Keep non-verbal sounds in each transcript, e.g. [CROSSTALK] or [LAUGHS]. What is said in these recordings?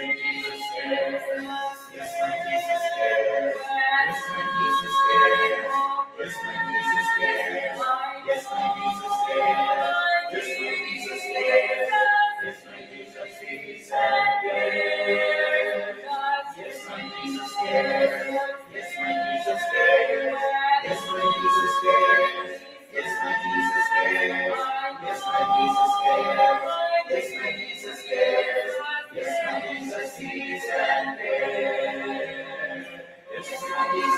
Jesus says. Thank you.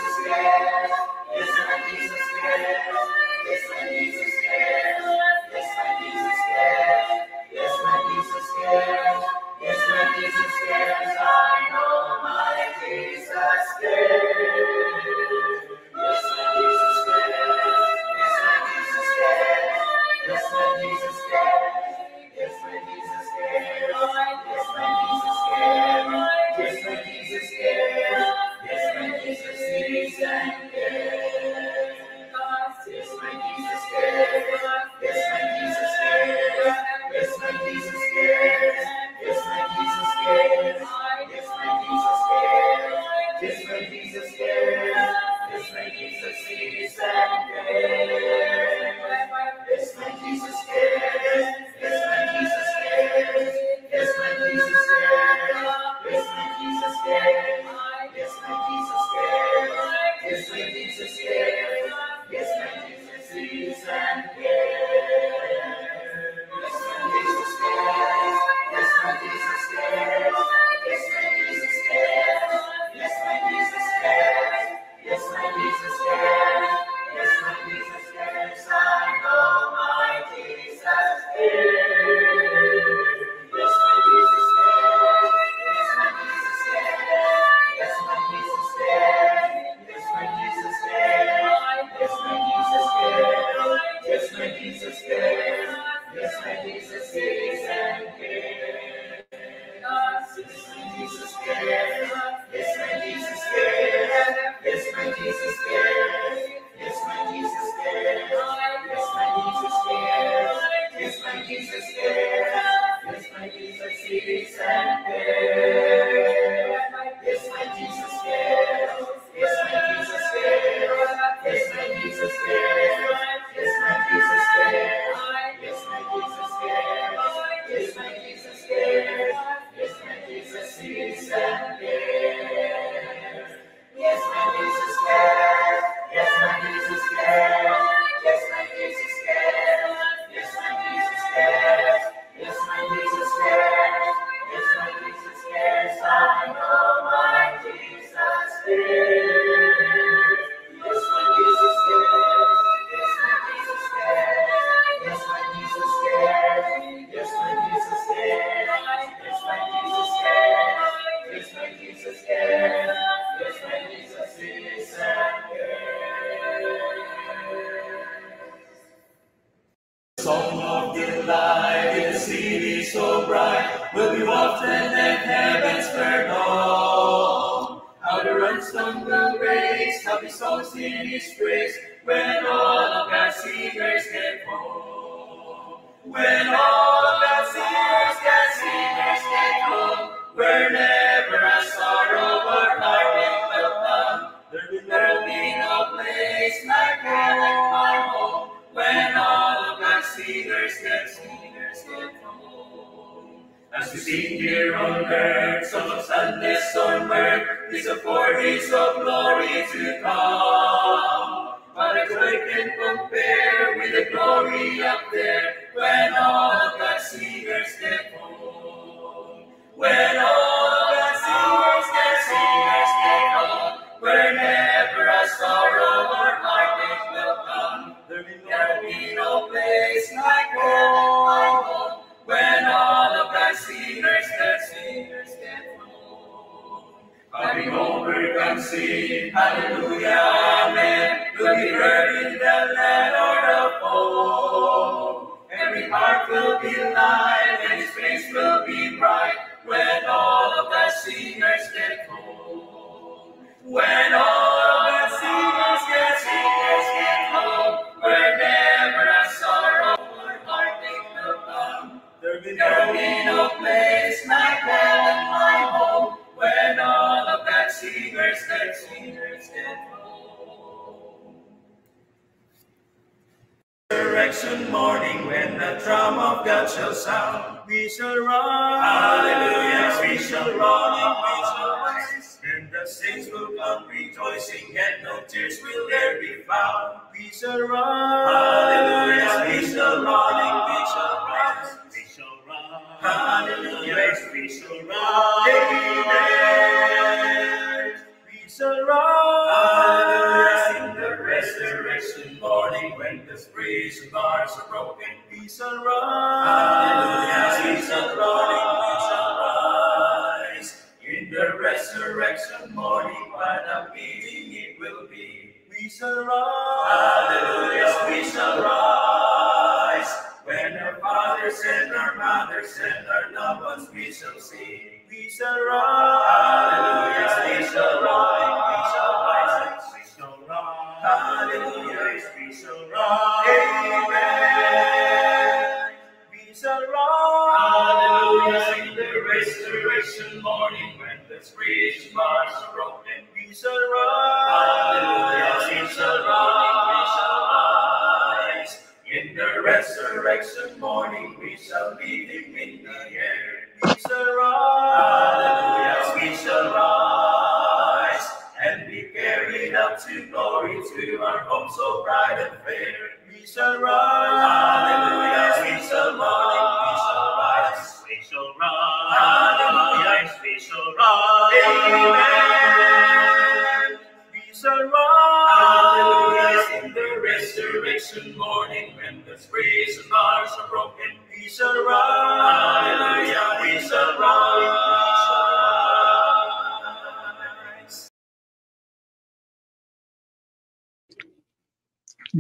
shall sound. We shall rise. Hallelujah. We shall rise. And the saints will come rejoicing, and no tears will there be found. We shall rise.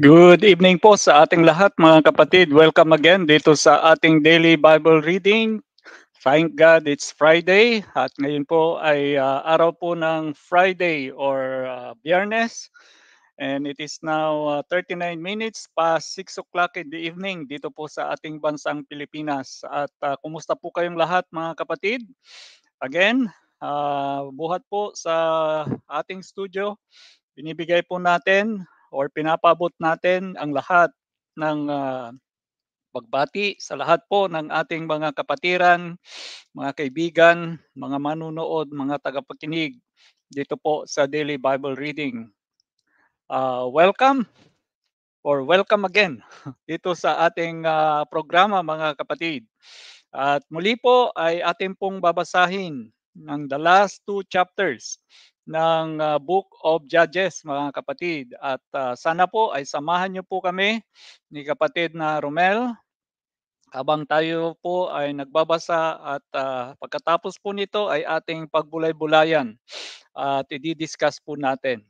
Good evening po sa ating lahat mga kapatid. Welcome again dito sa ating daily Bible reading. Thank God it's Friday at ngayon po ay uh, araw po ng Friday or uh, Biyernes. And it is now uh, ah, 39 minutes past 6 o'clock in the evening dito po sa ating bansang Pilipinas. At uh, kumusta po kayong lahat mga kapatid? Again, uh, buhat po sa ating studio. Binibigay po natin or pinapabot natin ang lahat ng uh, pagbati sa lahat po ng ating mga kapatiran, mga kaibigan, mga manunood, mga tagapakinig dito po sa Daily Bible Reading. Uh, welcome or welcome again [LAUGHS] dito sa ating uh, programa mga kapatid. At muli po ay ating pong babasahin ng the last two chapters ng uh, Book of Judges, mga kapatid. At uh, sana po ay samahan niyo po kami ni kapatid na Romel habang tayo po ay nagbabasa at uh, pagkatapos po nito ay ating pagbulay-bulayan at i-discuss po natin.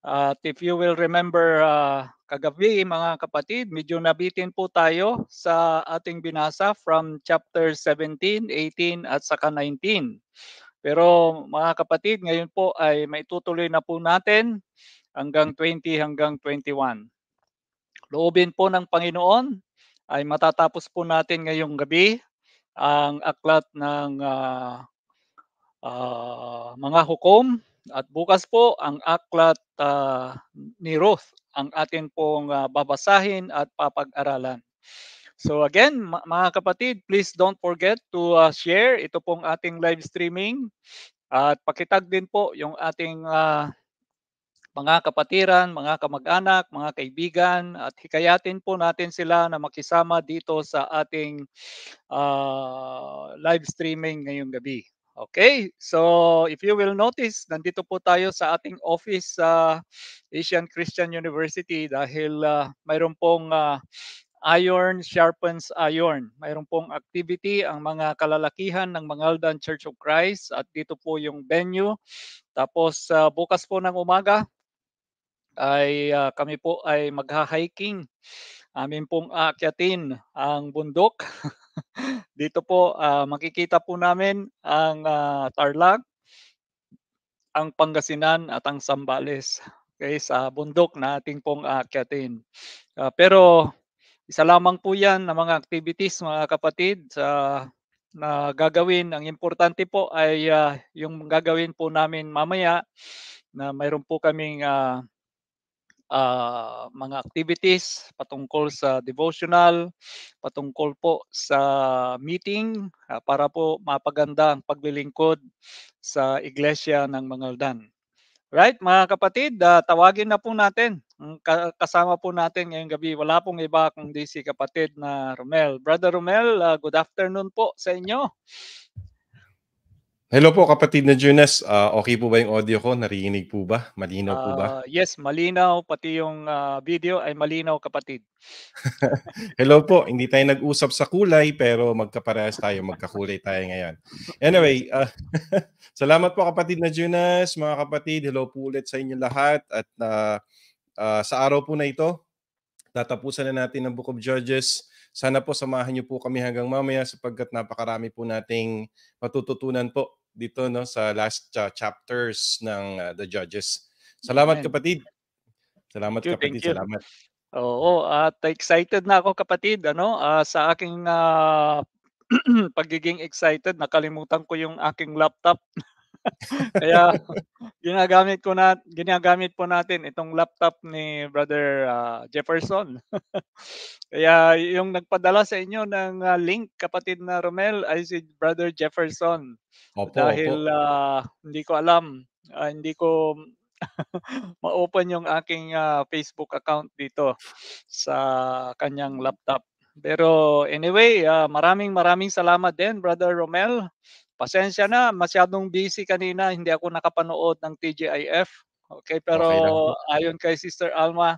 at if you will remember uh, kagabi mga kapatid, medyo nabitin po tayo sa ating binasa from chapter 17, 18 at saka 19. Pero mga kapatid, ngayon po ay maitutuloy na po natin hanggang 20 hanggang 21. Loobin po ng Panginoon ay matatapos po natin ngayong gabi ang aklat ng uh, uh, mga hukom at bukas po ang aklat uh, ni Ruth ang atin pong uh, babasahin at papag-aralan. So again, mga kapatid, please don't forget to uh, share ito pong ating live streaming at uh, pakitag din po yung ating uh, mga kapatiran, mga kamag-anak, mga kaibigan at hikayatin po natin sila na makisama dito sa ating uh, live streaming ngayong gabi. Okay, so if you will notice, nandito po tayo sa ating office sa uh, Asian Christian University dahil uh, mayroon pong uh, Iron Sharpens Iron. Mayroon pong activity ang mga kalalakihan ng Mangaldan Church of Christ at dito po yung venue. Tapos uh, bukas po ng umaga ay uh, kami po ay magha-hiking. Amin pong aakyatin ang bundok. [LAUGHS] dito po uh, makikita po namin ang uh, Tarlac, ang Pangasinan at ang Sambales. Okay, sa bundok na ating pong aakyatin. Uh, pero isa lamang po yan na mga activities mga kapatid sa na gagawin. Ang importante po ay uh, yung gagawin po namin mamaya na mayroon po kaming uh, uh, mga activities patungkol sa devotional, patungkol po sa meeting uh, para po mapaganda ang paglilingkod sa iglesia ng Mangaldan. Right, mga kapatid, uh, tawagin na po natin. Kasama po natin ngayong gabi. Wala pong iba kundi si kapatid na Romel. Brother Romel, uh, good afternoon po sa inyo. Hello po kapatid na Junes. Ah, okay po ba yung audio ko? Narinig po ba? Malinaw po ba? Ah, yes, malinaw pati yung ah, video ay malinaw kapatid. [LAUGHS] Hello po. Hindi tayo nag-usap sa kulay pero magkaparehas tayo, magkakulay tayo ngayon. Anyway, ah, [LAUGHS] salamat po kapatid na Junes, mga kapatid. Hello po ulit sa inyo lahat at ah, ah, sa araw po na ito, tatapusan na natin ang Book of Judges. Sana po samahan niyo po kami hanggang mamaya sapagkat napakarami po nating matututunan po dito no sa last uh, chapters ng uh, The Judges. Salamat Amen. kapatid. Salamat thank you, kapatid, thank you. salamat. Oo, at excited na ako kapatid ano uh, sa aking uh, [CLEARS THROAT] pagiging excited nakalimutan ko yung aking laptop. [LAUGHS] Kaya ginagamit ko na ginagamit po natin itong laptop ni Brother uh, Jefferson. [LAUGHS] Kaya yung nagpadala sa inyo ng uh, link kapatid na Romel ay si Brother Jefferson. Opo, dahil opo. Uh, hindi ko alam, uh, hindi ko [LAUGHS] ma-open yung aking uh, Facebook account dito sa kanyang laptop. Pero anyway, uh, maraming maraming salamat din Brother Romel Pasensya na, masyadong busy kanina, hindi ako nakapanood ng TGIF. Okay, pero okay ayon kay Sister Alma,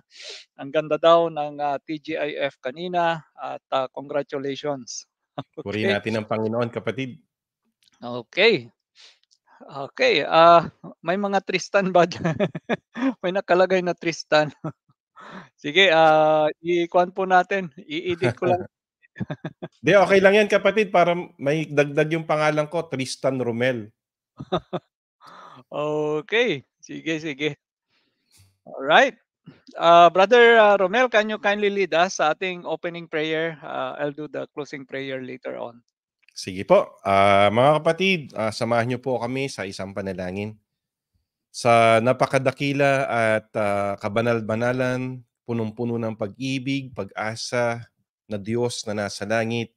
ang ganda daw ng uh, ah, TGIF kanina at uh, congratulations. [LAUGHS] Okay. Purihin natin ang Panginoon, kapatid. Okay. Okay, uh, may mga Tristan ba [LAUGHS] may nakalagay na Tristan. [LAUGHS] Sige, uh, i-kwan po natin. I-edit ko lang hindi, okay lang yan kapatid. Para may dagdag yung pangalan ko, Tristan Romel. okay. Sige, sige. All right. Uh, Brother uh, Romel, can you kindly lead us sa ating opening prayer? Uh, I'll do the closing prayer later on. Sige po. Uh, mga kapatid, uh, samahan niyo po kami sa isang panalangin. Sa napakadakila at uh, kabanal-banalan, punong-puno ng pag-ibig, pag-asa, na Diyos na nasa langit.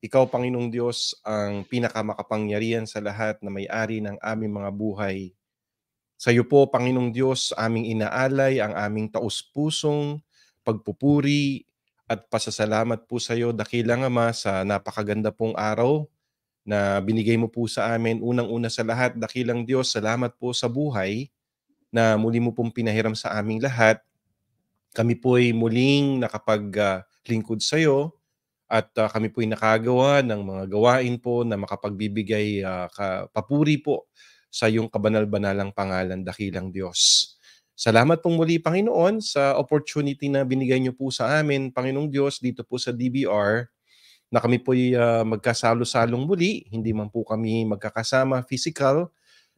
Ikaw, Panginoong Diyos, ang pinakamakapangyarihan sa lahat na may-ari ng aming mga buhay. Sa iyo po, Panginoong Diyos, aming inaalay ang aming taus-pusong pagpupuri at pasasalamat po sa iyo, dakilang Ama, sa napakaganda pong araw na binigay mo po sa amin. Unang-una sa lahat, dakilang Diyos, salamat po sa buhay na muli mo pong pinahiram sa aming lahat. Kami po ay muling nakapag uh, lingkod sa iyo at uh, kami po ay nakagawa ng mga gawain po na makapagbibigay uh, ka, papuri po sa iyong kabanal-banalang pangalan, dakilang Diyos. Salamat pong muli, Panginoon, sa opportunity na binigay niyo po sa amin, Panginoong Diyos, dito po sa DBR, na kami po ay uh, magkasalo-salong muli. Hindi man po kami magkakasama physical,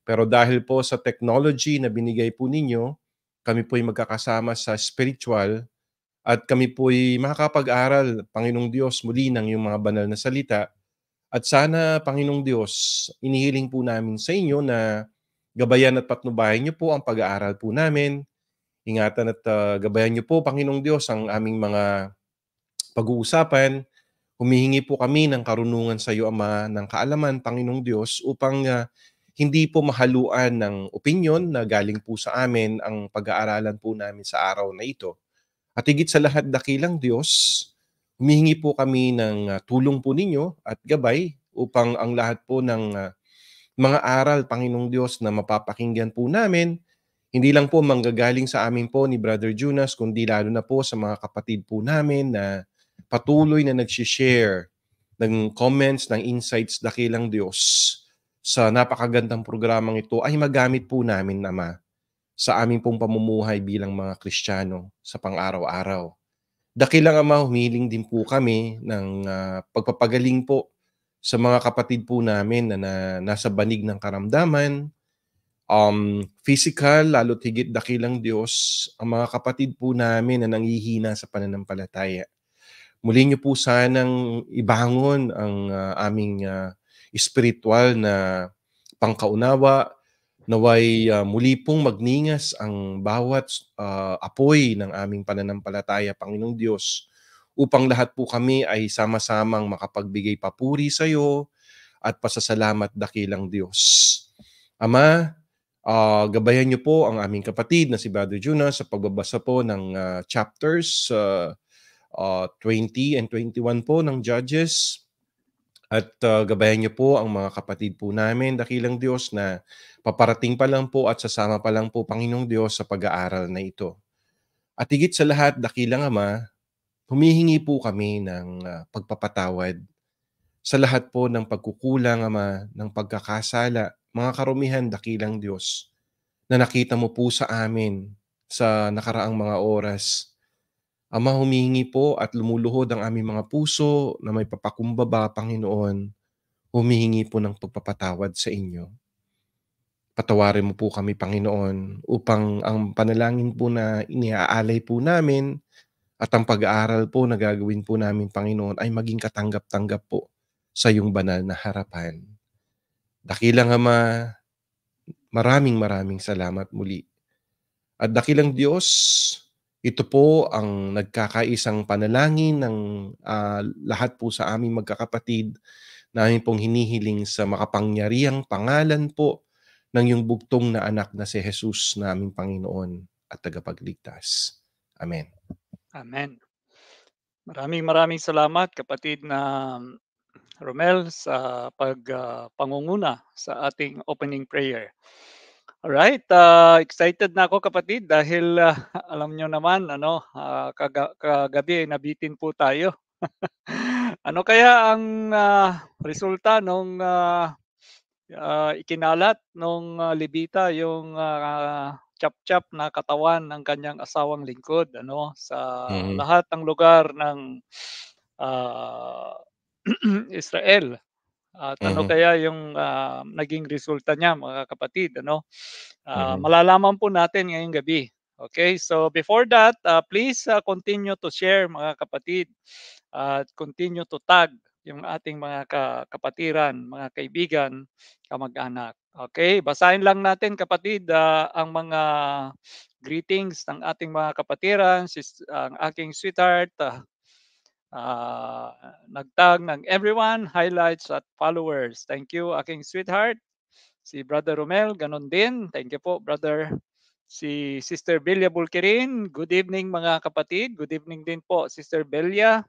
pero dahil po sa technology na binigay po ninyo, kami po ay magkakasama sa spiritual at kami po'y makakapag-aral, Panginoong Diyos, muli ng iyong mga banal na salita. At sana, Panginoong Diyos, inihiling po namin sa inyo na gabayan at patnubayan niyo po ang pag-aaral po namin. Ingatan at uh, gabayan niyo po, Panginoong Diyos, ang aming mga pag-uusapan. Humihingi po kami ng karunungan sa iyo, Ama, ng kaalaman, Panginoong Diyos, upang uh, hindi po mahaluan ng opinyon na galing po sa amin ang pag-aaralan po namin sa araw na ito at higit sa lahat dakilang Diyos, humihingi po kami ng ah, tulong po ninyo at gabay upang ang lahat po ng ah, mga aral, Panginoong Diyos, na mapapakinggan po namin, hindi lang po manggagaling sa amin po ni Brother Junas, kundi lalo na po sa mga kapatid po namin na patuloy na nagsishare ng comments, ng insights dakilang Diyos sa napakagandang programang ito ay magamit po namin, Ama, sa aming pong pamumuhay bilang mga Kristiyano sa pang-araw-araw. Dakilang Ama, humiling din po kami ng uh, pagpapagaling po sa mga kapatid po namin na, na nasa banig ng karamdaman, um, physical, lalo higit dakilang Diyos, ang mga kapatid po namin na nangihina sa pananampalataya. Muli niyo po sanang ibangon ang uh, aming uh, ah, spiritual na pangkaunawa, Naway uh, muli pong magningas ang bawat uh, apoy ng aming pananampalataya, Panginoong Diyos, upang lahat po kami ay sama-samang makapagbigay papuri sa iyo at pasasalamat dakilang Diyos. Ama, uh, gabayan niyo po ang aming kapatid na si Brother Juna sa pagbabasa po ng uh, chapters uh, uh, 20 and 21 po ng Judges. At uh, gabayan niyo po ang mga kapatid po namin, dakilang Diyos, na Paparating pa lang po at sasama pa lang po Panginoong Diyos sa pag-aaral na ito. At higit sa lahat, dakilang Ama, humihingi po kami ng ah, pagpapatawad sa lahat po ng pagkukulang, Ama, ng pagkakasala, mga karumihan, dakilang Diyos, na nakita mo po sa amin sa nakaraang mga oras. Ama, humihingi po at lumuluhod ang aming mga puso na may papakumbaba, Panginoon. Humihingi po ng pagpapatawad sa inyo. Patawarin mo po kami, Panginoon, upang ang panalangin po na iniaalay po namin at ang pag-aaral po na gagawin po namin, Panginoon, ay maging katanggap-tanggap po sa iyong banal na harapan. Dakilang Ama, maraming maraming salamat muli. At dakilang Diyos, ito po ang nagkakaisang panalangin ng uh, lahat po sa aming magkakapatid na aming pong hinihiling sa makapangyariang pangalan po ng yung bugtong na anak na si Jesus na aming Panginoon at tagapagligtas. Amen. Amen. Maraming maraming salamat kapatid na um, Romel sa pagpangunguna ah, uh, sa ating opening prayer. Alright, uh, excited na ako kapatid dahil uh, [LAUGHS] alam nyo naman ano uh, kagabi nabitin po tayo. [LAUGHS] ano kaya ang uh, resulta nung uh, uh, ikinalat nung uh, ah, Libita yung uh, chap-chap na katawan ng kanyang asawang lingkod ano sa mm-hmm. lahat ng lugar ng uh, [CLEARS THROAT] Israel. At ano mm-hmm. kaya yung uh, naging resulta niya mga kapatid ano? Uh, mm-hmm. malalaman po natin ngayong gabi. Okay? So before that, uh, please uh, continue to share mga kapatid at uh, continue to tag yung ating mga ka- kapatiran, mga kaibigan, kamag-anak. Okay, basahin lang natin kapatid uh, ang mga greetings ng ating mga kapatiran, sis, ang aking sweetheart, uh, uh, nagtag ng everyone, highlights at followers. Thank you aking sweetheart. Si Brother Romel, ganun din. Thank you po Brother si Sister Belia Bulkirin. Good evening mga kapatid. Good evening din po Sister Belia.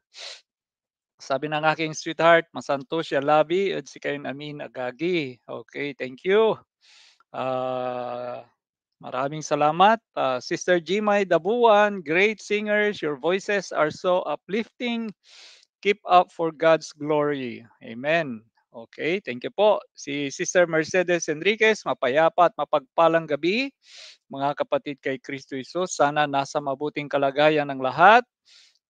Sabi ng aking sweetheart, masanto siya Yalabi, at si Kain Amin Agagi. Okay, thank you. Uh, maraming salamat. Uh, Sister Jimay Dabuan, great singers. Your voices are so uplifting. Keep up for God's glory. Amen. Okay, thank you po. Si Sister Mercedes Enriquez, mapayapa at mapagpalang gabi. Mga kapatid kay Kristo Isus, sana nasa mabuting kalagayan ng lahat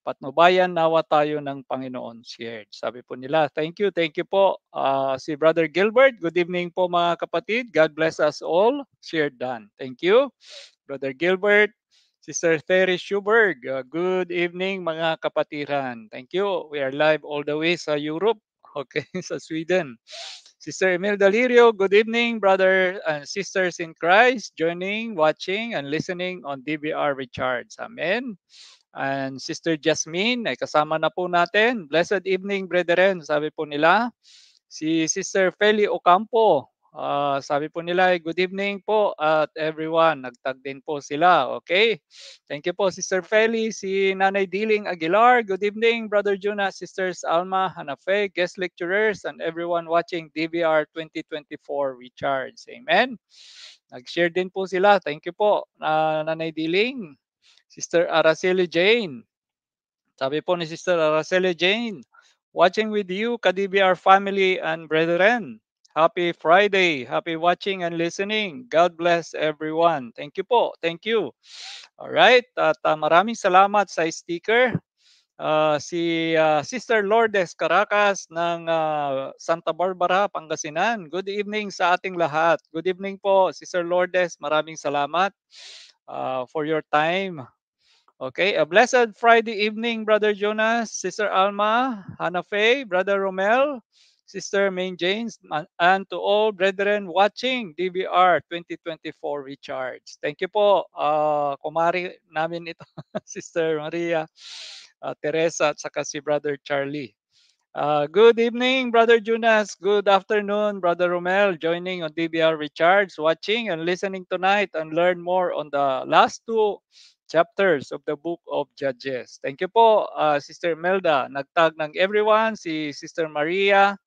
patnubayan nawa tayo ng Panginoon shared. Sabi po nila, thank you, thank you po uh, si Brother Gilbert. Good evening po mga kapatid. God bless us all. Shared done. Thank you. Brother Gilbert, Sister Terry Schuberg, uh, good evening mga kapatiran. Thank you. We are live all the way sa Europe. [LAUGHS] Okay, sa Sweden. Sister Emil Dalirio, good evening brother and ah, sisters in Christ joining, watching, and listening on DBR Recharge. Amen. And Sister Jasmine, ay kasama na po natin. Blessed evening, brethren, sabi po nila. Si Sister Feli Ocampo, uh, sabi po nila, good evening po at everyone. Nagtag din po sila, okay? Thank you po, Sister Feli, si Nanay Diling Aguilar. Good evening, Brother Juna, Sisters Alma, Hanafe, guest lecturers, and everyone watching DVR 2024 Recharge. Amen. Nag-share din po sila. Thank you po, uh, Nanay Diling. Sister Araceli Jane. Sabi po ni Sister Araceli Jane, watching with you, KDBR family and brethren. Happy Friday. Happy watching and listening. God bless everyone. Thank you po. Thank you. All right. At uh, maraming salamat sa sticker. Uh, ah, si uh, Sister Lourdes Caracas ng uh, Santa Barbara, Pangasinan. Good evening sa ating lahat. Good evening po, Sister Lourdes. Maraming salamat uh, for your time. Okay, a blessed Friday evening, Brother Jonas, Sister Alma, Hannah Faye, Brother Romel, Sister Main James, and to all brethren watching DBR 2024 Recharge. Thank you po, uh, kumari namin ito, [LAUGHS] Sister Maria, uh, Teresa, at saka si Brother Charlie. Uh, good evening, Brother Jonas. Good afternoon, Brother Romel, joining on DBR Recharge, watching and listening tonight and learn more on the last two chapters of the book of Judges. Thank you po, uh, Sister Melda. Nagtag ng everyone, si Sister Maria,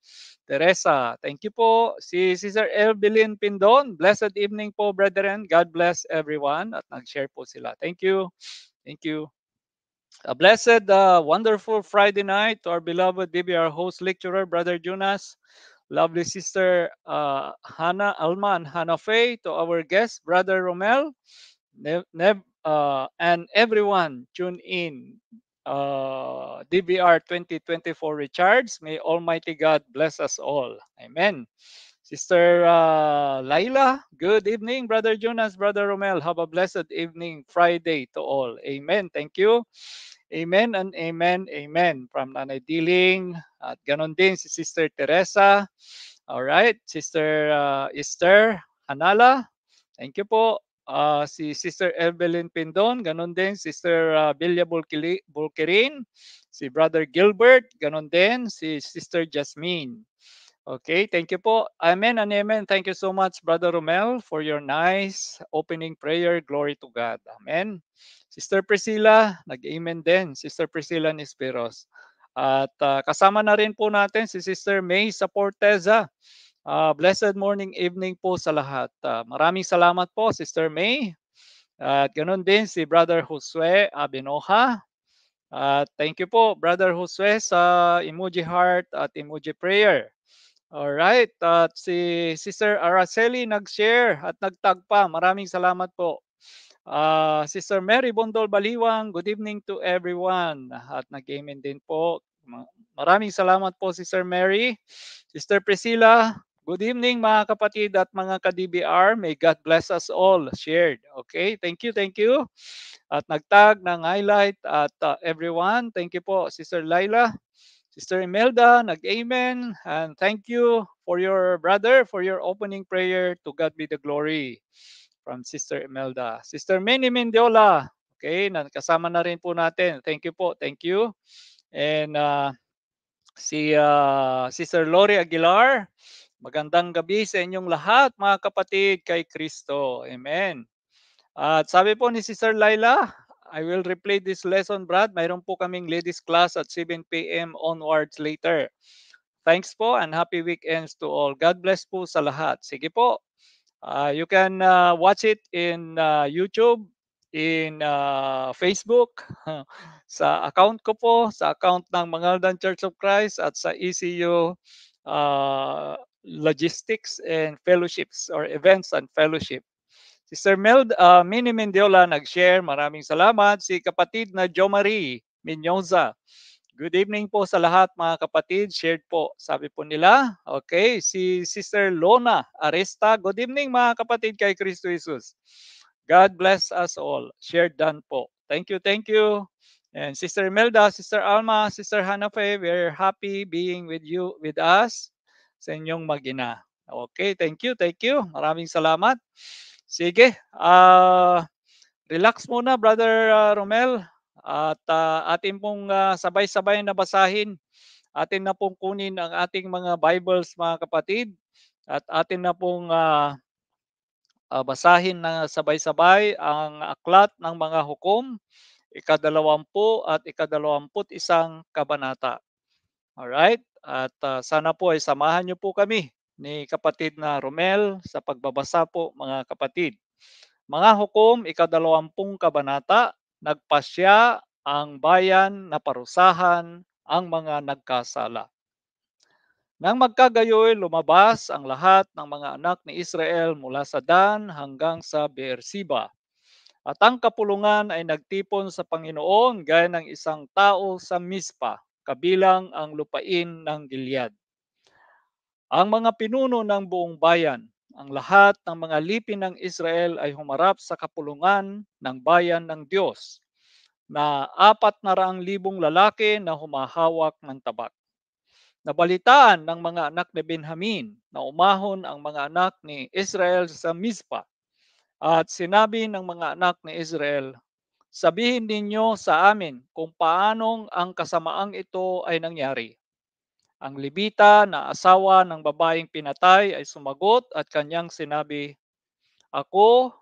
Teresa. Thank you po, si Sister Elbilin Pindon. Blessed evening po, brethren. God bless everyone. At nag-share po sila. Thank you. Thank you. A blessed, uh, wonderful Friday night to our beloved DBR host lecturer, Brother Jonas, lovely sister uh, Hannah Alman, and Hannah Faye, to our guest, Brother Romel, uh, and everyone tune in. Uh, DBR 2024 Richards, may Almighty God bless us all. Amen. Sister uh, Laila, good evening, Brother Jonas, Brother Romel. Have a blessed evening, Friday to all. Amen. Thank you. Amen and amen, amen. From Nanay Diling at ganon din si Sister Teresa. All right, Sister uh, Esther Hanala. Thank you po. Uh, si Sister Evelyn Pindon, ganon din. Sister uh, Bilya Bulkirin. Si Brother Gilbert, ganon din. Si Sister Jasmine. Okay, thank you po. Amen and amen. Thank you so much, Brother Romel, for your nice opening prayer. Glory to God. Amen. Sister Priscilla, nag-amen din. Sister Priscilla Nisperos. At uh, kasama na rin po natin si Sister May Saporteza. Uh, blessed morning, evening po sa lahat. Uh, maraming salamat po, Sister May. At ganun din si Brother Josue Abinoha. At thank you po, Brother Josue, sa emoji heart at emoji prayer. Alright, at si Sister Araceli nag-share at nagtag pa. Maraming salamat po. Uh, ah, Sister Mary Bondol Baliwang, good evening to everyone. At nag-amen din po. Maraming salamat po Sister Mary. Sister Priscilla, good evening mga kapatid at mga ka-DBR. May God bless us all. Shared. Okay, thank you, thank you. At nagtag ng highlight at uh, everyone. Thank you po Sister Laila. Sister Imelda, nag-amen. And thank you for your brother, for your opening prayer. To God be the glory. From Sister Imelda. Sister Minnie Mendiola. Okay, kasama na rin po natin. Thank you po. Thank you. And uh, si uh, Sister Lori Aguilar. Magandang gabi sa inyong lahat, mga kapatid, kay Kristo. Amen. At sabi po ni Sister Laila, I will replay this lesson, Brad. Mayroon po kaming ladies class at 7 p.m. onwards later. Thanks po and happy weekends to all. God bless po sa lahat. Sige po. Uh, you can uh, watch it in uh, YouTube, in uh, Facebook, [LAUGHS] sa account ko po, sa account ng Mangaldan Church of Christ at sa ECU uh, Logistics and Fellowships or Events and Fellowship. Si Sir Mel uh, ah, Mini Mendiola nag-share. Maraming salamat. Si kapatid na Jo Marie Minyoza. Good evening po sa lahat mga kapatid. Shared po. Sabi po nila. Okay. Si Sister Lona Aresta. Good evening mga kapatid kay Kristo Jesus. God bless us all. Shared done po. Thank you, thank you. And Sister Melda, Sister Alma, Sister Hanafe, we're happy being with you, with us sa inyong magina. Okay, thank you, thank you. Maraming salamat. Sige. Uh, relax muna, Brother uh, Romel. At uh, atin pong uh, sabay-sabay na basahin. Atin na pong kunin ang ating mga Bibles, mga kapatid. At atin na pong uh, uh, basahin na sabay-sabay ang aklat ng mga hukom, ikadalawampu at ikadalawamput isang kabanata. Alright? At uh, sana po ay samahan niyo po kami ni kapatid na Romel sa pagbabasa po mga kapatid. Mga hukom, ikadalawampung kabanata, nagpasya ang bayan na parusahan ang mga nagkasala. Nang magkagayoy, lumabas ang lahat ng mga anak ni Israel mula sa Dan hanggang sa Beersiba. At ang kapulungan ay nagtipon sa Panginoon gaya ng isang tao sa Mispa, kabilang ang lupain ng Gilead. Ang mga pinuno ng buong bayan, ang lahat ng mga lipi ng Israel ay humarap sa kapulungan ng bayan ng Diyos na apat na raang libong lalaki na humahawak ng tabak. Nabalitaan ng mga anak ni Benjamin na umahon ang mga anak ni Israel sa Mizpa. At sinabi ng mga anak ni Israel, Sabihin ninyo sa amin kung paanong ang kasamaang ito ay nangyari. Ang Libita na asawa ng babaeng pinatay ay sumagot at kanyang sinabi, Ako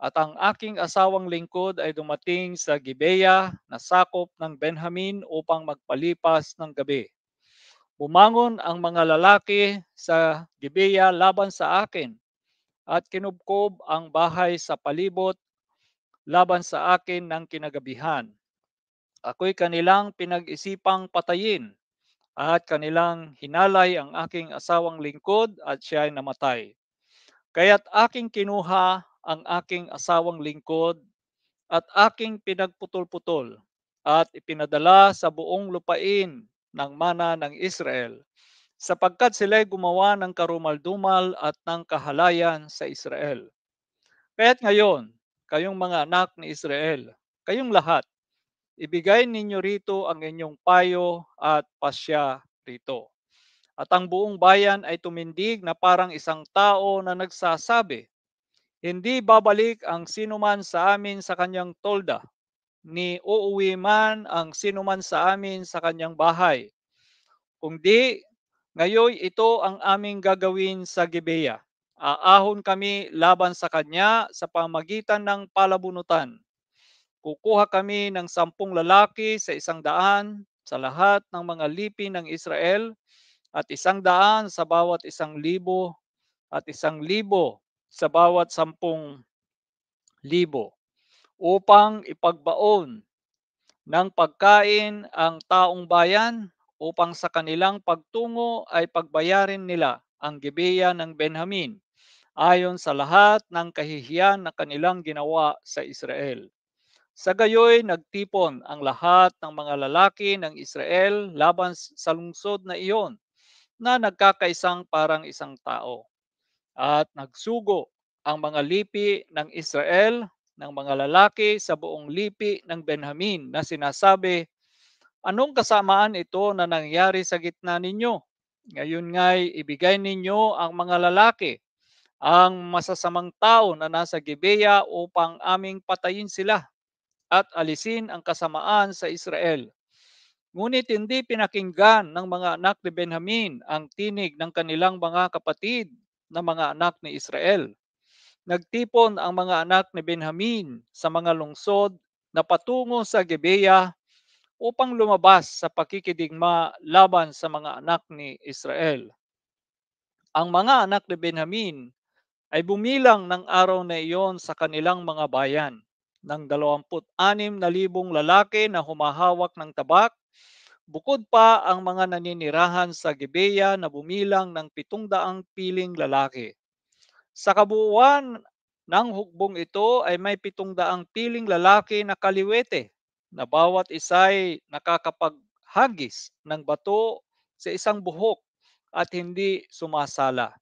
at ang aking asawang lingkod ay dumating sa Gibeya na sakop ng Benjamin upang magpalipas ng gabi. Bumangon ang mga lalaki sa Gibeya laban sa akin at kinubkob ang bahay sa palibot laban sa akin ng kinagabihan. Ako'y kanilang pinag-isipang patayin at kanilang hinalay ang aking asawang lingkod at siya ay namatay. Kaya't aking kinuha ang aking asawang lingkod at aking pinagputol-putol at ipinadala sa buong lupain ng mana ng Israel sapagkat sila'y gumawa ng karumaldumal at ng kahalayan sa Israel. Kaya't ngayon, kayong mga anak ni Israel, kayong lahat, Ibigay ninyo rito ang inyong payo at pasya rito. At ang buong bayan ay tumindig na parang isang tao na nagsasabi, Hindi babalik ang sinuman sa amin sa kanyang tolda, ni uuwi man ang sinuman sa amin sa kanyang bahay. Kung di, ngayon ito ang aming gagawin sa Gibeah. Aahon kami laban sa kanya sa pamagitan ng palabunutan. Kukuha kami ng sampung lalaki sa isang daan sa lahat ng mga lipi ng Israel at isang daan sa bawat isang libo at isang libo sa bawat sampung libo upang ipagbaon ng pagkain ang taong bayan upang sa kanilang pagtungo ay pagbayarin nila ang gibeya ng Benjamin ayon sa lahat ng kahihiyan na kanilang ginawa sa Israel. Sa gayoy, nagtipon ang lahat ng mga lalaki ng Israel laban sa lungsod na iyon na nagkakaisang parang isang tao. At nagsugo ang mga lipi ng Israel ng mga lalaki sa buong lipi ng Benjamin na sinasabi, Anong kasamaan ito na nangyari sa gitna ninyo? Ngayon nga'y ibigay ninyo ang mga lalaki, ang masasamang tao na nasa Gibeya upang aming patayin sila at alisin ang kasamaan sa Israel. Ngunit hindi pinakinggan ng mga anak ni Benjamin ang tinig ng kanilang mga kapatid na mga anak ni Israel. Nagtipon ang mga anak ni Benjamin sa mga lungsod na patungo sa Gibeah upang lumabas sa pakikidigma laban sa mga anak ni Israel. Ang mga anak ni Benjamin ay bumilang ng araw na iyon sa kanilang mga bayan ng 26,000 lalaki na humahawak ng tabak, bukod pa ang mga naninirahan sa Gibeya na bumilang ng 700 piling lalaki. Sa kabuuan ng hukbong ito ay may 700 piling lalaki na kaliwete na bawat isa ay nakakapaghagis ng bato sa isang buhok at hindi sumasala.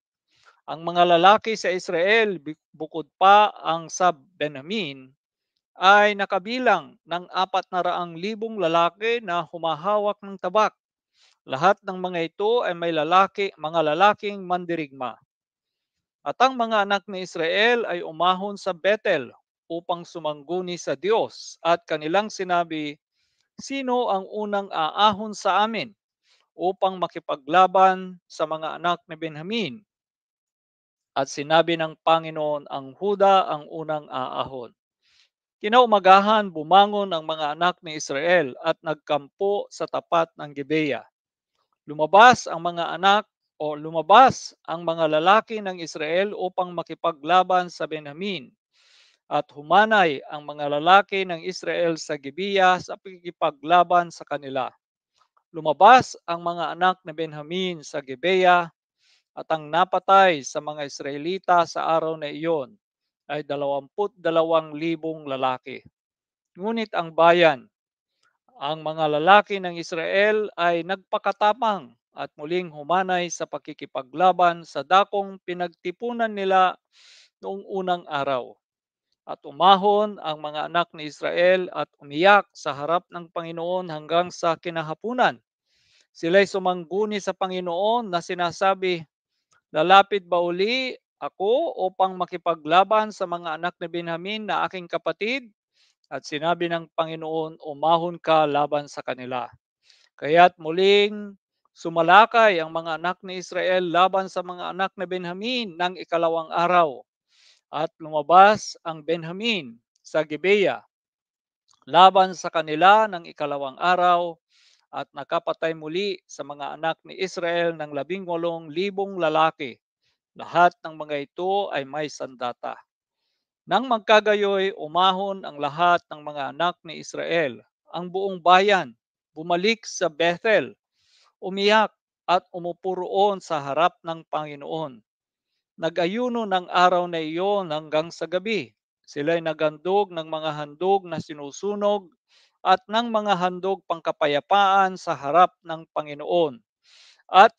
Ang mga lalaki sa Israel bukod pa ang sa Benamin ay nakabilang ng libong lalaki na humahawak ng tabak. Lahat ng mga ito ay may lalaki, mga lalaking mandirigma. At ang mga anak ni Israel ay umahon sa Bethel upang sumangguni sa Diyos at kanilang sinabi, Sino ang unang aahon sa amin upang makipaglaban sa mga anak ni Benjamin? At sinabi ng Panginoon ang Huda ang unang aahon. Kinaumagahan, bumangon ang mga anak ni Israel at nagkampo sa tapat ng Gibeah. Lumabas ang mga anak o lumabas ang mga lalaki ng Israel upang makipaglaban sa Benjamin. At humanay ang mga lalaki ng Israel sa Gibeah sa pagkikipaglaban sa kanila. Lumabas ang mga anak ni Benjamin sa Gibeah at ang napatay sa mga Israelita sa araw na iyon ay 22,000 lalaki. Ngunit ang bayan, ang mga lalaki ng Israel ay nagpakatapang at muling humanay sa pakikipaglaban sa dakong pinagtipunan nila noong unang araw. At umahon ang mga anak ni Israel at umiyak sa harap ng Panginoon hanggang sa kinahapunan. Sila'y sumangguni sa Panginoon na sinasabi, Lalapit ba uli ako upang makipaglaban sa mga anak ni Benjamin na aking kapatid? At sinabi ng Panginoon, umahon ka laban sa kanila. Kaya't muling sumalakay ang mga anak ni Israel laban sa mga anak ni Benjamin ng ikalawang araw. At lumabas ang Benjamin sa Gibeah laban sa kanila ng ikalawang araw at nakapatay muli sa mga anak ni Israel ng labing walong libong lalaki lahat ng mga ito ay may sandata. Nang magkagayoy, umahon ang lahat ng mga anak ni Israel, ang buong bayan, bumalik sa Bethel, umiyak at umupo roon sa harap ng Panginoon. Nagayuno ng araw na iyon hanggang sa gabi. Sila'y nagandog ng mga handog na sinusunog at ng mga handog pangkapayapaan sa harap ng Panginoon. At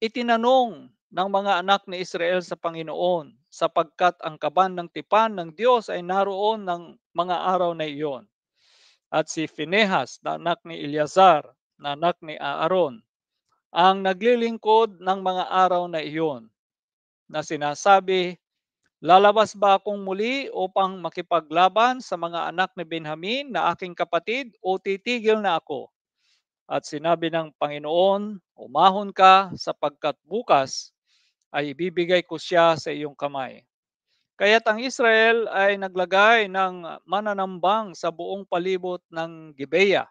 itinanong ng mga anak ni Israel sa Panginoon, sapagkat ang kaban ng tipan ng Diyos ay naroon ng mga araw na iyon. At si Finehas, na anak ni Eleazar, na anak ni Aaron, ang naglilingkod ng mga araw na iyon, na sinasabi, Lalabas ba akong muli upang makipaglaban sa mga anak ni Benjamin na aking kapatid o titigil na ako? At sinabi ng Panginoon, umahon ka sapagkat bukas ay ibibigay ko siya sa iyong kamay. Kaya't ang Israel ay naglagay ng mananambang sa buong palibot ng Gibeah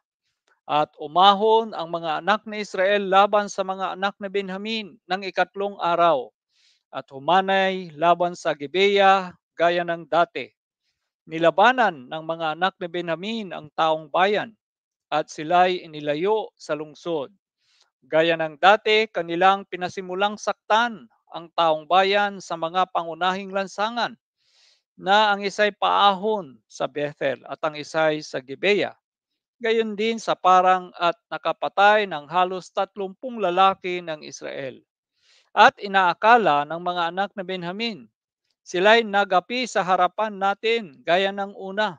at umahon ang mga anak ni Israel laban sa mga anak ni Benjamin ng ikatlong araw at humanay laban sa Gibeah gaya ng dati. Nilabanan ng mga anak ni Benjamin ang taong bayan at sila'y inilayo sa lungsod. Gaya ng dati, kanilang pinasimulang saktan ang taong bayan sa mga pangunahing lansangan na ang isa'y paahon sa Bethel at ang isa'y sa Gibeah. Gayon din sa parang at nakapatay ng halos tatlumpung lalaki ng Israel. At inaakala ng mga anak na Benjamin, sila'y nagapi sa harapan natin gaya ng una.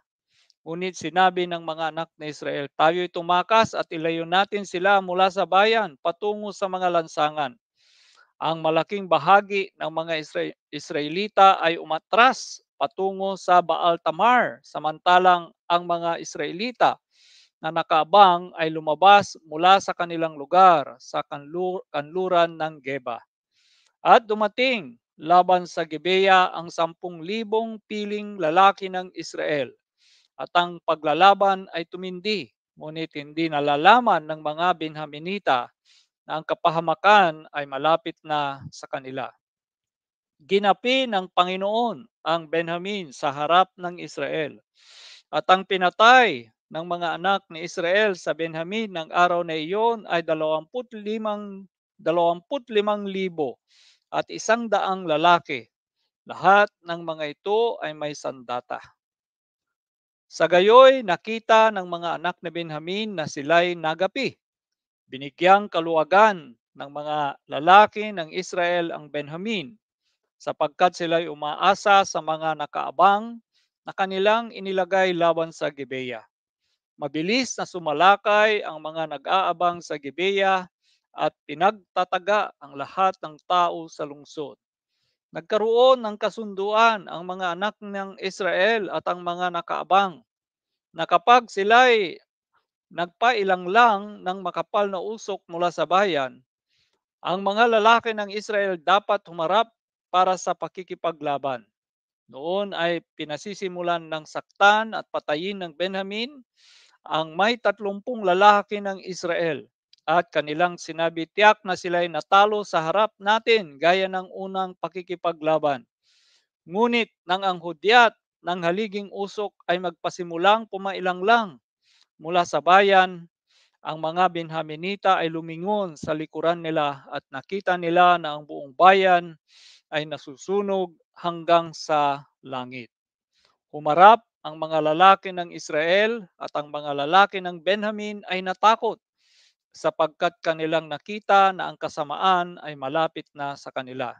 Ngunit sinabi ng mga anak na Israel, tayo'y tumakas at ilayo natin sila mula sa bayan patungo sa mga lansangan ang malaking bahagi ng mga Israelita ay umatras patungo sa Baal Tamar, samantalang ang mga Israelita na nakabang ay lumabas mula sa kanilang lugar sa kanluran ng Geba. At dumating laban sa Gibeya ang sampung libong piling lalaki ng Israel. At ang paglalaban ay tumindi, ngunit hindi nalalaman ng mga Benhaminita na ang kapahamakan ay malapit na sa kanila. Ginapi ng Panginoon ang Benjamin sa harap ng Israel. At ang pinatay ng mga anak ni Israel sa Benjamin ng araw na iyon ay 25 25,000 at isang daang lalaki. Lahat ng mga ito ay may sandata. Sa gayoy, nakita ng mga anak ni Benjamin na sila'y nagapi Binigyang kaluwagan ng mga lalaki ng Israel ang Benjamin sapagkat sila'y umaasa sa mga nakaabang na kanilang inilagay laban sa Gibeya. Mabilis na sumalakay ang mga nag-aabang sa Gibeya at pinagtataga ang lahat ng tao sa lungsod. Nagkaroon ng kasunduan ang mga anak ng Israel at ang mga nakaabang na kapag sila'y nagpailang lang ng makapal na usok mula sa bayan. Ang mga lalaki ng Israel dapat humarap para sa pakikipaglaban. Noon ay pinasisimulan ng saktan at patayin ng Benjamin ang may tatlumpung lalaki ng Israel at kanilang sinabi tiyak na sila ay natalo sa harap natin gaya ng unang pakikipaglaban. Ngunit nang ang hudyat ng haliging usok ay magpasimulang pumailang lang mula sa bayan, ang mga Benhaminita ay lumingon sa likuran nila at nakita nila na ang buong bayan ay nasusunog hanggang sa langit. Humarap ang mga lalaki ng Israel at ang mga lalaki ng Benjamin ay natakot sapagkat kanilang nakita na ang kasamaan ay malapit na sa kanila.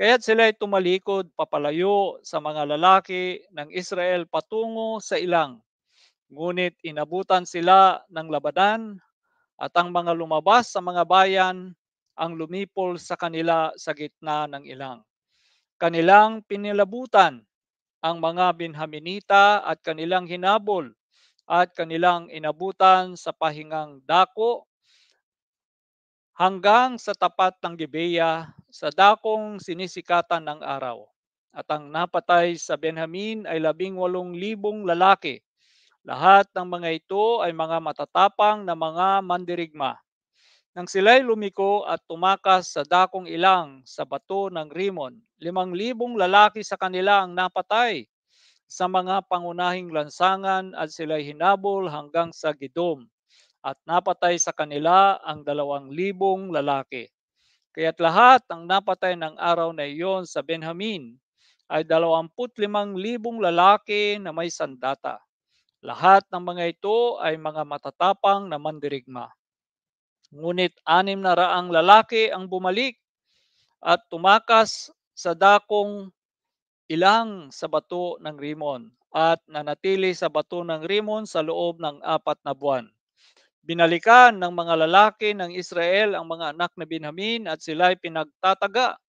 Kaya't sila ay tumalikod papalayo sa mga lalaki ng Israel patungo sa ilang Ngunit inabutan sila ng labanan at ang mga lumabas sa mga bayan ang lumipol sa kanila sa gitna ng ilang. Kanilang pinilabutan ang mga binhaminita at kanilang hinabol at kanilang inabutan sa pahingang dako hanggang sa tapat ng Gibeya sa dakong sinisikatan ng araw. At ang napatay sa Benjamin ay labing walong libong lalaki lahat ng mga ito ay mga matatapang na mga mandirigma. Nang sila'y lumiko at tumakas sa dakong ilang sa bato ng Rimon, limang libong lalaki sa kanila ang napatay sa mga pangunahing lansangan at sila'y hinabol hanggang sa Gidom at napatay sa kanila ang dalawang libong lalaki. Kaya't lahat ang napatay ng araw na iyon sa Benjamin ay dalawamput limang libong lalaki na may sandata. Lahat ng mga ito ay mga matatapang na mandirigma. Ngunit anim na raang lalaki ang bumalik at tumakas sa dakong ilang sa bato ng Rimon at nanatili sa bato ng Rimon sa loob ng apat na buwan. Binalikan ng mga lalaki ng Israel ang mga anak na Binhamin at sila'y pinagtataga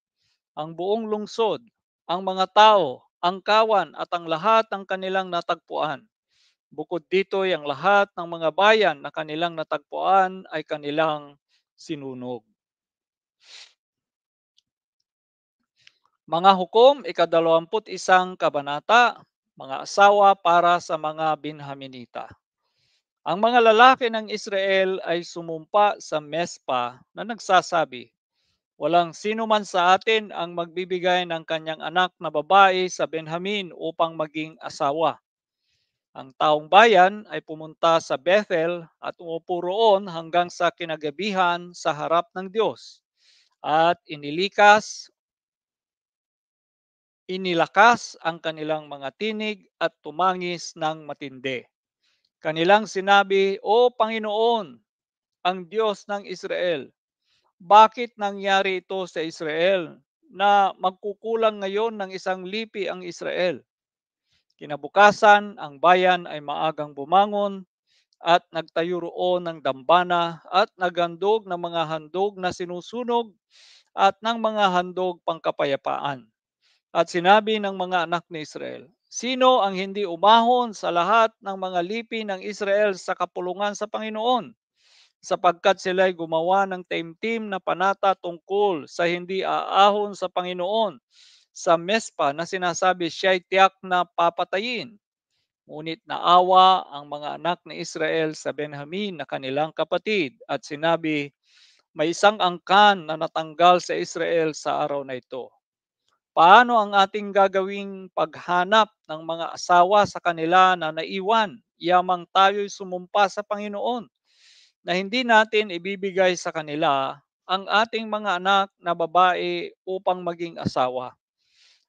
ang buong lungsod, ang mga tao, ang kawan at ang lahat ng kanilang natagpuan Bukod dito, ang lahat ng mga bayan na kanilang natagpuan ay kanilang sinunog. Mga hukom, ikadalawamput isang kabanata, mga asawa para sa mga Binhaminita. Ang mga lalaki ng Israel ay sumumpa sa Mespa na nagsasabi, Walang sino man sa atin ang magbibigay ng kanyang anak na babae sa Benjamin upang maging asawa ang taong bayan ay pumunta sa Bethel at umupo roon hanggang sa kinagabihan sa harap ng Diyos. At inilikas, inilakas ang kanilang mga tinig at tumangis ng matindi. Kanilang sinabi, O Panginoon, ang Diyos ng Israel, bakit nangyari ito sa Israel na magkukulang ngayon ng isang lipi ang Israel? Kinabukasan, ang bayan ay maagang bumangon at nagtayo roon ng dambana at nagandog ng mga handog na sinusunog at ng mga handog pangkapayapaan. At sinabi ng mga anak ni Israel, Sino ang hindi umahon sa lahat ng mga lipi ng Israel sa kapulungan sa Panginoon? Sapagkat sila'y gumawa ng taimtim na panata tungkol sa hindi aahon sa Panginoon sa Mespa na sinasabi siya'y tiyak na papatayin. Ngunit naawa ang mga anak ni Israel sa Benjamin na kanilang kapatid at sinabi, may isang angkan na natanggal sa Israel sa araw na ito. Paano ang ating gagawing paghanap ng mga asawa sa kanila na naiwan? Yamang tayo'y sumumpa sa Panginoon na hindi natin ibibigay sa kanila ang ating mga anak na babae upang maging asawa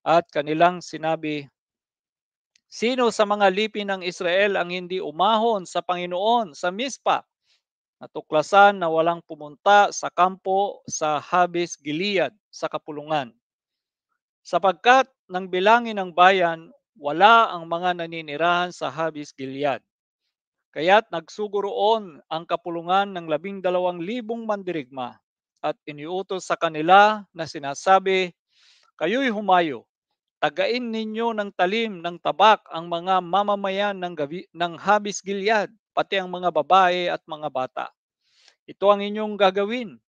at kanilang sinabi, Sino sa mga lipi ng Israel ang hindi umahon sa Panginoon sa Mispa? Natuklasan na walang pumunta sa kampo sa Habis Gilead sa Kapulungan. Sapagkat nang bilangin ng bayan, wala ang mga naninirahan sa Habis Gilead. Kaya't nagsuguroon ang kapulungan ng labing dalawang libong mandirigma at iniutos sa kanila na sinasabi, Kayo'y humayo Tagain ninyo ng talim ng tabak ang mga mamamayan ng, gabi, ng Habis Gilead, pati ang mga babae at mga bata. Ito ang inyong gagawin.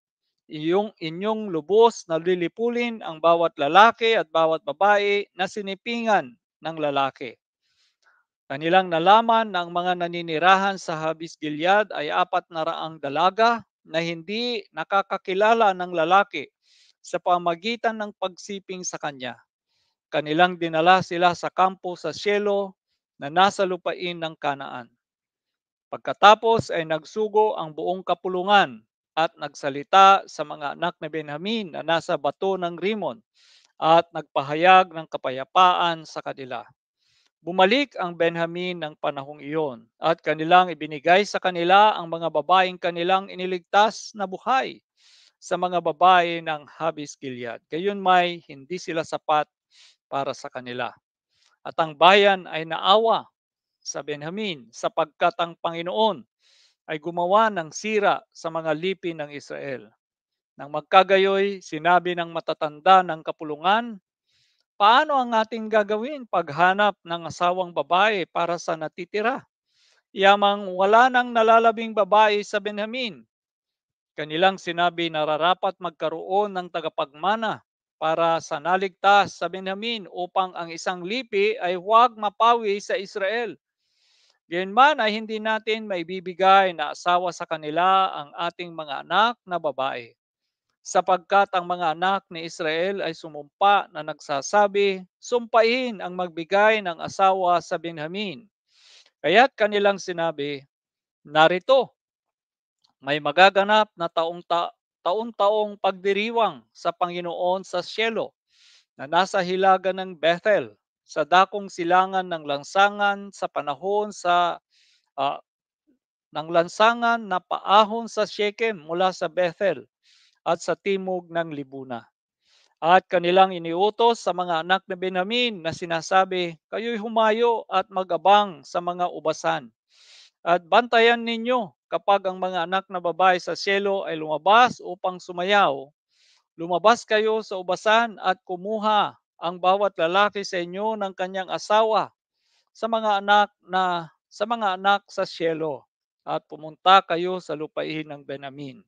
Iyong inyong lubos na lilipulin ang bawat lalaki at bawat babae na sinipingan ng lalaki. Kanilang nalaman na ang mga naninirahan sa Habis Gilead ay apat na raang dalaga na hindi nakakakilala ng lalaki sa pamagitan ng pagsiping sa kanya kanilang dinala sila sa kampo sa Shelo na nasa lupain ng Kanaan. Pagkatapos ay nagsugo ang buong kapulungan at nagsalita sa mga anak ni Benjamin na nasa bato ng Rimon at nagpahayag ng kapayapaan sa kanila. Bumalik ang Benjamin ng panahong iyon at kanilang ibinigay sa kanila ang mga babaeng kanilang iniligtas na buhay sa mga babae ng Habis Gilead. Gayon may hindi sila sapat para sa kanila. At ang bayan ay naawa sa Benjamin sapagkat ang Panginoon ay gumawa ng sira sa mga lipi ng Israel. Nang magkagayoy, sinabi ng matatanda ng kapulungan, Paano ang ating gagawin paghanap ng asawang babae para sa natitira? Yamang wala nang nalalabing babae sa Benjamin. Kanilang sinabi nararapat magkaroon ng tagapagmana para sa naligtas sa Benjamin upang ang isang lipi ay huwag mapawi sa Israel. man ay hindi natin maibibigay na asawa sa kanila ang ating mga anak na babae. Sapagkat ang mga anak ni Israel ay sumumpa na nagsasabi, sumpain ang magbigay ng asawa sa Benjamin. Kaya't kanilang sinabi, narito, may magaganap na taong ta taon-taong pagdiriwang sa Panginoon sa Shelo na nasa hilaga ng Bethel sa dakong silangan ng lansangan sa panahon sa uh, ng lansangan na paahon sa Shechem mula sa Bethel at sa timog ng Libuna. At kanilang iniutos sa mga anak ni Benjamin na sinasabi, kayo'y humayo at magabang sa mga ubasan at bantayan ninyo kapag ang mga anak na babae sa siyelo ay lumabas upang sumayaw. Lumabas kayo sa ubasan at kumuha ang bawat lalaki sa inyo ng kanyang asawa sa mga anak na sa mga anak sa siyelo at pumunta kayo sa lupain ng Benamin.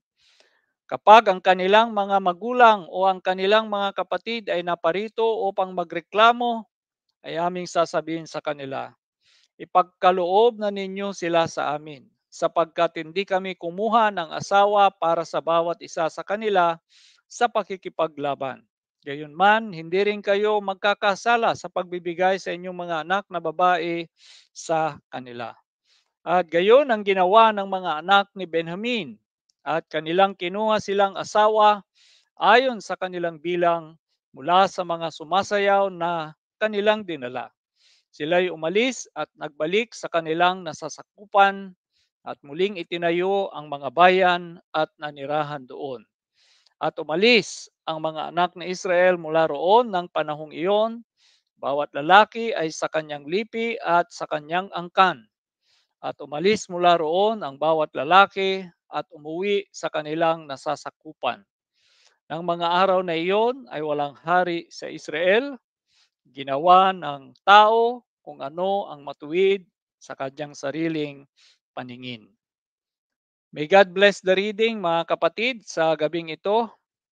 Kapag ang kanilang mga magulang o ang kanilang mga kapatid ay naparito upang magreklamo, ay aming sasabihin sa kanila, Ipagkaloob na ninyo sila sa amin, sapagkat hindi kami kumuha ng asawa para sa bawat isa sa kanila sa pakikipaglaban. Gayunman, hindi rin kayo magkakasala sa pagbibigay sa inyong mga anak na babae sa kanila. At gayon ang ginawa ng mga anak ni Benjamin at kanilang kinuha silang asawa ayon sa kanilang bilang mula sa mga sumasayaw na kanilang dinala. Sila'y umalis at nagbalik sa kanilang nasasakupan at muling itinayo ang mga bayan at nanirahan doon. At umalis ang mga anak na Israel mula roon ng panahong iyon, bawat lalaki ay sa kanyang lipi at sa kanyang angkan. At umalis mula roon ang bawat lalaki at umuwi sa kanilang nasasakupan. Nang mga araw na iyon ay walang hari sa Israel ginawa ng tao kung ano ang matuwid sa kanyang sariling paningin. May God bless the reading mga kapatid. Sa gabing ito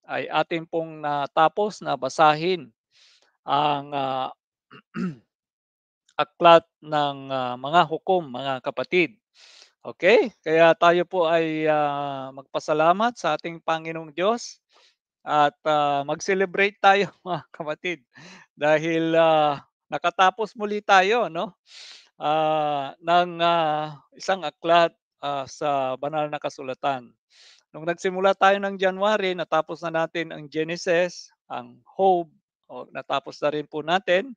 ay atin pong natapos na basahin ang uh, [CLEARS THROAT] aklat ng uh, mga hukom mga kapatid. Okay? Kaya tayo po ay uh, magpasalamat sa ating Panginoong Diyos at uh, mag-celebrate tayo [LAUGHS] mga kapatid dahil uh, nakatapos muli tayo no uh, ng uh, isang aklat uh, sa banal na kasulatan. Nung nagsimula tayo ng January, natapos na natin ang Genesis, ang Hope, o natapos na rin po natin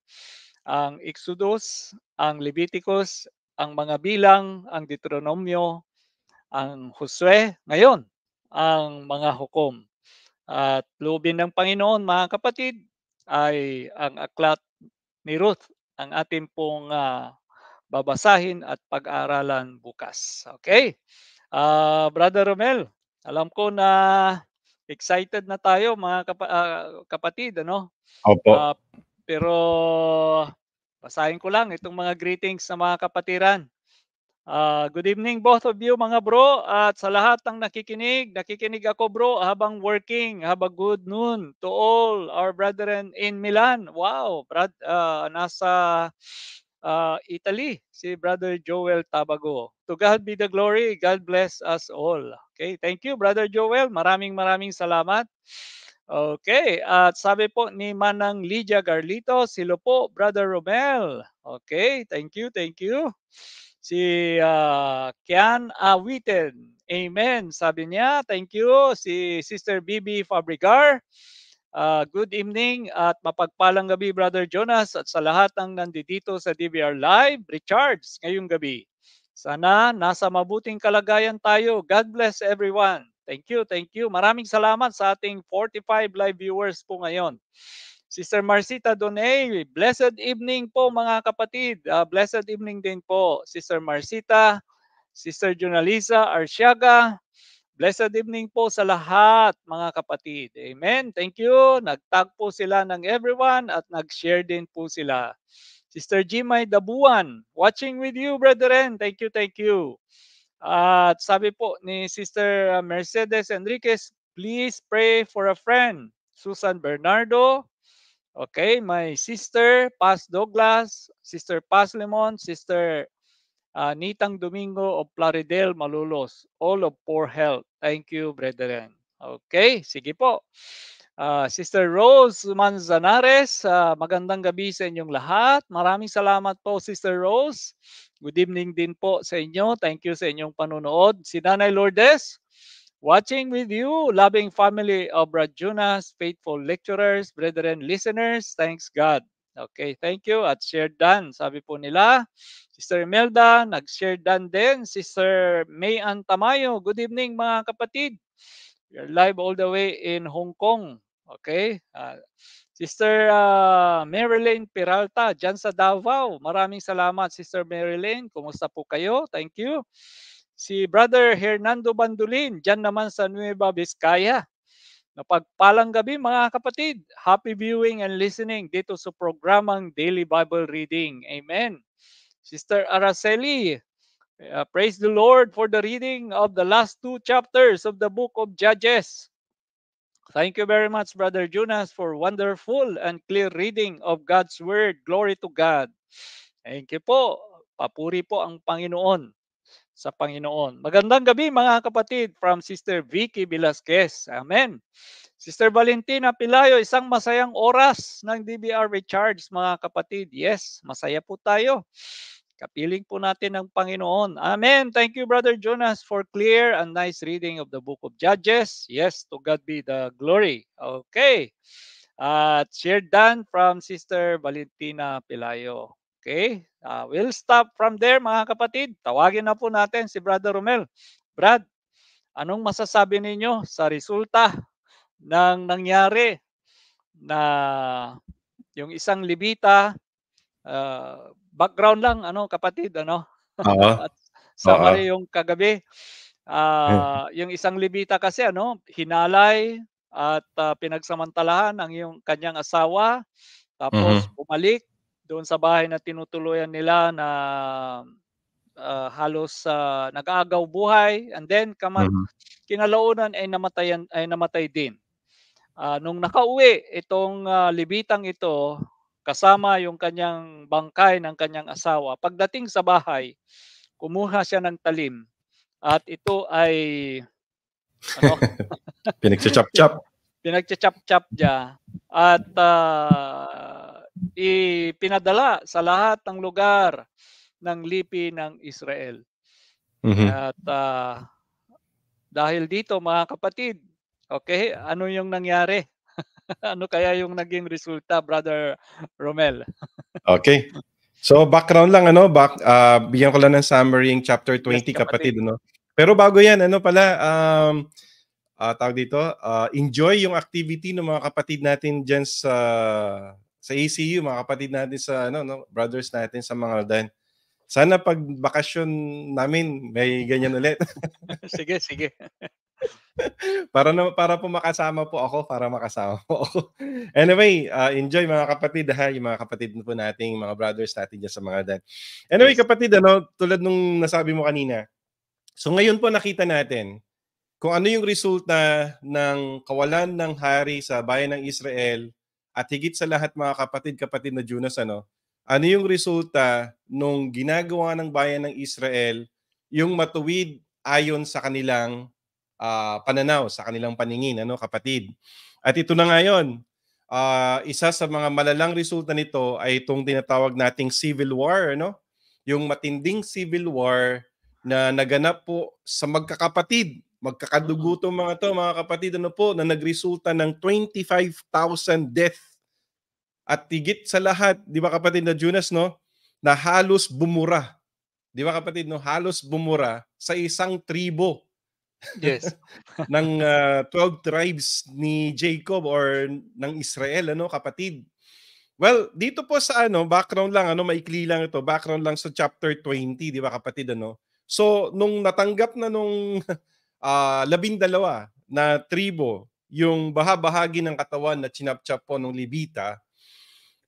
ang Exodus, ang Leviticus, ang mga bilang, ang Deuteronomio, ang Josue, ngayon ang mga hukom. At loobin ng Panginoon, mga kapatid, ay ang aklat ni Ruth ang atin pong uh, babasahin at pag-aralan bukas. Okay? Uh, Brother Romel, alam ko na excited na tayo mga kap- uh, ah, kapatid, ano? Opo. Uh, pero basahin ko lang itong mga greetings sa mga kapatiran. Uh, good evening both of you mga bro at sa lahat ng nakikinig. Nakikinig ako bro habang working. Have a good noon to all our brethren in Milan. Wow, brad, uh, nasa uh, Italy si Brother Joel Tabago. To God be the glory. God bless us all. Okay, thank you Brother Joel. Maraming maraming salamat. Okay, at sabi po ni Manang Lydia Garlito, silo po Brother Romel. Okay, thank you, thank you si uh, Kian Awiten. Amen. Sabi niya, thank you. Si Sister Bibi Fabricar. Uh, ah, good evening at mapagpalang gabi, Brother Jonas, at sa lahat ng nandito sa DVR Live, Richards, ngayong gabi. Sana nasa mabuting kalagayan tayo. God bless everyone. Thank you, thank you. Maraming salamat sa ating 45 live viewers po ngayon. Sister Marcita Donay, blessed evening po mga kapatid. Uh, blessed evening din po, Sister Marcita, Sister Jonalisa Arsiaga. Blessed evening po sa lahat mga kapatid. Amen. Thank you. Nagtag po sila ng everyone at nag-share din po sila. Sister Jimay Dabuan, watching with you, brethren. Thank you, thank you. At sabi po ni Sister ah, Mercedes Enriquez, please pray for a friend. Susan Bernardo, Okay, my sister, Paz Douglas, Sister Paz Lemon, Sister uh, Nitang Domingo of Plaridel, Malulos. All of poor health. Thank you, brethren. Okay, sige po. Uh, Sister Rose Manzanares, uh, magandang gabi sa inyong lahat. Maraming salamat po, Sister Rose. Good evening din po sa inyo. Thank you sa inyong panonood. Si Nanay Lourdes, Watching with you, loving family of Rajunas, faithful lecturers, brethren, listeners, thanks God. Okay, thank you. At share done, sabi po nila. Sister Imelda, nag-share done din. Sister May Antamayo, good evening mga kapatid. You're live all the way in Hong Kong. Okay. Uh, Sister uh, Marilyn Peralta, dyan sa Davao. Maraming salamat, Sister Marilyn. Kumusta po kayo? Thank you si Brother Hernando Bandulin, dyan naman sa Nueva Vizcaya. Napagpalang gabi mga kapatid. Happy viewing and listening dito sa programang Daily Bible Reading. Amen. Sister Araceli, uh, praise the Lord for the reading of the last two chapters of the book of Judges. Thank you very much, Brother Jonas, for wonderful and clear reading of God's Word. Glory to God. Thank you po. Papuri po ang Panginoon sa Panginoon. Magandang gabi mga kapatid from Sister Vicky Velasquez. Amen. Sister Valentina Pilayo, isang masayang oras ng DBR Recharge mga kapatid. Yes, masaya po tayo. Kapiling po natin ng Panginoon. Amen. Thank you Brother Jonas for clear and nice reading of the book of Judges. Yes, to God be the glory. Okay. At uh, shared done from Sister Valentina Pilayo. Okay? Uh, we'll stop from there mga kapatid. Tawagin na po natin si Brother Romel. Brad, anong masasabi ninyo sa resulta ng nangyari na yung isang libita uh, background lang ano kapatid ano uh-huh. [LAUGHS] at uh-huh. yung kagabi hmm. uh, yung isang libita kasi ano hinalay at uh, pinagsamantalahan ang yung kanyang asawa tapos uh-huh. bumalik doon sa bahay na tinutuluyan nila na uh, halos uh, nag-aagaw buhay and then kamal mm-hmm. kinalaunan ay namatayan ay namatay din. Uh, nung nakauwi itong uh, libitang ito kasama yung kanyang bangkay ng kanyang asawa. Pagdating sa bahay, kumuha siya ng talim at ito ay ano? [LAUGHS] pinagchachap-chap. pinagchachap-chap niya at uh, ipinadala sa lahat ng lugar ng lipi ng Israel. Mm-hmm. At uh, dahil dito mga kapatid, okay, ano yung nangyari? [LAUGHS] ano kaya yung naging resulta, Brother Romel? [LAUGHS] okay. So background lang ano, back uh, bigyan ko lang ng summary ng chapter 20 yes, kapatid. kapatid no. Pero bago 'yan, ano pala um uh, tawag dito, uh, enjoy yung activity ng mga kapatid natin diyan sa sa ACU, mga kapatid natin sa ano, no, brothers natin sa mga Rodan. Sana pag bakasyon namin, may ganyan ulit. [LAUGHS] sige, sige. [LAUGHS] para na, para po makasama po ako, para makasama po ako. Anyway, uh, enjoy mga kapatid ha, yung mga kapatid po nating mga brothers natin dyan sa mga dad. Anyway, yes. kapatid, ano, tulad nung nasabi mo kanina, so ngayon po nakita natin kung ano yung resulta ng kawalan ng hari sa bayan ng Israel at higit sa lahat mga kapatid, kapatid na Junas, ano, ano yung resulta nung ginagawa ng bayan ng Israel yung matuwid ayon sa kanilang uh, pananaw, sa kanilang paningin, ano kapatid. At ito na ngayon uh, ah, isa sa mga malalang resulta nito ay itong tinatawag nating civil war, ano? Yung matinding civil war na naganap po sa magkakapatid Magkakadugo mm. to mga to, mga kapatid, ano po, na nagresulta ng 25,000 death. At tigit sa lahat, di ba kapatid na Junas, no? Na halos bumura. Di ba kapatid, no? Halos bumura sa isang tribo. Yes. [LAUGHS] ng uh, ah, 12 tribes ni Jacob or ng Israel, ano, kapatid. Well, dito po sa ano, background lang, ano, maikli lang ito, background lang sa chapter 20, di ba kapatid, ano? So, nung natanggap na nung [LAUGHS] uh, labindalawa na tribo yung bahabahagi ng katawan na chinapchap po ng Libita.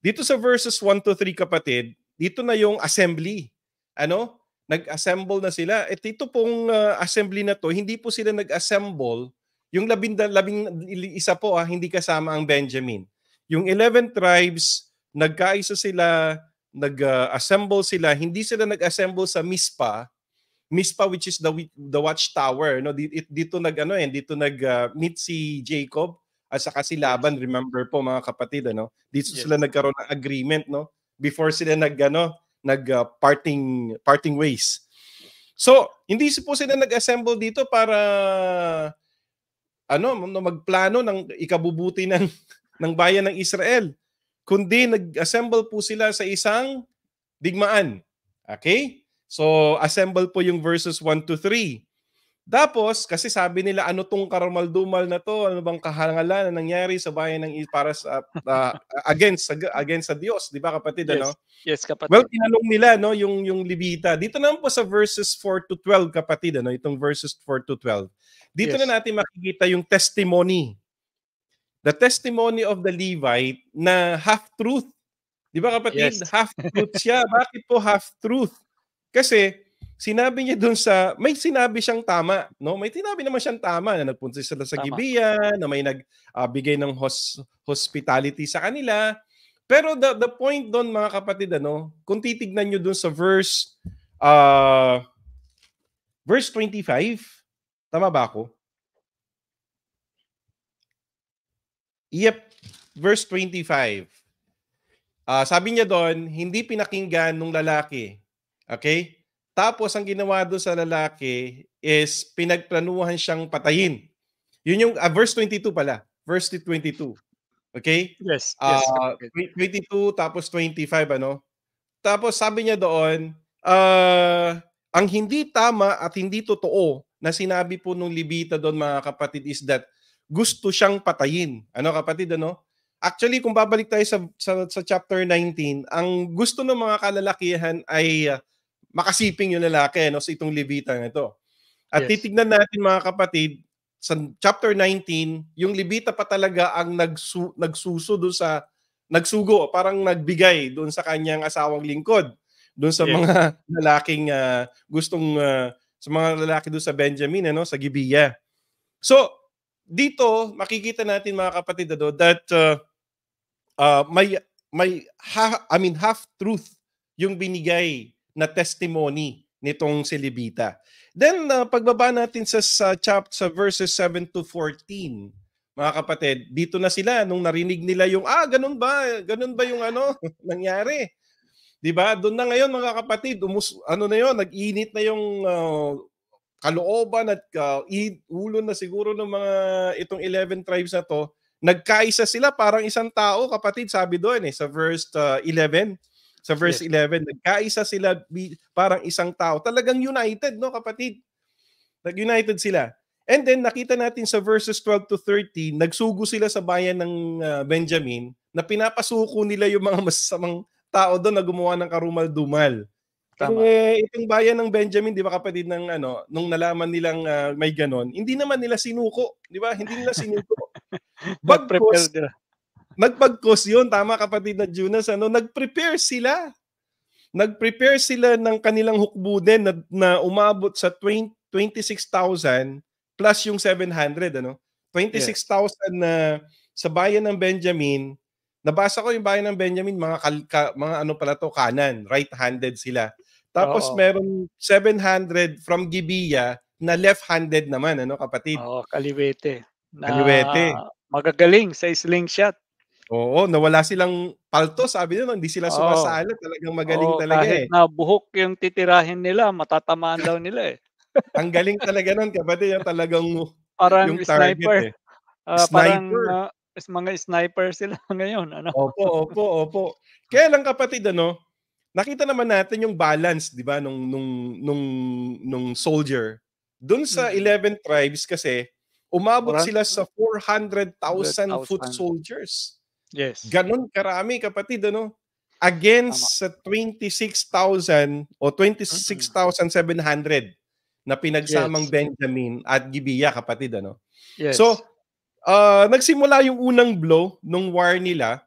Dito sa verses 1 to 3 kapatid, dito na yung assembly. Ano? Nag-assemble na sila. At ito pong uh, assembly na to, hindi po sila nag-assemble. Yung labinda, labing isa po, ah, hindi kasama ang Benjamin. Yung 11 tribes, nagkaisa sila, nag-assemble ah, sila. Hindi sila nag-assemble sa Mispa, MISPA which is the the watchtower no dito, dito nag ano eh dito nag uh, meet si Jacob at saka si Laban remember po mga kapatid ano dito yes. sila nagkaroon ng agreement no before sila nag ano nag uh, parting parting ways so hindi po sila nag-assemble dito para ano magplano ng ikabubuti ng [LAUGHS] ng bayan ng Israel kundi nag-assemble po sila sa isang digmaan okay So, assemble po yung verses 1 to 3. Tapos, kasi sabi nila, ano tong karamaldumal na to? Ano bang kahangalan na nangyari sa bayan ng para sa, uh, [LAUGHS] against, against sa Diyos? Di ba kapatid? Ano? Yes. Ano? yes, kapatid. Well, tinanong nila no, yung, yung Libita. Dito naman po sa verses 4 to 12, kapatid. Ano? Itong verses 4 to 12. Dito yes. na natin makikita yung testimony. The testimony of the Levite na half-truth. Di ba kapatid? Yes. Half-truth siya. Bakit po half-truth? Kasi sinabi niya doon sa may sinabi siyang tama, no? May tinabi naman siyang tama na nagpunta sila sa tama. na may nagbigay ah, uh, ng hos, hospitality sa kanila. Pero the the point doon mga kapatid ano, kung titignan niyo doon sa verse uh, verse 25, tama ba ako? Yep, verse 25. Uh, ah, sabi niya doon, hindi pinakinggan nung lalaki Okay? Tapos ang ginawa doon sa lalaki is pinagplanuhan siyang patayin. Yun yung uh, verse 22 pala. Verse 22. Okay? Yes. yes. 22 ah, tapos 25 ano? Tapos sabi niya doon, uh, ang hindi tama at hindi totoo na sinabi po nung Libita doon mga kapatid is that gusto siyang patayin. Ano kapatid ano? Actually, kung babalik tayo sa, sa, sa chapter 19, ang gusto ng mga kalalakihan ay uh, makasiping yung lalaki no, sa itong Levita na ito. At yes. titignan natin mga kapatid, sa chapter 19, yung Levita pa talaga ang nagsu, nagsuso doon sa, nagsugo, parang nagbigay doon sa kanyang asawang lingkod. Doon sa yes. mga lalaking uh, gustong, uh, sa mga lalaki doon sa Benjamin, ano, sa Gibeah. So, dito, makikita natin mga kapatid do ano, that uh, uh, may, may ha, I mean, half-truth yung binigay na testimony nitong si Libita. Then uh, pagbaba natin sa, sa chapter sa verses 7 to 14, mga kapatid, dito na sila nung narinig nila yung ah ganun ba? Ganun ba yung ano [LAUGHS] nangyari? 'Di ba? Doon na ngayon mga kapatid, umus ano na yon, nag-init na yung uh, kalooban at uh, ulo na siguro ng mga itong 11 tribes na to. Nagkaisa sila parang isang tao, kapatid, sabi doon eh sa verse uh, 11 sa verse yes. 11, nagkaisa sila parang isang tao. Talagang united, no kapatid? Nag-united sila. And then nakita natin sa verses 12 to 13, nagsugo sila sa bayan ng uh, Benjamin na pinapasuko nila yung mga masamang tao doon na gumawa ng karumal-dumal. Tama. eh, itong bayan ng Benjamin, di ba kapatid ng ano, nung nalaman nilang uh, may ganon, hindi naman nila sinuko, di ba? Hindi nila sinuko. [LAUGHS] Bagkos, nila. Nagpagkos yun, tama kapatid na Jonas. Ano, nag-prepare sila. Nag-prepare sila ng kanilang hukbuden na, na umabot sa 20, 26,000 plus yung 700. Ano? 26,000 na sa bayan ng Benjamin. Nabasa ko yung bayan ng Benjamin, mga, kal- ka, mga ano pala to, kanan, right-handed sila. Tapos Oo. meron 700 from Gibeah na left-handed naman, ano kapatid? Oo, kaliwete. Na kaliwete. Magagaling sa shot. Oo, nawala silang palto, sabi nila, hindi sila sumasala, Oo. talagang magaling Oo, talaga kahit eh. na buhok yung titirahin nila, matatamaan daw nila eh. Ang galing talaga nun, kapatid, yung talagang parang yung target sniper. eh. Uh, sniper. Parang uh, mga sniper sila [LAUGHS] ngayon. Ano? Opo, opo, opo. Kaya lang kapatid, ano, nakita naman natin yung balance, di ba, nung, nung, nung, nung soldier. Doon sa hmm. 11 tribes kasi, umabot Orang? sila sa 400,000 foot soldiers. Yes. Ganon karami kapatid ano against sa 26,000 o 26,700 na pinagsamang yes. Benjamin at Gibeah kapatid ano. Yes. So uh, ah, nagsimula yung unang blow nung war nila.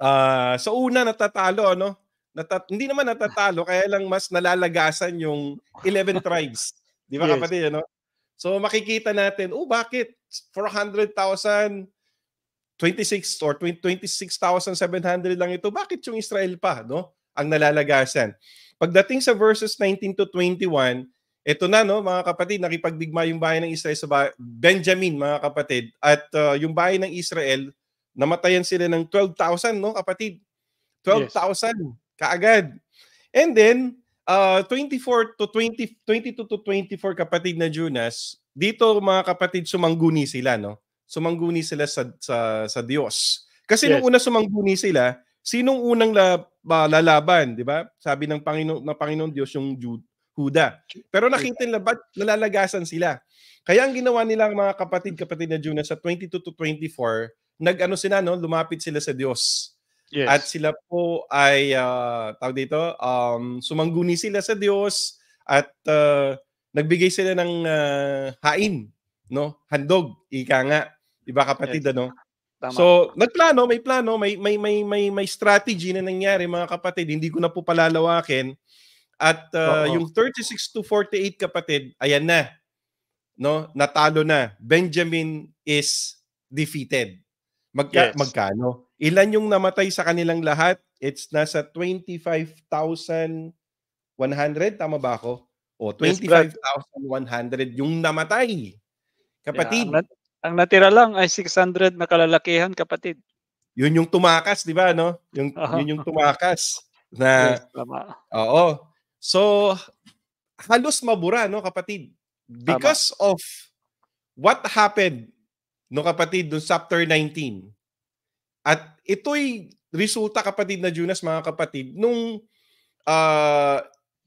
Uh, sa una natatalo ano, Natat- hindi naman natatalo kaya lang mas nalalagasan yung 11 [LAUGHS] tribes. 'Di ba yes. kapatid ano? So makikita natin, oh bakit 400,000 26 or 26,700 lang ito. Bakit yung Israel pa, no? Ang nalalagasan. Pagdating sa verses 19 to 21, ito na no mga kapatid, nakipagdigma yung bayan ng Israel sa bahay, Benjamin mga kapatid at uh, yung bayan ng Israel namatayan sila ng 12,000 no kapatid. 12,000 yes. kaagad. And then uh, 24 to 20 22 to 24 kapatid na Junas, dito mga kapatid sumangguni sila no sumangguni sila sa sa, sa Diyos. Kasi yes. nung una sumangguni sila, sinong unang la, uh, lalaban, 'di ba? Sabi ng Panginoon ng Panginoon Diyos yung Jude, Huda. Pero nakita nila ba't nalalagasan sila? Kaya ang ginawa nila ang mga kapatid-kapatid na Judas sa 22 to 24, nagano ano sila, no? lumapit sila sa Diyos. Yes. At sila po ay, uh, tawag dito, um, sumangguni sila sa Diyos at uh, nagbigay sila ng uh, hain, no? handog, ika nga. 'Di kapatid yes. ano? Tama. So, nagplano, may plano, may may may may may strategy na nangyari mga kapatid. Hindi ko na po palalawakin. At uh, yung 36 to 48 kapatid, ayan na. No, natalo na. Benjamin is defeated. Magka yes. magkano? Ilan yung namatay sa kanilang lahat? It's nasa 25,100, tama ba ako? O 25,100 yung namatay. Kapatid. Yeah, ang natira lang ay 600 na kalalakihan, kapatid. Yun yung tumakas, di ba, no? Yung, uh-huh. Yun yung tumakas. Na, yes, Oo. So, halos mabura, no, kapatid? Because tama. of what happened, no, kapatid, dun chapter 19. At ito'y resulta, kapatid na Junas, mga kapatid, nung uh,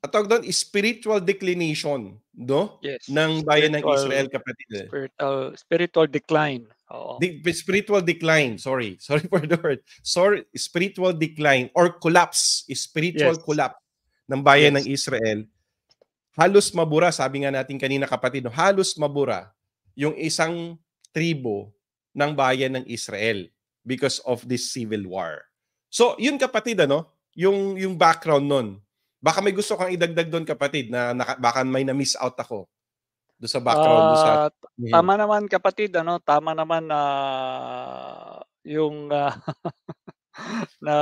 tawag doon, spiritual declination no? yes. ng bayan ng Israel kapatid. Eh. Spiritual, spiritual decline. Oo. The, spiritual decline, sorry. [LAUGHS] Sorry for the word. Sorry, spiritual decline or collapse, spiritual yes. collapse ng bayan yes. ng Israel. Halos mabura, sabi nga natin kanina kapatid, no? halos mabura yung isang tribo ng bayan ng Israel because of this civil war. So, yun kapatid ano, yung yung background nun Baka may gusto kang idagdag doon kapatid na naka, baka may na-miss out ako do sa background uh, sa ah, Tama naman kapatid ano, tama naman na uh, yung uh, [LAUGHS] na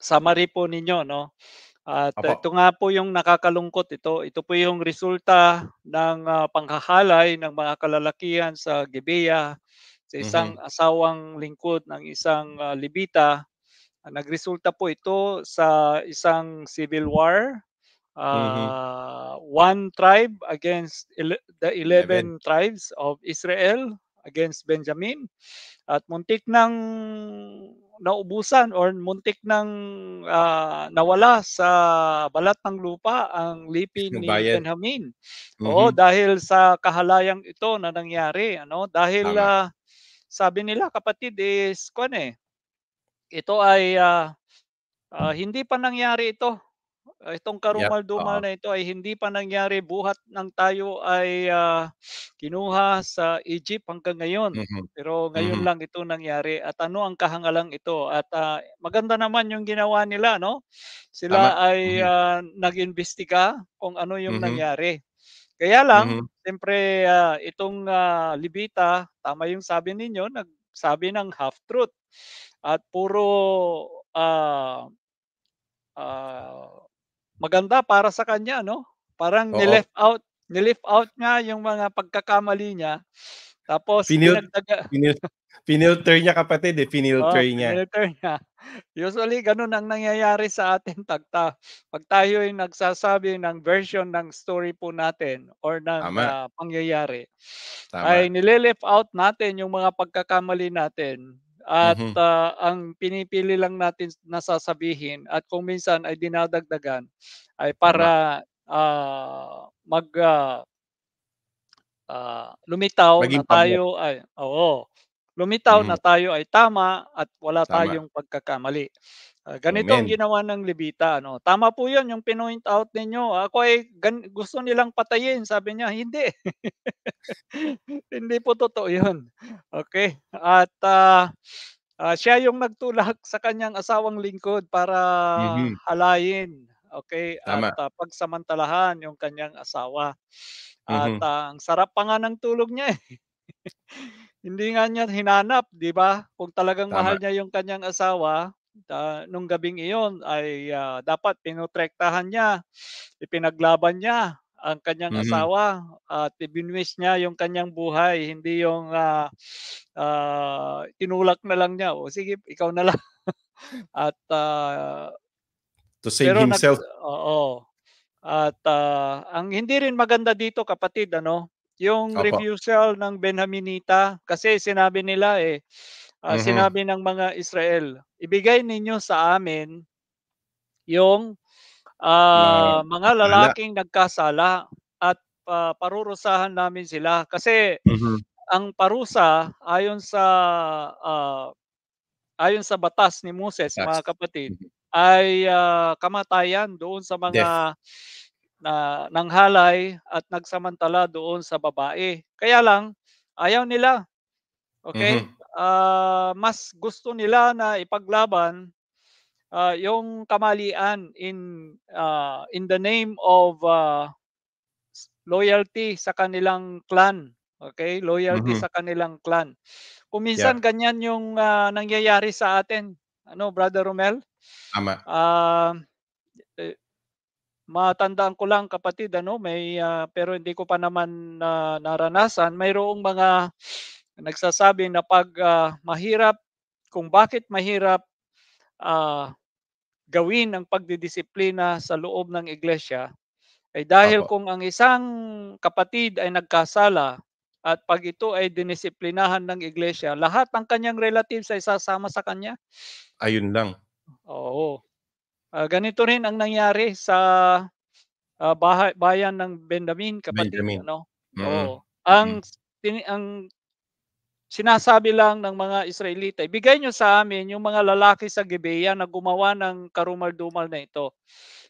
summary po ninyo no. At Apo. ito nga po yung nakakalungkot ito. Ito po yung resulta ng uh, panghahalay ng mga kalalakihan sa Gibeah sa isang mm-hmm. asawang lingkod ng isang uh, libita Nagresulta po ito sa isang civil war. Uh, mm-hmm. Ah, one tribe against ele- the 11 Amen. tribes of Israel against Benjamin. At muntik nang naubusan or muntik nang uh, nawala sa balat ng lupa ang lipi ni Benjamin. Mm-hmm. Oo, dahil sa kahalayang ito na nangyari, ano? Dahil uh, sabi nila kapatid is kwan eh, ito ay uh, uh, hindi pa nangyari ito. Ah, itong karumal-dumal yep. uh, na ito ay hindi pa nangyari buhat ng tayo ay uh, kinuha sa Egypt hanggang ngayon. Mm-hmm. Pero ngayon mm-hmm. lang ito nangyari at ano ang kahangalang ito at uh, maganda naman yung ginawa nila no. Sila Tama. ay mm-hmm. uh, nag-imbestiga kung ano yung mm-hmm. nangyari. Kaya lang, mm-hmm. siyempre uh, itong uh, Libita, tama yung sabi ninyo, nagsabi ng half-truth at puro uh, uh, maganda para sa kanya no parang ni left out ni left out nga yung mga pagkakamali niya tapos Pinil- pinagdaga [LAUGHS] pinil- Pinilter niya kapatid eh, pinilter oh, niya. Pinilter niya. Usually, ganun ang nangyayari sa atin tagta. Pag tayo ay nagsasabi ng version ng story po natin or ng Tama. uh, pangyayari, Tama. ay nile-left out natin yung mga pagkakamali natin at mm-hmm. uh, ang pinipili lang natin nasasabihin at kung minsan ay dinadagdagan ay para uh, mag uh, uh, lumitaw Maging na tayo pamuk. ay oo. Lumitaw mm-hmm. na tayo ay tama at wala tama. tayong pagkakamali. Ah, ganito Amen. ang ginawa ng Levita. Ano? Tama po yun, yung pinoint out ninyo. Ako ay gan- gusto nilang patayin. Sabi niya, hindi. [LAUGHS] hindi po totoo yun. Okay. At uh, uh, siya yung nagtulak sa kanyang asawang lingkod para mm-hmm. halayin. Okay. Tama. At uh, pagsamantalahan yung kanyang asawa. At mm-hmm. uh, ang sarap pa nga ng tulog niya eh. [LAUGHS] hindi nga niya hinanap, di ba? Kung talagang Tama. mahal niya yung kanyang asawa, uh, nung gabing iyon ay uh, dapat pinutrektahan niya, ipinaglaban niya ang kanyang mm-hmm. asawa at ibinwis niya yung kanyang buhay, hindi yung uh, ah, uh, ah, tinulak na lang niya. O sige, ikaw na lang. [LAUGHS] at uh, to save pero himself. Nag, oo. At uh, ang hindi rin maganda dito kapatid ano, yung Opo. refusal ng Benjaminita kasi sinabi nila eh Ah, mm-hmm. Sinabi ng mga Israel, ibigay ninyo sa amin yung uh, mm mga lalaking Wala. nagkasala at uh, parurusahan namin sila kasi mm-hmm. ang parusa ayon sa uh, ayon sa batas ni Moses That's... mga kapatid mm-hmm. ay uh, kamatayan doon sa mga Death. na nanghalay at nagsamantala doon sa babae. Kaya lang ayaw nila. Okay? Mm-hmm uh, mas gusto nila na ipaglaban uh, yung kamalian in uh, in the name of uh, loyalty sa kanilang clan. Okay? Loyalty mm-hmm. sa kanilang clan. kuminsan yeah. ganyan yung uh, nangyayari sa atin. Ano, Brother Romel? Tama. Uh, eh, matandaan ko lang kapatid ano may uh, pero hindi ko pa naman uh, naranasan mayroong mga nagsasabi na pag uh, mahirap, kung bakit mahirap uh, gawin ang pagdidisiplina sa loob ng iglesia, ay dahil Apo. kung ang isang kapatid ay nagkasala at pag ito ay dinisiplinahan ng iglesia, lahat ng kanyang relatives ay sasama sa kanya. Ayun lang. Oo. Uh, ganito rin ang nangyari sa uh, bahay, bayan ng Benjamin, kapatid Benjamin. ano. Mm. Oo. Ang mm. Tin, ang sinasabi lang ng mga Israelita, ibigay nyo sa amin yung mga lalaki sa Gibeah na gumawa ng karumal-dumal na ito.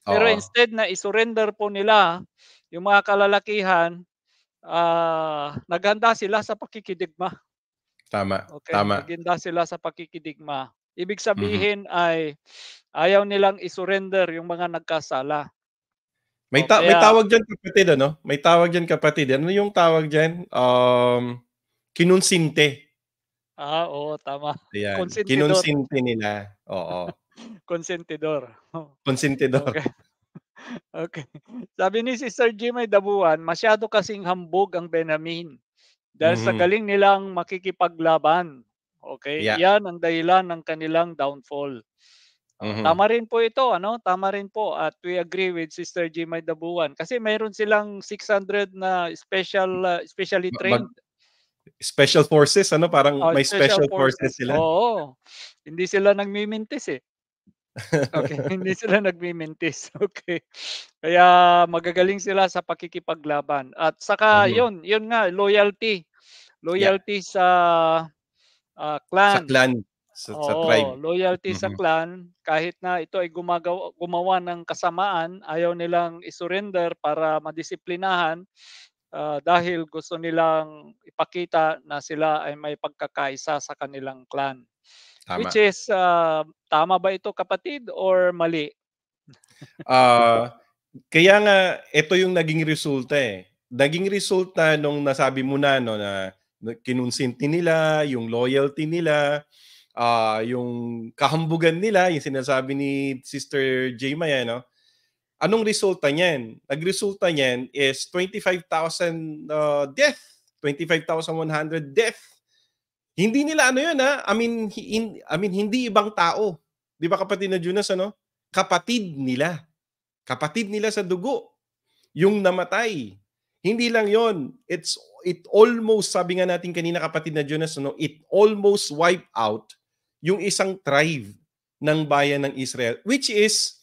Pero Oo. instead na isurrender po nila yung mga kalalakihan, uh, naghanda sila sa pakikidigma. Tama, okay, tama. Naghanda sila sa pakikidigma. Ibig mm-hmm. sabihin mm-hmm. ay ayaw nilang isurrender yung mga nagkasala. May ta- okay. may tawag diyan kapatid ano? May tawag diyan kapatid. Ano yung tawag diyan? Um Kinunsinte. Ah, oo, tama. Ayan. Kinunsinte nila. Oo. [LAUGHS] Consentidor. [LAUGHS] Consentidor. Okay. [LAUGHS] okay. Sabi ni Sister Jimmy Dabuan, masyado kasing hambog ang Benjamin dahil mm-hmm. sa galing nilang makikipaglaban. Okay? Yeah. Yan ang dahilan ng kanilang downfall. Mm-hmm. Tama rin po ito, ano? Tama rin po at we agree with Sister Jimmy Dabuan kasi mayroon silang 600 na special uh, specially trained. Mag- Special forces, ano? Parang oh, may special, special forces. forces sila. Oo. Hindi sila nagmimintis eh. okay, [LAUGHS] hindi sila nagmimintis. [LAUGHS] Okay. Kaya magagaling sila sa pakikipaglaban. At saka mm-hmm. 'yun, 'yun nga loyalty. Loyalty yeah. sa uh, clan. Sa clan, sa, Oo, sa tribe. Loyalty mm-hmm. sa clan kahit na ito ay gumagawa gumawa ng kasamaan, ayaw nilang isurrender para madisiplinahan. Ah, dahil gusto nilang ipakita na sila ay may pagkakaisa sa kanilang clan. Tama. Which is, uh, tama ba ito kapatid or mali? uh, kaya nga, ito yung naging resulta eh. Naging resulta nung nasabi mo na no, na kinunsinti nila, yung loyalty nila, uh, yung kahambugan nila, yung sinasabi ni Sister Jema yan, eh, no? Anong resulta niyan? Nagresulta niyan is 25,000 uh, death, 25,100 death. Hindi nila ano 'yun ha? Ah. I mean, in, I mean hindi ibang tao. 'Di ba kapatid na Jonas ano? Kapatid nila. Kapatid nila sa dugo yung namatay. Hindi lang 'yon. It's it almost sabi nga natin kanina kapatid na Jonas no, it almost wipe out yung isang tribe ng bayan ng Israel which is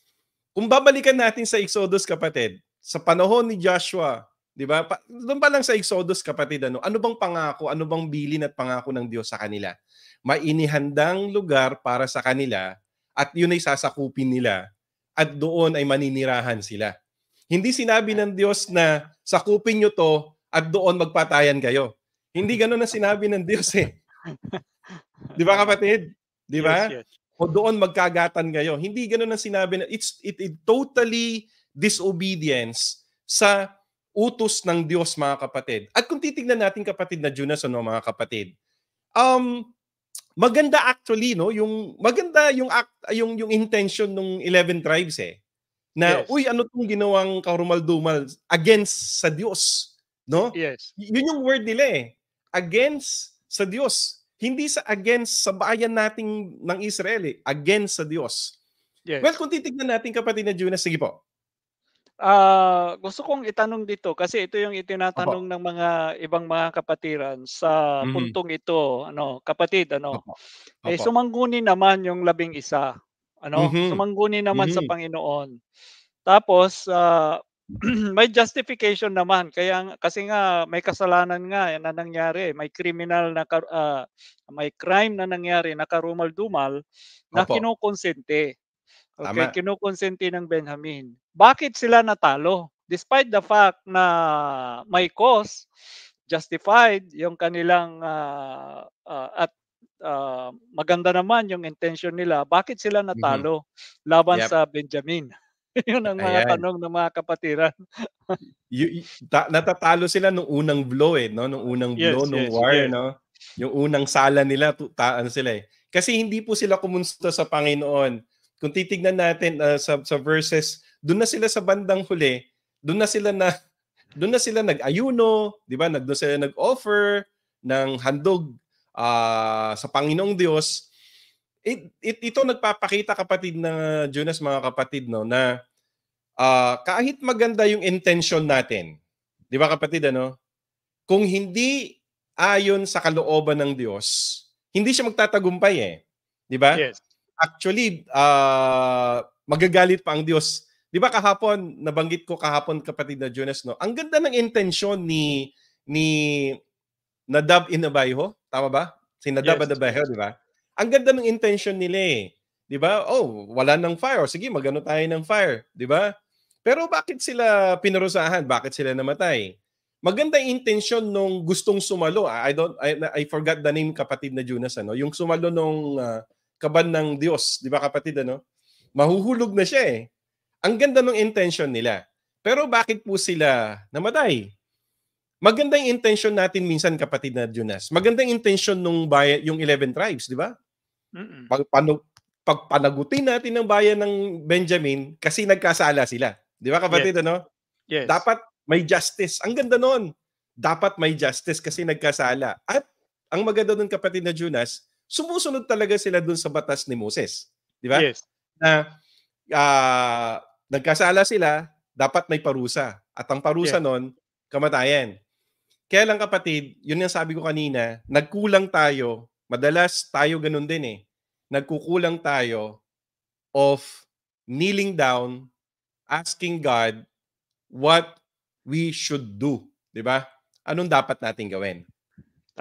kung babalikan natin sa Exodus kapatid, sa panahon ni Joshua, 'di ba? Pa, doon pa lang sa Exodus kapatid ano, ano bang pangako, ano bang bilin at pangako ng Diyos sa kanila? May inihandang lugar para sa kanila at yun ay sasakupin nila at doon ay maninirahan sila. Hindi sinabi ng Diyos na sakupin nyo to at doon magpatayan kayo. Hindi ganoon ang sinabi ng Diyos eh. [LAUGHS] 'Di ba kapatid? 'Di ba? Yes, yes o doon magkagatan kayo. Hindi ganoon ang sinabi na it's it, it totally disobedience sa utos ng Diyos mga kapatid. At kung titingnan natin kapatid na Judas ano mga kapatid. Um maganda actually no yung maganda yung act, yung yung intention ng 11 tribes eh na yes. uy ano tong ginawang karumaldumal against sa Diyos no? Yes. Y- yun yung word nila eh. Against sa Diyos. Hindi sa against sa bayan nating ng Israel eh, against sa Diyos. Yes. Well, kung titignan natin kapatid na Junas, sige po. Uh, gusto kong itanong dito kasi ito yung itinatanong Opo. ng mga ibang mga kapatiran sa mm-hmm. puntong ito ano kapatid ano Opo. Eh, Opo. eh sumangguni naman yung labing isa ano mm-hmm. sumangguni naman mm-hmm. sa mhm. Panginoon tapos uh, [CLEARS THROAT] may justification naman kaya kasi nga may kasalanan nga eh, na nangyari may criminal na uh, may crime na nangyari na karumal dumal na Opo. kinokonsente okay Tama. kinokonsente ng Benjamin bakit sila natalo despite the fact na may cause justified yung kanilang uh, uh, at uh, maganda naman yung intention nila bakit sila mm-hmm. natalo mm-hmm. laban yep. sa Benjamin yun ang mga Ayan. tanong ng mga kapatiran. y- y- ta- natatalo sila nung unang blow eh, no? Nung unang blow, yes, nung war, yes. no? Yung unang sala nila, taan sila eh. Kasi hindi po sila kumunsta sa Panginoon. Kung titignan natin uh, sa, sa verses, doon na sila sa bandang huli, doon na sila na [LAUGHS] doon na sila nag-ayuno, 'di ba? Nagdoon sila nag-offer ng handog uh, sa Panginoong Diyos it, it, ito nagpapakita kapatid na Jonas mga kapatid no na uh, kahit maganda yung intention natin, 'di ba kapatid ano? Kung hindi ayon sa kalooban ng Diyos, hindi siya magtatagumpay eh. 'Di ba? Yes. Actually, uh, magagalit pa ang Diyos. 'Di ba kahapon nabanggit ko kahapon kapatid na Jonas no. Ang ganda ng intention ni ni Nadab Inabayho, tama ba? Si Nadab yes. Inabayho, 'di ba? Ang ganda ng intention nila eh. 'Di ba? Oh, wala nang fire. sige, magano tayo ng fire, 'di ba? Pero bakit sila pinarusahan? Bakit sila namatay? Maganda intention nung gustong sumalo. I don't I, I forgot the name kapatid na Jonas ano, yung sumalo nung uh, kaban ng Diyos, 'di ba kapatid ano? Mahuhulog na siya eh. Ang ganda ng intention nila. Pero bakit po sila namatay? Magandang intention natin minsan kapatid na Jonas. Magandang intention nung bayan, yung 11 tribes, 'di ba? Mm-mm. Pag, panu- pagpanagutin natin ang bayan ng Benjamin kasi nagkasala sila. Di ba kapatid, yes. ano? Yes. Dapat may justice. Ang ganda noon. Dapat may justice kasi nagkasala. At ang maganda nun kapatid na Jonas, sumusunod talaga sila dun sa batas ni Moses. Di ba? Yes. Na uh, nagkasala sila, dapat may parusa. At ang parusa yes. nun, kamatayan. Kaya lang kapatid, yun yung sabi ko kanina, nagkulang tayo Madalas tayo ganun din eh. Nagkukulang tayo of kneeling down, asking God what we should do. Di ba? Anong dapat natin gawin?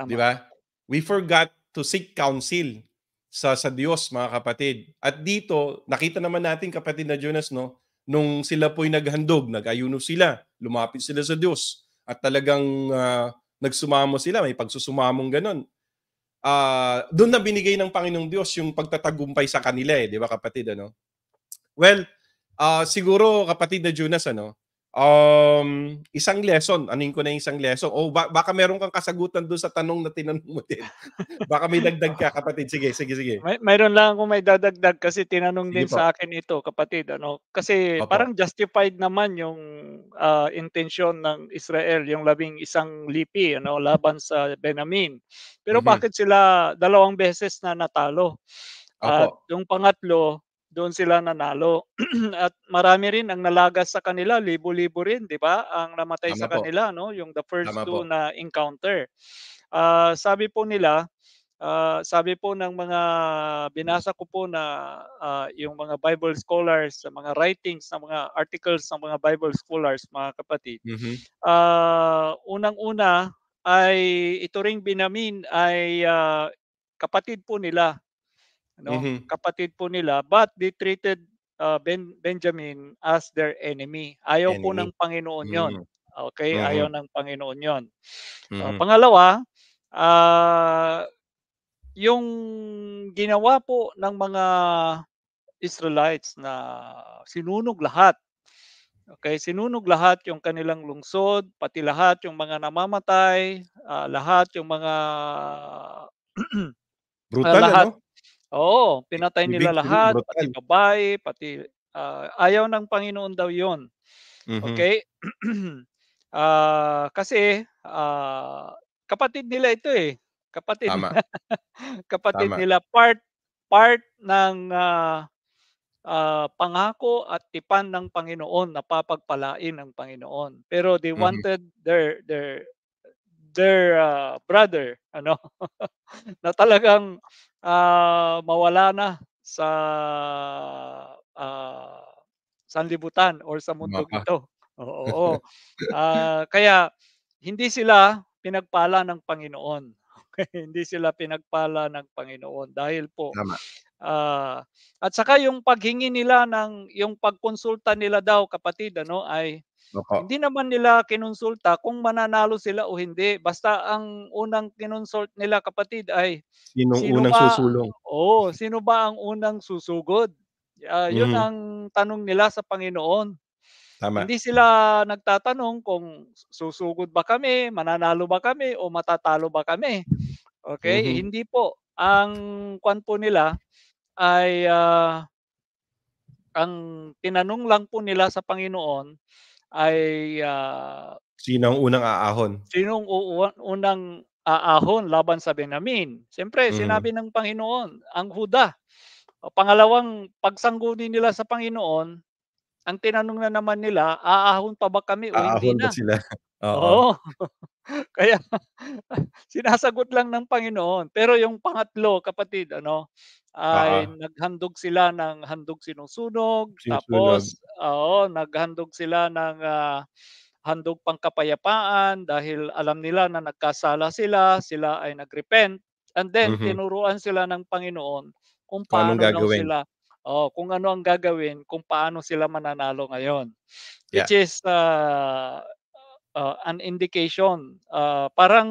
Di ba? We forgot to seek counsel sa sa Diyos, mga kapatid. At dito, nakita naman natin kapatid na Jonas, no? Nung sila po'y naghandog, nag-ayuno sila, lumapit sila sa Diyos. At talagang uh, nagsumamo sila, may pagsusumamong ganun uh, doon na binigay ng Panginoong Diyos yung pagtatagumpay sa kanila eh, di ba kapatid ano? Well, uh, siguro kapatid na Jonas ano, um, isang lesson. Anin ko na yung isang lesson? O oh, ba- baka meron kang kasagutan doon sa tanong na tinanong mo din. [LAUGHS] baka may dagdag ka, kapatid. Sige, sige, sige. May, mayroon lang akong may dadagdag kasi tinanong sige din po. sa akin ito, kapatid. Ano? Kasi Opo. parang justified naman yung uh, ah, intention ng Israel, yung labing isang lipi ano, laban sa Benamin. Pero mm-hmm. bakit sila dalawang beses na natalo? Opo. At yung pangatlo, doon sila nanalo. [CLEARS THROAT] At marami rin ang nalagas sa kanila, libo-libo rin, 'di ba? Ang namatay Tama sa po. kanila, no, yung the first Tama two po. na encounter. Uh, sabi po nila, uh, sabi po ng mga binasa ko po na uh, yung mga Bible scholars, sa mga writings ng mga articles ng mga Bible scholars, mga kapatid. Mm-hmm. Uh, unang-una ay ito ring binamin ay uh, kapatid po nila no? Mm-hmm. Kapatid po nila, but they treated uh, ben- Benjamin as their enemy. Ayaw enemy. po ng Panginoon 'yon. Mm-hmm. Okay, mm-hmm. ayaw ng Panginoon 'yon. Ah, mm-hmm. Uh, pangalawa, uh, yung ginawa po ng mga Israelites na sinunog lahat. Okay, sinunog lahat yung kanilang lungsod, pati lahat yung mga namamatay, uh, lahat yung mga [CLEARS THROAT] brutal uh, lahat, ano? Oo, pinatay nila lahat, pati babae, pati uh, ayaw ng Panginoon daw 'yon. Mm-hmm. Okay? uh, [CLEARS THROAT] kasi uh, kapatid nila ito eh. Kapatid Tama. [LAUGHS] kapatid Tama. nila part part ng uh, uh, pangako at tipan ng Panginoon na papagpalain ng Panginoon. Pero they mm-hmm. wanted their their their uh, brother ano [LAUGHS] na talagang uh, mawala na sa uh, sanlibutan or sa mundong ito. Oo. oo. [LAUGHS] uh, ah, kaya hindi sila pinagpala ng Panginoon. Okay? [LAUGHS] hindi sila pinagpala ng Panginoon dahil po Tama. Uh, at saka yung paghingi nila ng yung pagkonsulta nila daw kapatid ano ay Opo. hindi naman nila kinonsulta kung mananalo sila o hindi. Basta ang unang kinonsult nila kapatid ay Sinong sino unang ba, susulong? Oo, oh, sino ba ang unang susugod? Uh, yun mm-hmm. ang tanong nila sa Panginoon. Tama. Hindi sila nagtatanong kung susugod ba kami, mananalo ba kami, o matatalo ba kami. Okay? Mm-hmm. Hindi po. Ang kwan po nila, ay ah, ang tinanong lang po nila sa Panginoon ay ah, Sino ang unang aahon? Sino ang unang aahon laban sa Benjamin? Siyempre, Mhm. sinabi ng Panginoon, ang Huda. O, Pangalawang pagsangguni nila sa Panginoon, ang tinanong na naman nila, aahon pa ba kami o hindi Aahon na? ba sila? [LAUGHS] Oo. [LAUGHS] [LAUGHS] Kaya [LAUGHS] sinasagot lang ng Panginoon. Pero yung pangatlo, kapatid, ano, ay uh-huh. naghandog sila ng handog sinusunog, sinusunog. tapos oo, naghandog sila ng uh, handog pangkapayapaan dahil alam nila na nagkasala sila, sila ay nagrepent. And then mm-hmm. tinuruan sila ng Panginoon kung paano gagawin. sila oh, kung ano ang gagawin, kung paano sila mananalo ngayon. Yeah. Which is uh, uh, an indication. Uh, parang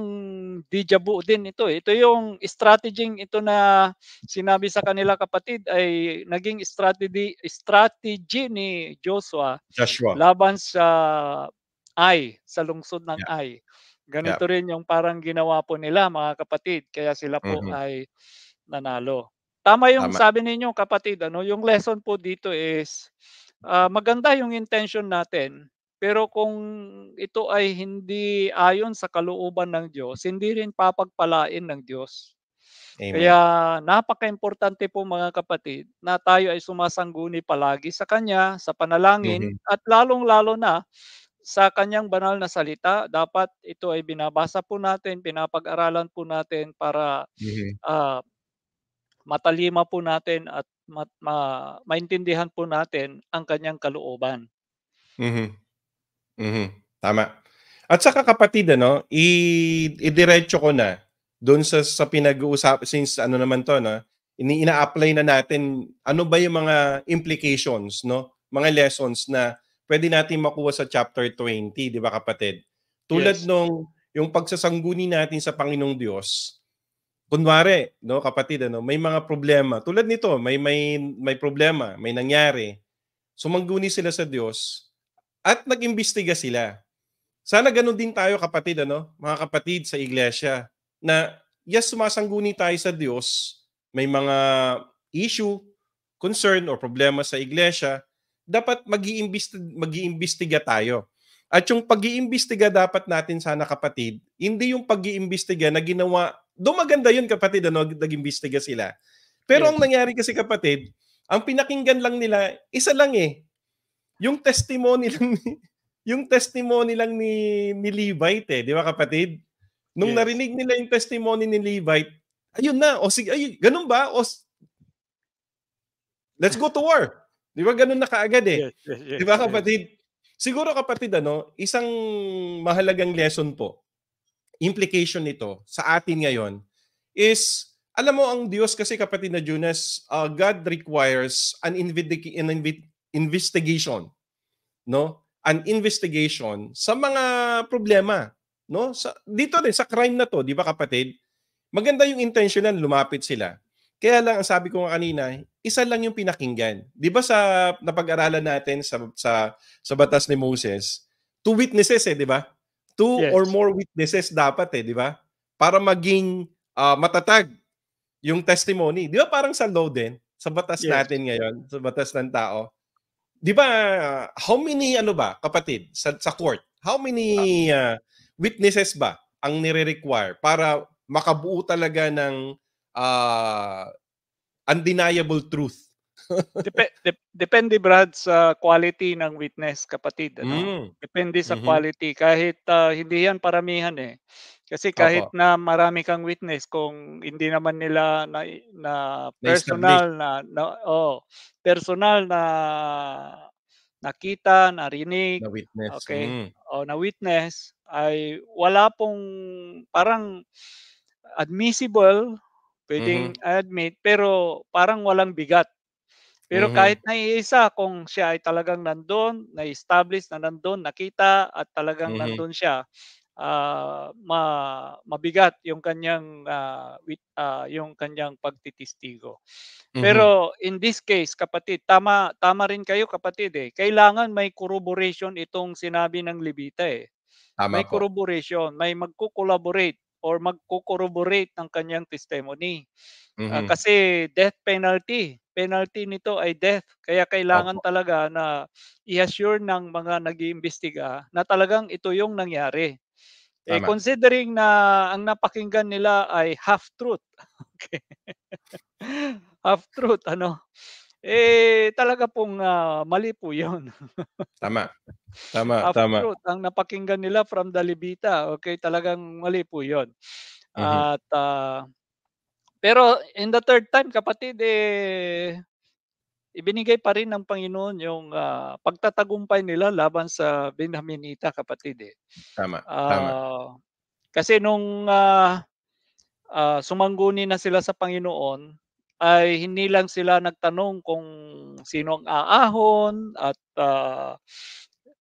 deja vu din ito. Eh. Ito yung strategy ito na sinabi sa kanila kapatid ay naging strategy strategy ni Joshua, Joshua. laban sa ay sa lungsod ng yeah. Ganito yeah. rin yung parang ginawa po nila mga kapatid kaya sila po mm-hmm. ay nanalo. Tama yung Tama. sabi ninyo kapatid ano yung lesson po dito is uh, maganda yung intention natin pero kung ito ay hindi ayon sa kalooban ng Diyos, hindi rin papagpalain ng Diyos. Amen. Kaya napaka-importante po mga kapatid na tayo ay sumasangguni palagi sa Kanya, sa panalangin, mm-hmm. at lalong-lalo na sa Kanyang banal na salita. Dapat ito ay binabasa po natin, pinapag-aralan po natin para mm-hmm. uh, matalima po natin at ma- ma- maintindihan po natin ang Kanyang kalooban. Mm-hmm. Mhm, tama. At saka kapatid ano, i idiretso ko na doon sa sa pinag-uusap since ano naman 'to, no? Ini ina-apply na natin ano ba yung mga implications, no? Mga lessons na pwede natin makuha sa chapter 20, 'di ba kapatid? Tulad yes. nung yung pagsasangguni natin sa Panginoong Diyos. Kunwari, no, kapatid, ano, may mga problema. Tulad nito, may may may problema, may nangyari. Sumangguni sila sa Diyos at nag-imbestiga sila. Sana ganun din tayo kapatid, ano? mga kapatid sa iglesia, na yes, sumasangguni tayo sa Diyos, may mga issue, concern, or problema sa iglesia, dapat mag-iimbestiga tayo. At yung pag-iimbestiga dapat natin sana kapatid, hindi yung pag-iimbestiga na ginawa, maganda yun kapatid, ano, nag-imbestiga sila. Pero yeah. ang nangyari kasi kapatid, ang pinakinggan lang nila, isa lang eh, yung testimony lang ni, [LAUGHS] yung testimony lang ni, ni Levite eh, di ba kapatid? Nung yes. narinig nila yung testimony ni Levite, ayun na, o sige, ayun, ganun ba? O, let's go to war. Di ba ganun na kaagad eh? Yes, yes, yes, di ba kapatid? Yes. Siguro kapatid, ano, isang mahalagang lesson po, implication nito sa atin ngayon is, alam mo ang Diyos kasi kapatid na Jonas, uh, God requires an, invidic- an, inv- investigation, no? An investigation sa mga problema, no? Sa, dito din sa crime na 'to, 'di ba kapatid? Maganda yung intention na lumapit sila. Kaya lang ang sabi ko nga kanina, isa lang yung pinakinggan. 'Di ba sa napag-aralan natin sa sa sa batas ni Moses, two witnesses eh, 'di ba? Two yes. or more witnesses dapat eh, 'di ba? Para maging uh, matatag yung testimony. Di ba parang sa law din, sa batas yes. natin ngayon, sa batas ng tao, 'di ba how many ano ba kapatid sa, sa court? How many uh, witnesses ba ang nire-require para makabuo talaga ng uh, undeniable truth? [LAUGHS] Dep- de- depende Brad sa quality ng witness kapatid ano. Mm. Depende sa mm-hmm. quality kahit uh, hindi yan paramihan eh. Kasi kahit Opo. na marami kang witness kung hindi naman nila na, na personal na, na oh, personal na nakita, narinig, na witness. Okay. Mm. O oh, na witness ay wala pong parang admissible, pwedeng mm-hmm. admit pero parang walang bigat. Pero mm-hmm. kahit naiisa kung siya ay talagang nandoon, na-establish na nandoon, nakita at talagang mm-hmm. nandoon siya, uh, ma, mabigat yung kanyang uh, uh, yung kanyang pagtitistigo. Mm-hmm. Pero in this case, kapatid, tama tama rin kayo kapatid eh. Kailangan may corroboration itong sinabi ng Libita eh. Tama may po. corroboration, may magko-collaborate or magko-corroborate ng kanyang testimony. Mm-hmm. Uh, kasi death penalty, penalty nito ay death. Kaya kailangan Opo. talaga na i-assure ng mga nag-iimbestiga na talagang ito yung nangyari. Eh, considering na ang napakinggan nila ay half-truth. [LAUGHS] okay. half-truth, ano? Eh, talaga pong uh, mali po 'yon. [LAUGHS] tama. Tama, tama. Half-truth, ang napakinggan nila from Dalibita. Okay, talagang mali po 'yon. Mm-hmm. At, uh, pero in the third time, kapatid, eh, ibinigay pa rin ng Panginoon yung uh, pagtatagumpay nila laban sa Benjaminita kapatid eh. Tama, uh, tama. Ah, kasi nung uh, uh, sumangguni na sila sa Panginoon, ay hindi lang sila nagtanong kung sino ang aahon at uh,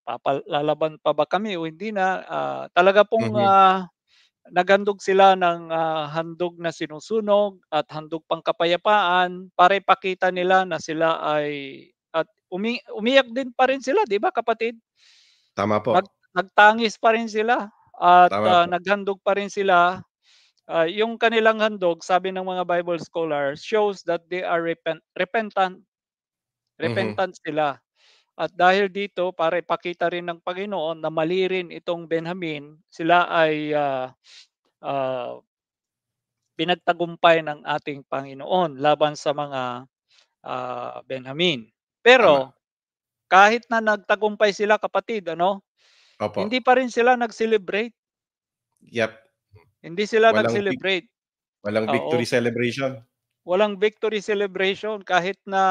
papalalaban pa ba kami o hindi na. Uh, talaga pong mm-hmm. uh, naghandog sila ng uh, handog na sinusunog at handog pangkapayapaan para ipakita nila na sila ay at umi, umiyak din pa rin sila, 'di ba kapatid? Tama po. Nag, nagtangis pa rin sila at uh, naghandog pa rin sila. Uh, yung kanilang handog, sabi ng mga Bible scholars, shows that they are repent, repentant. Repentant mm-hmm. sila. At dahil dito, para ipakita rin ng Panginoon na mali rin itong Benjamin, sila ay uh, uh, pinagtagumpay ng ating Panginoon laban sa mga uh, Benjamin. Pero kahit na nagtagumpay sila kapatid, ano? Opo. Hindi pa rin sila nag-celebrate. Yep. Hindi sila walang nag-celebrate. Walang victory Oo. celebration. Walang victory celebration kahit na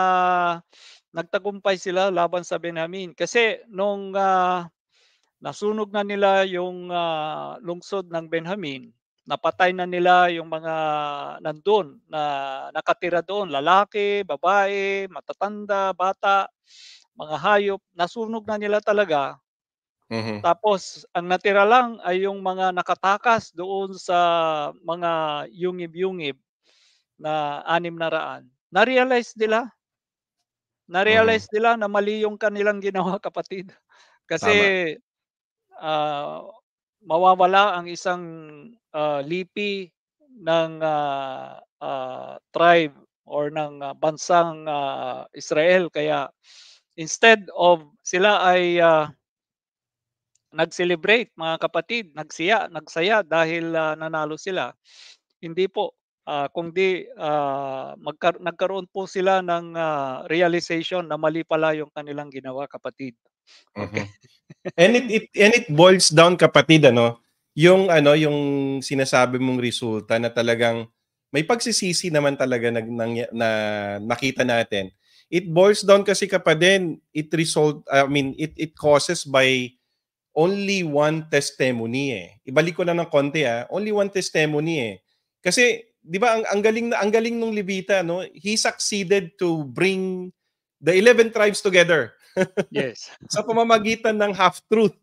nagtagumpay sila laban sa Benjamin kasi nung uh, nasunog na nila yung uh, lungsod ng Benjamin, napatay na nila yung mga nandun na nakatira doon, lalaki, babae, matatanda, bata, mga hayop, nasunog na nila talaga. Mm-hmm. Tapos ang natira lang ay yung mga nakatakas doon sa mga yungib-yungib na anim na raan. Na-realize nila na-realize mm. nila na mali yung kanilang ginawa, [LAUGHS] kapatid. Kasi Tama. uh, mawawala ang isang uh, lipi ng uh, uh, tribe or ng uh, bansang uh, Israel. Kaya instead of sila ay uh, nag-celebrate mga kapatid, nagsiya, nagsaya dahil uh, nanalo sila. Hindi po uh, ah, kundi uh, ah, magkar- nagkaroon po sila ng uh, realization na mali pala yung kanilang ginawa kapatid. Mm-hmm. Okay. and it, it and it boils down kapatid ano, yung ano yung sinasabi mong resulta na talagang may pagsisisi naman talaga nag nang, na nakita natin. It boils down kasi kapatid, it result I mean it it causes by only one testimony eh. Ibalik ko lang ng konti ah. Only one testimony eh. Kasi 'di ba ang ang galing na ang galing nung Levita no he succeeded to bring the 11 tribes together [LAUGHS] yes sa pamamagitan ng half truth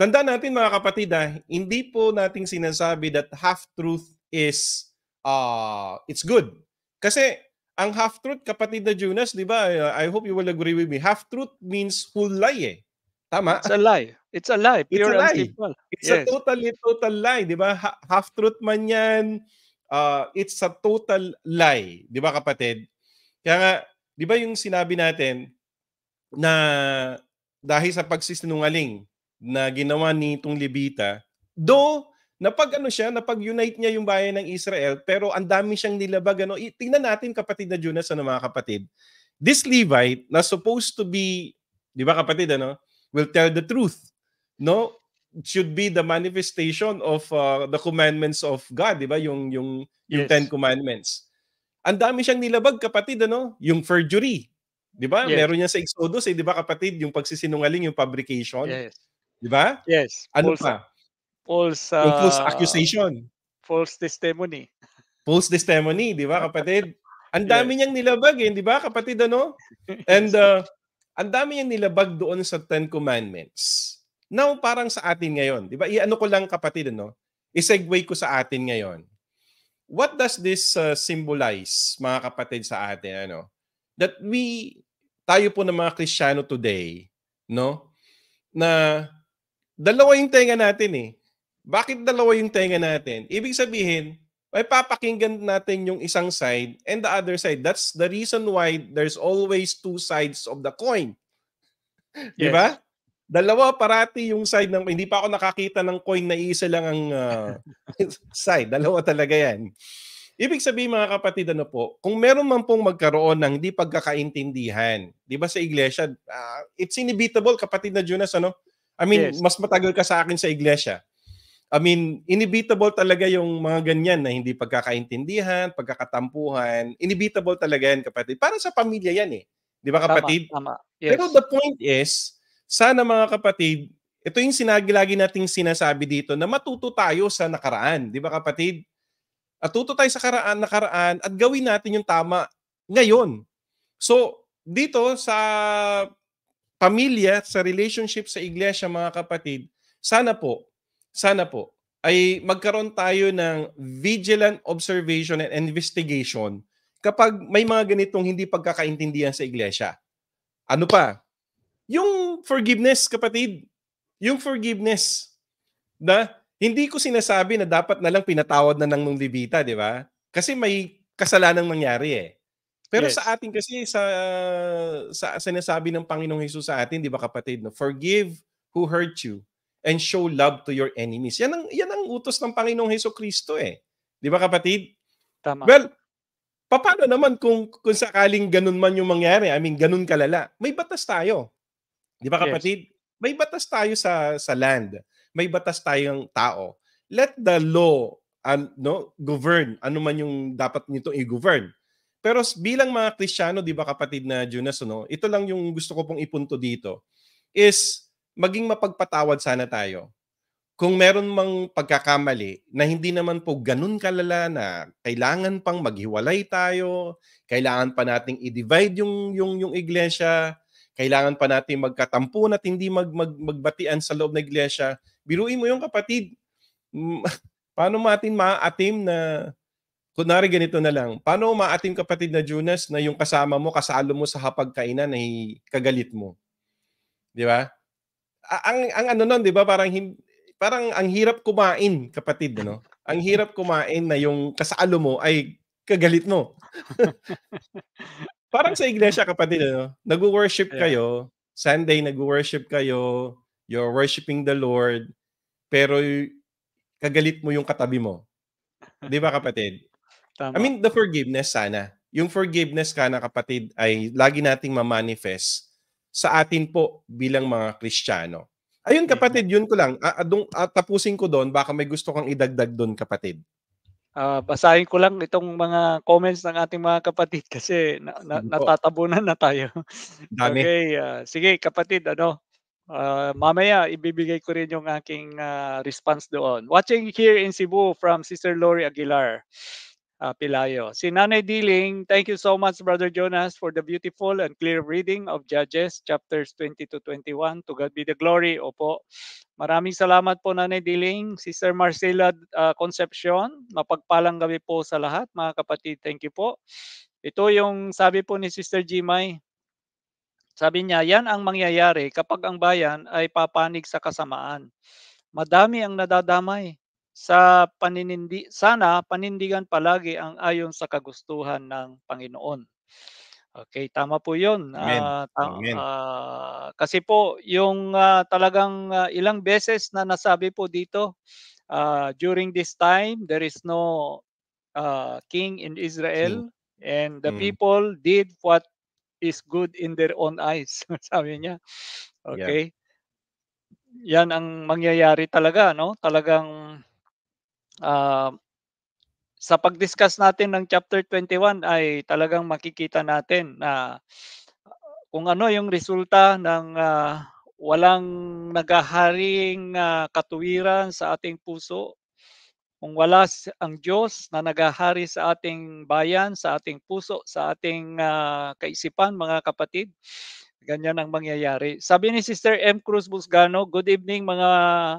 tanda natin mga kapatid ha, ah, hindi po nating sinasabi that half truth is uh it's good kasi ang half truth kapatid na Jonas 'di ba ah, I hope you will agree with me half truth means whole lie eh tama it's a lie it's a lie pure it's a lie. and simple it's yes. a totally total lie 'di ba half truth man 'yan uh, it's a total lie, 'di ba kapatid? Kaya nga, 'di ba yung sinabi natin na dahil sa pagsisinungaling na ginawa nitong Libita, do na pag ano siya, na pag unite niya yung bayan ng Israel, pero ang dami siyang nilabag ano. Tingnan natin kapatid na Jonas ano mga kapatid. This Levite na supposed to be, 'di ba kapatid ano, will tell the truth. No? should be the manifestation of uh, the commandments of God, di ba? Yung, yung, yung Ten Commandments. Ang dami siyang nilabag, kapatid, ano? Yung forgery, di ba? Yes. Meron niya sa Exodus, eh, di ba, kapatid? Yung pagsisinungaling, yung fabrication. Yes. Di ba? Yes. Ano false, pa? False, uh, false accusation. False testimony. False testimony, di ba, kapatid? Ang dami yes. niyang nilabag, eh, di ba, kapatid, ano? [LAUGHS] And uh, ang dami niyang nilabag doon sa Ten Commandments. Now, parang sa atin ngayon, di ba? Iano ko lang kapatid, no? Isegue ko sa atin ngayon. What does this uh, symbolize, mga kapatid, sa atin? Ano? That we, tayo po ng mga Kristiyano today, no? Na dalawa yung tenga natin eh. Bakit dalawa yung tenga natin? Ibig sabihin, ay papakinggan natin yung isang side and the other side. That's the reason why there's always two sides of the coin. Yes. Di ba? Dalawa parati yung side ng hindi pa ako nakakita ng coin na isa lang ang uh, [LAUGHS] side. Dalawa talaga yan. Ibig sabihin mga kapatid ano po, kung meron man pong magkaroon ng hindi pagkakaintindihan, 'di ba sa iglesia, uh, it's inevitable kapatid na Jonas ano? I mean, yes. mas matagal ka sa akin sa iglesia. I mean, inevitable talaga yung mga ganyan na hindi pagkakaintindihan, pagkakatampuhan. Inevitable talaga yan kapatid. Para sa pamilya yan eh. Di ba kapatid? Tama, tama. Yes. Pero the point is, sana mga kapatid, ito yung sinagi lagi nating sinasabi dito na matuto tayo sa nakaraan, di ba kapatid? At tuto tayo sa karaan, nakaraan at gawin natin yung tama ngayon. So, dito sa pamilya, sa relationship sa iglesia mga kapatid, sana po, sana po ay magkaroon tayo ng vigilant observation and investigation kapag may mga ganitong hindi pagkakaintindihan sa iglesia. Ano pa? Yung forgiveness, kapatid, yung forgiveness na hindi ko sinasabi na dapat na lang pinatawad na ng nung Levita, di ba? Kasi may kasalanang nangyari eh. Pero yes. sa atin kasi sa sa sinasabi ng Panginoong Hesus sa atin, di ba kapatid, no? forgive who hurt you and show love to your enemies. Yan ang yan ang utos ng Panginoong Hesus Kristo eh. Di ba kapatid? Tama. Well, paano naman kung kung sakaling ganun man yung mangyari? I mean, ganun kalala. May batas tayo. Di ba kapatid? Yes. May batas tayo sa sa land. May batas tayong tao. Let the law and no govern ano man yung dapat nito i-govern. Pero bilang mga Kristiyano, di ba kapatid na Jonas, no? ito lang yung gusto ko pong ipunto dito is maging mapagpatawad sana tayo. Kung meron mang pagkakamali na hindi naman po ganun kalala na kailangan pang maghiwalay tayo, kailangan pa nating i-divide yung, yung, yung iglesia, kailangan pa natin magkatampo at hindi mag, mag, magbatian sa loob ng iglesia. Biruin mo yung kapatid. [LAUGHS] Paano natin maatim na kunwari ganito na lang, paano maatim kapatid na Junas na yung kasama mo, kasalo mo sa hapagkainan na kagalit mo? Di ba? Ang, ang ano nun, di ba? Parang, parang ang hirap kumain, kapatid, no? Ang hirap kumain na yung kasalo mo ay kagalit mo. [LAUGHS] Parang sa iglesia kapatid, ano? Nag-worship kayo. Sunday, nag-worship kayo. You're worshiping the Lord. Pero kagalit mo yung katabi mo. Di ba kapatid? Tama. I mean, the forgiveness sana. Yung forgiveness ka na kapatid ay lagi nating ma-manifest sa atin po bilang mga Kristiyano. Ayun mm-hmm. kapatid, yun ko lang. A- adong, a- tapusin ko doon, baka may gusto kang idagdag doon kapatid. Uh, basahin ko lang itong mga comments ng ating mga kapatid kasi na, na, natatabunan na tayo. Dami. okay, uh, sige kapatid, ano, Uh, mamaya, ibibigay ko rin yung aking uh, response doon. Watching here in Cebu from Sister Lori Aguilar uh, Pilayo. Si Nanay Diling, thank you so much, Brother Jonas, for the beautiful and clear reading of Judges chapters 20 to 21. To God be the glory. Opo. Maraming salamat po, Nanay Diling. Sister Marcela uh, Concepcion, mapagpalang gabi po sa lahat, mga kapatid. Thank you po. Ito yung sabi po ni Sister Jimay. Sabi niya, yan ang mangyayari kapag ang bayan ay papanig sa kasamaan. Madami ang nadadamay sa paninindi sana panindigan palagi ang ayon sa kagustuhan ng Panginoon. Okay, tama po 'yon. Amen. Uh, ta- Amen. Uh, kasi po yung uh, talagang uh, ilang beses na nasabi po dito uh, during this time there is no uh, king in Israel mm. and the mm. people did what is good in their own eyes, [LAUGHS] sabi niya. Okay. Yeah. Yan ang mangyayari talaga, no? Talagang uh, sa pag-discuss natin ng chapter 21 ay talagang makikita natin na kung ano yung resulta ng uh, walang nagaharing uh, ah, katuwiran sa ating puso, kung wala ang Diyos na nagahari sa ating bayan, sa ating puso, sa ating uh, kaisipan, mga kapatid, Ganyan ang mangyayari. Sabi ni Sister M. Cruz Busgano, good evening mga,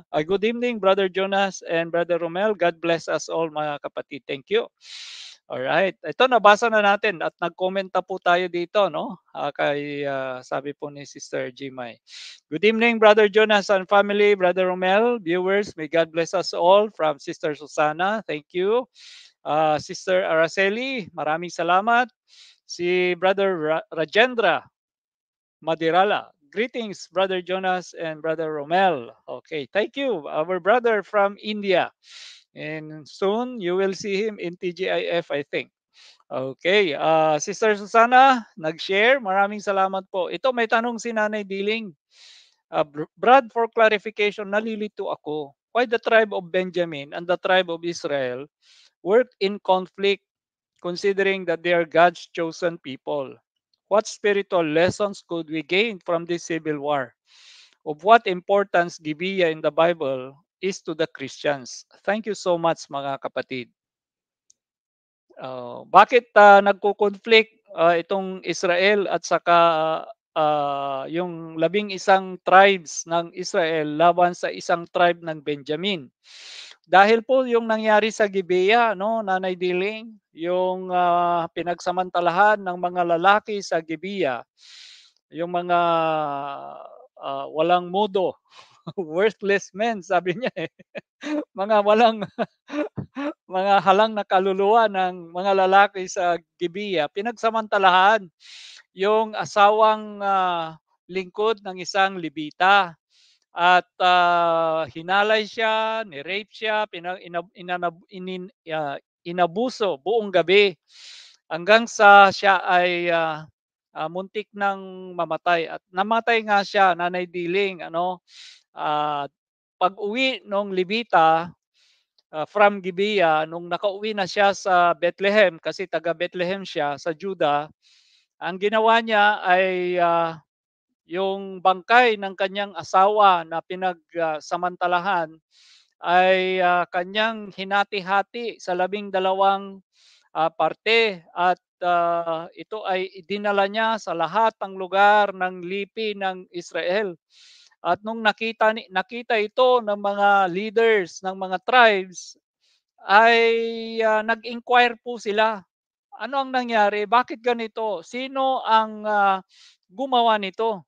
uh, good evening Brother Jonas and Brother Romel. God bless us all mga kapatid. Thank you. All right. Ito, nabasa na natin at nag-commenta po tayo dito, no? Uh, kay, uh, sabi po ni Sister Jimay. Good evening, Brother Jonas and family, Brother Romel, viewers. May God bless us all from Sister Susana. Thank you. Uh, Sister Araceli, maraming salamat. Si Brother Ra- Rajendra, Madirala. Greetings, Brother Jonas and Brother Romel. Okay, thank you, our brother from India. And soon you will see him in TGIF, I think. Okay, uh, Sister Susana, nag-share. Maraming salamat po. Ito, may tanong si Nanay Diling. Uh, Brad, for clarification, nalilito ako. Why the tribe of Benjamin and the tribe of Israel work in conflict considering that they are God's chosen people? What spiritual lessons could we gain from this civil war? Of what importance Gibeah in the Bible is to the Christians? Thank you so much mga kapatid. Uh, bakit uh, nagko-conflict uh, itong Israel at saka uh, yung labing isang tribes ng Israel laban sa isang tribe ng Benjamin? Dahil po yung nangyari sa Gibeah, no, Nanay Diling, yung uh, pinagsamantalahan ng mga lalaki sa Gibeah, yung mga uh, walang modo, [LAUGHS] worthless men, sabi niya eh. [LAUGHS] mga walang [LAUGHS] mga halang na kaluluwa ng mga lalaki sa Gibeah, pinagsamantalahan yung asawang uh, lingkod ng isang libita at uh, hinalay siya, ni-rape siya, pina, inab, inanab, inin, uh, inabuso buong gabi hanggang sa siya ay uh, uh, muntik ng mamatay at namatay nga siya nanay Diling ano uh, pag-uwi nung Libita uh, from Gibea nung nakauwi na siya sa Bethlehem kasi taga Bethlehem siya sa Juda ang ginawa niya ay uh, yung bangkay ng kanyang asawa na pinagsamantalahan ay uh, kanyang hinati-hati sa labing dalawang uh, parte at uh, ito ay idinala niya sa lahat ng lugar ng lipi ng Israel. At nung nakita nakita ito ng mga leaders ng mga tribes ay uh, nag-inquire po sila. Ano ang nangyari? Bakit ganito? Sino ang uh, gumawa nito?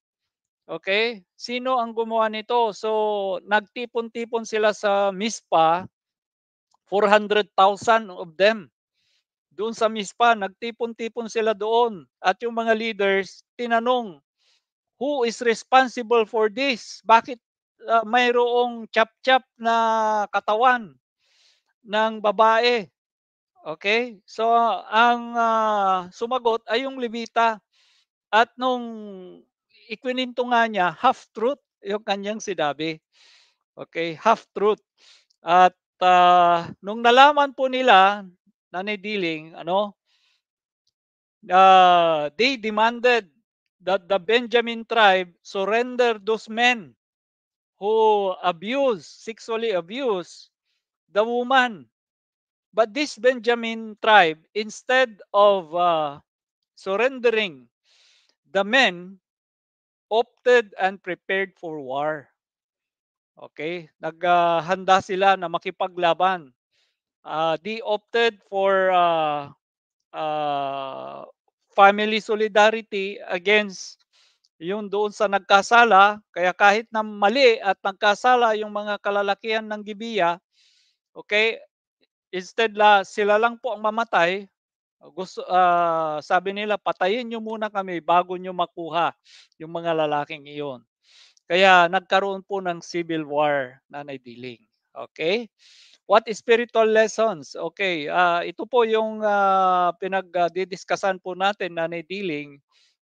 Okay? Sino ang gumawa nito? So, nagtipon-tipon sila sa MISPA, 400,000 of them. Doon sa MISPA, nagtipon-tipon sila doon. At yung mga leaders, tinanong, who is responsible for this? Bakit uh, mayroong chap-chap na katawan ng babae? Okay? So, ang uh, sumagot ay yung Levita. At nung ikininto nga niya half-truth yung kanyang sinabi. Okay, half-truth. At uh, nung nalaman po nila, na ni Dealing, ano, uh, they demanded that the Benjamin tribe surrender those men who abuse, sexually abuse the woman. But this Benjamin tribe, instead of uh, surrendering the men, opted and prepared for war. Okay? Naghanda ah, uh, sila na makipaglaban. Uh, ah, they opted for uh, uh, family solidarity against yung doon sa nagkasala. Kaya kahit na mali at nagkasala yung mga kalalakihan ng Gibiya, okay, instead la, sila lang po ang mamatay, Ah, gusto uh, sabi nila patayin niyo muna kami bago niyo makuha yung mga lalaking iyon. Kaya nagkaroon po ng civil war na naidiling. Okay? What spiritual lessons? Okay, uh, ito po yung uh, pinag-didiscussan po natin na naidiling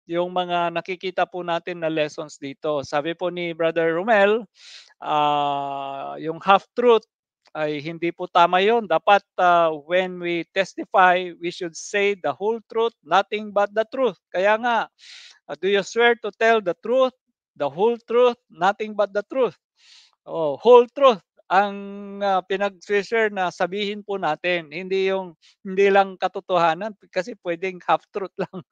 yung mga nakikita po natin na lessons dito. Sabi po ni Brother Romel, uh, yung half-truth ay hindi po tama yon. Dapat uh, when we testify, we should say the whole truth, nothing but the truth. Kaya nga, uh, do you swear to tell the truth, the whole truth, nothing but the truth? Oh, whole truth ang uh, ah, pinag-swear na sabihin po natin, hindi yung hindi lang katotohanan kasi pwedeng half truth [LAUGHS] lang.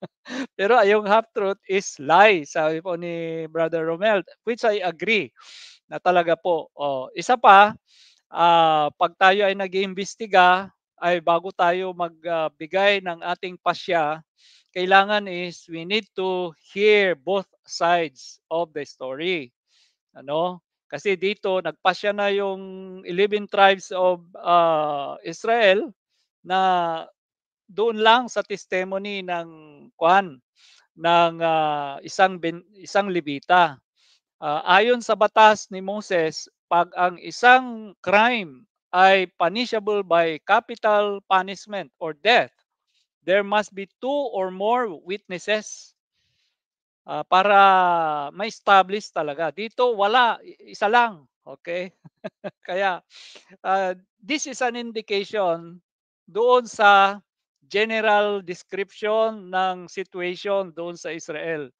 Pero yung half truth is lie, sabi po ni Brother Romel, which I agree na talaga po. Oh, isa pa, uh, pag tayo ay nag-iimbestiga, ay bago tayo magbigay uh, ng ating pasya, kailangan is we need to hear both sides of the story. Ano? Kasi dito nagpasya na yung 11 tribes of uh, Israel na doon lang sa testimony ng Kwan ng uh, isang bin, isang libita. Uh, ayon sa batas ni Moses, pag ang isang crime ay punishable by capital punishment or death, there must be two or more witnesses uh, para ma-establish talaga. Dito wala, isa lang. Okay? [LAUGHS] Kaya uh, this is an indication doon sa general description ng situation doon sa Israel.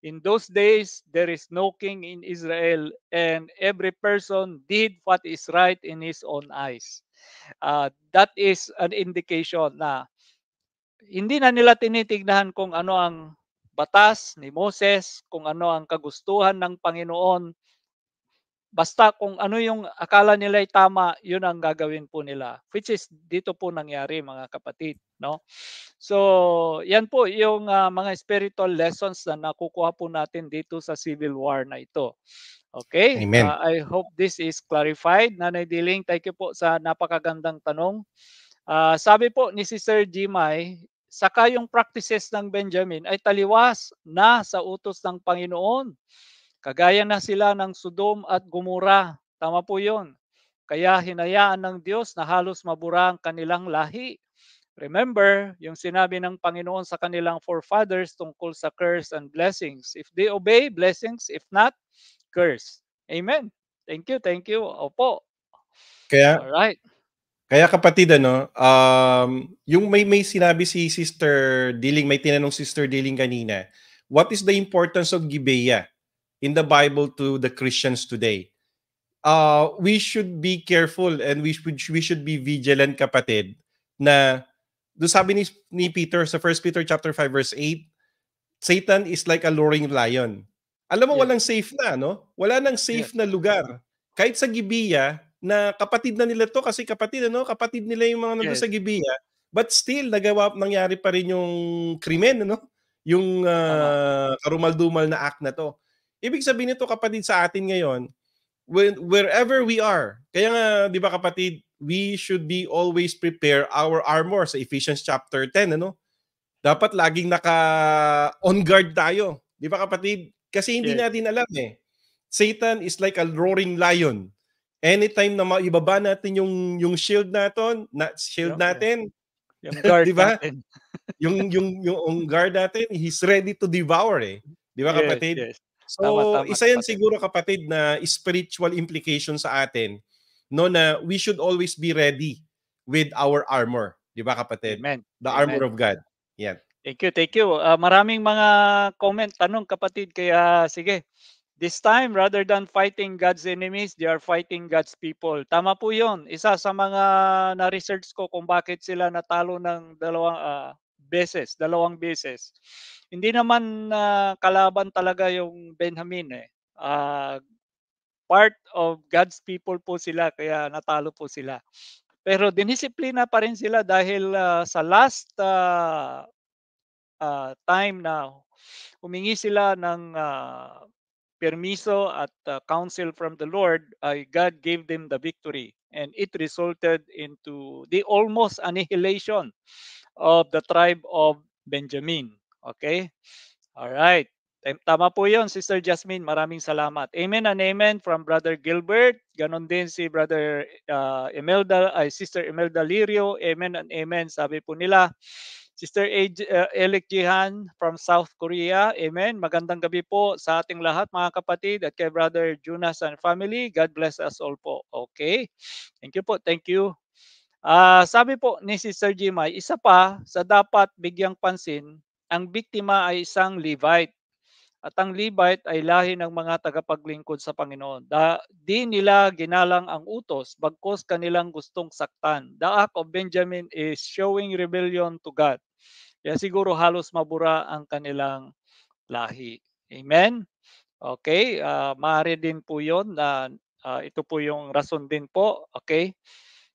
In those days, there is no king in Israel, and every person did what is right in his own eyes. Uh, that is an indication na hindi na nila tinitignan kung ano ang batas ni Moses, kung ano ang kagustuhan ng Panginoon, Basta kung ano yung akala nila ay tama, yun ang gagawin po nila. Which is dito po nangyari mga kapatid, no? So, yan po yung uh, mga spiritual lessons na nakukuha po natin dito sa civil war na ito. Okay? Amen. Uh, I hope this is clarified. Nanay Diling, thank you po sa napakagandang tanong. Uh, sabi po ni si Sir Jimay, saka yung practices ng Benjamin ay taliwas na sa utos ng Panginoon Kagaya na sila ng Sodom at Gomora. Tama po yun. Kaya hinayaan ng Diyos na halos mabura ang kanilang lahi. Remember, yung sinabi ng Panginoon sa kanilang forefathers tungkol sa curse and blessings. If they obey, blessings. If not, curse. Amen. Thank you, thank you. Opo. Kaya, All right. Kaya kapatid, ano, um, yung may, may sinabi si Sister Diling, may tinanong Sister Diling kanina, what is the importance of Gibeah? in the Bible to the Christians today. Uh, we should be careful and we should, we should be vigilant, kapatid, na do sabi ni, ni Peter sa 1 Peter chapter 5 verse 8, Satan is like a roaring lion. Alam mo, yeah. walang safe na, no? Wala nang safe yeah. na lugar. Kahit sa Gibeah, na kapatid na nila to kasi kapatid, ano? Kapatid nila yung mga nandun yeah. sa Gibeah. But still, nagawa, nangyari pa rin yung krimen, ano? Yung uh, karumaldumal na act na to. Ibig sabihin nito kapatid sa atin ngayon, when, wherever we are, kaya nga, di ba kapatid, we should be always prepare our armor sa Ephesians chapter 10, ano? Dapat laging naka on guard tayo. Di ba kapatid? Kasi hindi yeah. natin alam eh. Satan is like a roaring lion. Anytime na maibaba natin yung yung shield natin, na shield yeah, natin, yung guard diba? natin. yung yung yung guard natin, he's ready to devour eh. Di ba kapatid? Yes, yes. So, tama, tama, isa yan siguro kapatid na spiritual implication sa atin no na we should always be ready with our armor, 'di ba kapatid? Amen. The Amen. armor of God. Yan. Thank you, thank you. Uh, maraming mga comment, tanong kapatid kaya sige. This time, rather than fighting God's enemies, they are fighting God's people. Tama po yon Isa sa mga na-research ko kung bakit sila natalo ng dalawang, uh, beses, dalawang beses. Hindi naman uh, kalaban talaga yung Benjamin eh. Uh, part of God's people po sila kaya natalo po sila. Pero dinisiplina pa rin sila dahil uh, sa last uh, uh, time na humingi sila ng uh, permiso at uh, counsel from the Lord, uh, God gave them the victory and it resulted into the almost annihilation of the tribe of Benjamin. Okay? All right. Tama po yon Sister Jasmine. Maraming salamat. Amen and amen from Brother Gilbert. Ganon din si Brother uh, Imelda, ay Sister Imelda Lirio. Amen and amen. Sabi po nila. Sister Age, eh, Jihan from South Korea. Amen. Magandang gabi po sa ating lahat mga kapatid at kay Brother Jonas and family. God bless us all po. Okay. Thank you po. Thank you. Uh, sabi po ni si Sir Jimay, isa pa sa dapat bigyang pansin, ang biktima ay isang Levite. At ang Levite ay lahi ng mga tagapaglingkod sa Panginoon. Da, di nila ginalang ang utos, bagkos kanilang gustong saktan. The act of Benjamin is showing rebellion to God. Kaya siguro halos mabura ang kanilang lahi. Amen? Okay, uh, maaari din po yun na uh, ito po yung rason din po. Okay?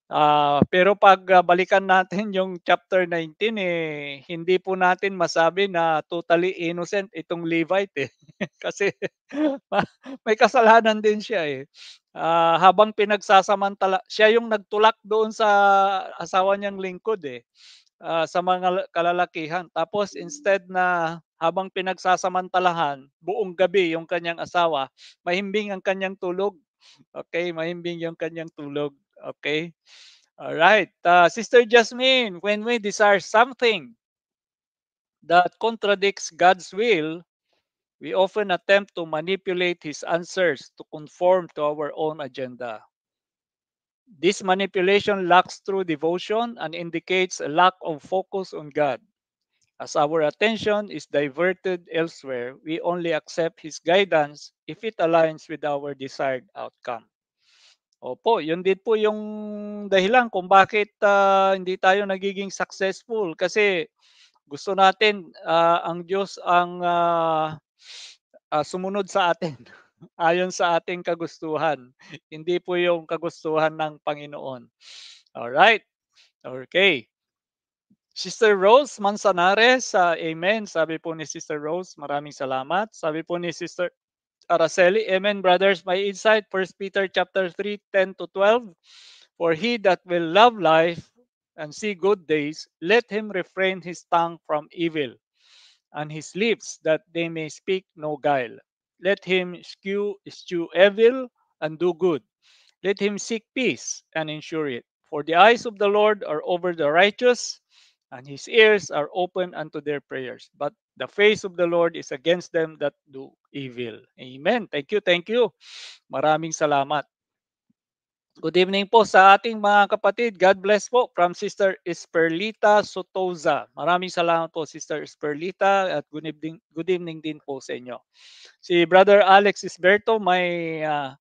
Uh, pero pag uh, balikan natin yung chapter 19, eh, hindi po natin masabi na totally innocent itong Levite. Eh. [LAUGHS] Kasi may kasalanan din siya. Eh. Uh, habang pinagsasamantala, siya yung nagtulak doon sa asawa niyang lingkod. Eh, uh, sa mga kalalakihan. Tapos instead na habang pinagsasamantalahan buong gabi yung kanyang asawa, mahimbing ang kanyang tulog. Okay, mahimbing yung kanyang tulog. Okay? All right. Uh, Sister Jasmine, when we desire something that contradicts God's will, we often attempt to manipulate his answers to conform to our own agenda. This manipulation lacks true devotion and indicates a lack of focus on God. As our attention is diverted elsewhere, we only accept His guidance if it aligns with our desired outcome. Opo, yun din po yung dahilan kung bakit ah, hindi tayo nagiging successful kasi gusto natin ah, ang Diyos ang ah, ah, sumunod sa atin [LAUGHS] ayon sa ating kagustuhan, hindi po yung kagustuhan ng Panginoon. All right. Okay. Sister Rose Manzanares, ah, amen. Sabi po ni Sister Rose, maraming salamat. Sabi po ni Sister Araceli. Amen, brothers. My insight, First Peter chapter 3, 10 to 12. For he that will love life and see good days, let him refrain his tongue from evil and his lips, that they may speak no guile. Let him skew, skew evil and do good. Let him seek peace and ensure it. For the eyes of the Lord are over the righteous, and his ears are open unto their prayers. But The face of the Lord is against them that do evil. Amen. Thank you, thank you. Maraming salamat. Good evening po sa ating mga kapatid. God bless po from Sister Esperlita Sotoza. Maraming salamat po Sister Esperlita at good evening, good evening din po sa inyo. Si Brother Alex Isberto may uh,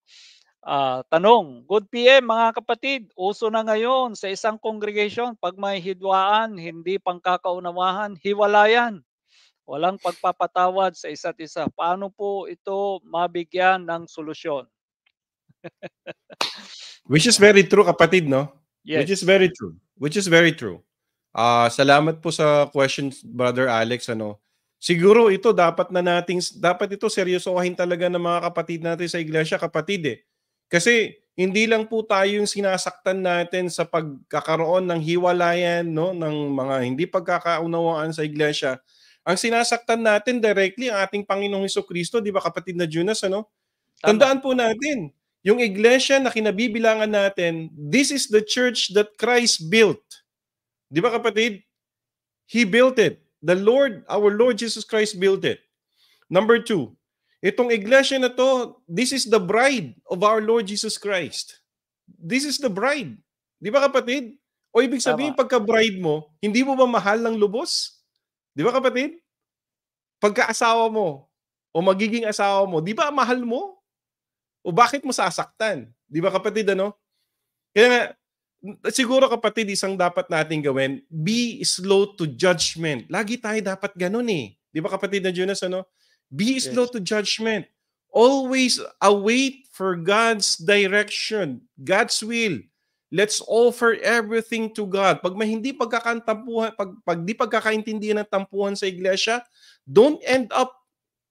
uh, tanong. Good PM mga kapatid. Uso na ngayon sa isang congregation pag may hidwaan, hindi pangkakaunawahan, hiwalayan walang pagpapatawad sa isa't isa. Paano po ito mabigyan ng solusyon? [LAUGHS] Which is very true kapatid, no? Yes. Which is very true. Which is very true. Ah, uh, salamat po sa question, brother Alex ano. Siguro ito dapat na nating dapat ito seryosohin talaga ng mga kapatid natin sa iglesia kapatid eh. Kasi hindi lang po tayo yung sinasaktan natin sa pagkakaroon ng hiwalayan no ng mga hindi pagkakaunawaan sa iglesia ang sinasaktan natin directly ang ating Panginoong Heso Kristo, di ba kapatid na Judas, ano? Tama. Tandaan po natin, yung iglesia na kinabibilangan natin, this is the church that Christ built. Di ba kapatid? He built it. The Lord, our Lord Jesus Christ built it. Number two, itong iglesia na to, this is the bride of our Lord Jesus Christ. This is the bride. Di ba kapatid? O ibig sabihin, pagka-bride mo, hindi mo ba mahal ng lubos? Di ba kapatid? Pagkaasawa mo o magiging asawa mo, di ba mahal mo? O bakit mo sasaktan? Di ba kapatid ano? Kaya nga, siguro kapatid, isang dapat natin gawin, be slow to judgment. Lagi tayo dapat ganun eh. Di ba kapatid na Jonas ano? Be yes. slow to judgment. Always await for God's direction, God's will. Let's offer everything to God. Pag may hindi pagkakantampuhan, pag, pag di pagkakaintindihan ng tampuhan sa iglesia, don't end up,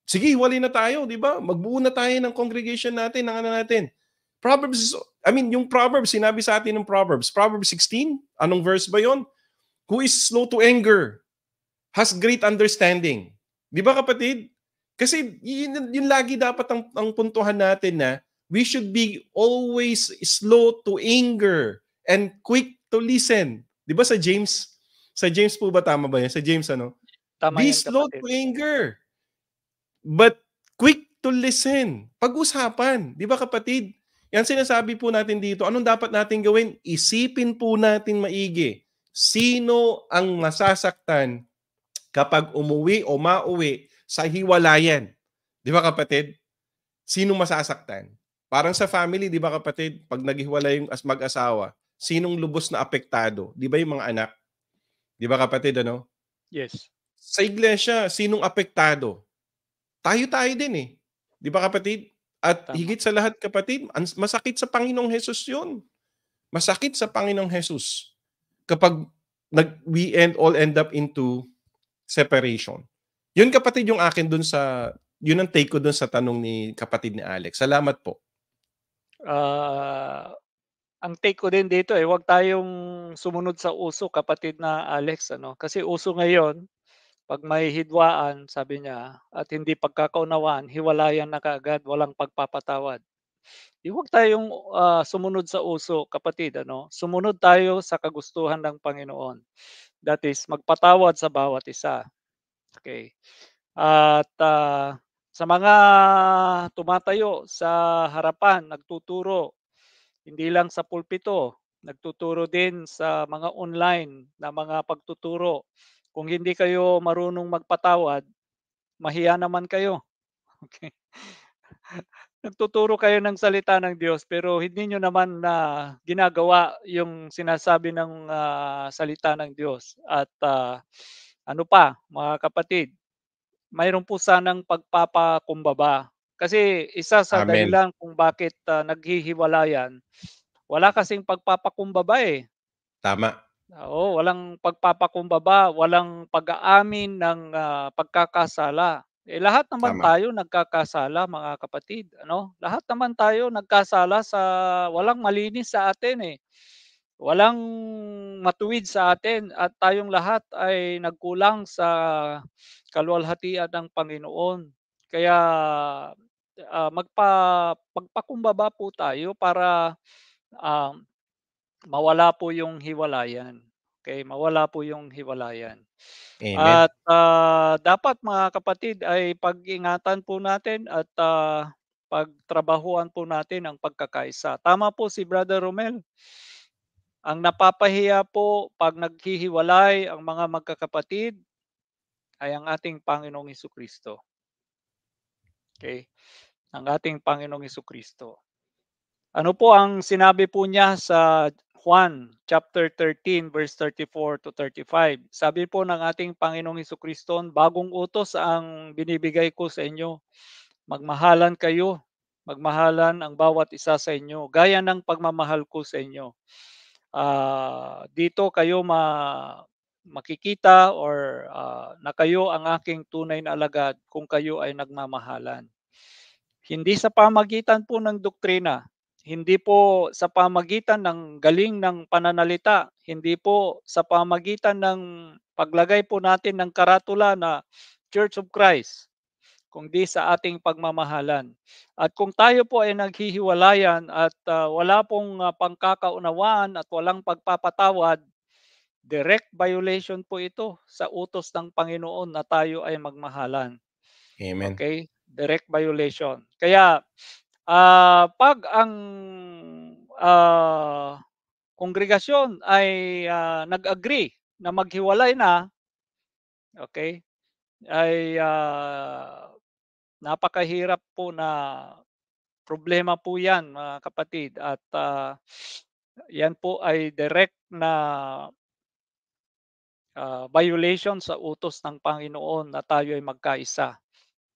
sige, hiwalay na tayo, di ba? Magbuo na tayo ng congregation natin, ng ano natin. Proverbs, I mean, yung Proverbs, sinabi sa atin ng Proverbs. Proverbs 16, anong verse ba yon? Who is slow to anger has great understanding. Di ba kapatid? Kasi yun, yun lagi dapat ang, ang puntuhan natin na we should be always slow to anger and quick to listen. 'Di ba sa James? Sa James po ba tama ba 'yan? Sa James ano? Tama be yan, slow kapatid. to anger but quick to listen. Pag-usapan, 'di ba kapatid? Yan sinasabi po natin dito. Anong dapat natin gawin? Isipin po natin maigi. Sino ang masasaktan kapag umuwi o mauwi sa hiwalayan? Di ba kapatid? Sino masasaktan? Parang sa family, di ba kapatid, pag naghiwalay yung as mag-asawa, sinong lubos na apektado? Di ba yung mga anak? Di ba kapatid, ano? Yes. Sa iglesia, sinong apektado? Tayo-tayo din eh. Di ba kapatid? At Tama. higit sa lahat kapatid, masakit sa Panginoong Hesus yun. Masakit sa Panginoong Hesus kapag nag, we end, all end up into separation. Yun kapatid yung akin dun sa, yun ang take ko dun sa tanong ni kapatid ni Alex. Salamat po. Ah, ang take ko din dito eh, huwag tayong sumunod sa uso kapatid na Alex ano kasi uso ngayon pag may hidwaan, sabi niya, at hindi pagkakaunawaan, hiwalayan na kaagad, walang pagpapatawad. Eh, huwag tayong uh, sumunod sa uso, kapatid. Ano? Sumunod tayo sa kagustuhan ng Panginoon. That is, magpatawad sa bawat isa. Okay. At uh, sa mga tumatayo sa harapan, nagtuturo, hindi lang sa pulpito, nagtuturo din sa mga online na mga pagtuturo. Kung hindi kayo marunong magpatawad, mahiya naman kayo. [LAUGHS] Okay. Nagtuturo kayo ng salita ng Diyos pero hindi nyo naman na uh, ginagawa yung sinasabi ng uh, salita ng Diyos. At uh, ano pa, mga kapatid, mayroon po sanang pagpapakumbaba. Kasi isa sa Amen. dahilan kung bakit uh, yan, wala kasing pagpapakumbaba eh. Tama. Oo, walang pagpapakumbaba, walang pag-aamin ng uh, pagkakasala. Eh, lahat naman Tama. tayo nagkakasala, mga kapatid. Ano? Lahat naman tayo nagkasala sa walang malinis sa atin eh walang matuwid sa atin at tayong lahat ay nagkulang sa kaluwalhatian ng Panginoon. Kaya uh, magpa pagpakumbaba po tayo para uh, mawala po yung hiwalayan. Okay, mawala po yung hiwalayan. Amen. At uh, dapat mga kapatid ay pag-ingatan po natin at uh, pagtrabahuan po natin ang pagkakaisa. Tama po si Brother Romel ang napapahiya po pag naghihiwalay ang mga magkakapatid ay ang ating Panginoong Heso Kristo. Okay? Ang ating Panginoong Heso Kristo. Ano po ang sinabi po niya sa Juan chapter 13 verse 34 to 35? Sabi po ng ating Panginoong Heso Kristo, bagong utos ang binibigay ko sa inyo. Magmahalan kayo, magmahalan ang bawat isa sa inyo, gaya ng pagmamahal ko sa inyo uh, dito kayo ma makikita or uh, na kayo ang aking tunay na alagad kung kayo ay nagmamahalan. Hindi sa pamagitan po ng doktrina, hindi po sa pamagitan ng galing ng pananalita, hindi po sa pamagitan ng paglagay po natin ng karatula na Church of Christ, kundi sa ating pagmamahalan. At kung tayo po ay naghihiwalayan at uh, wala pong uh, pangkakaunawaan at walang pagpapatawad, direct violation po ito sa utos ng Panginoon na tayo ay magmahalan. Amen. Okay? Direct violation. Kaya uh, pag ang uh, kongregasyon ay uh, nag-agree na maghiwalay na, okay, ay uh, Napakahirap po na problema po yan mga kapatid at uh, yan po ay direct na uh, violation sa utos ng Panginoon na tayo ay magkaisa.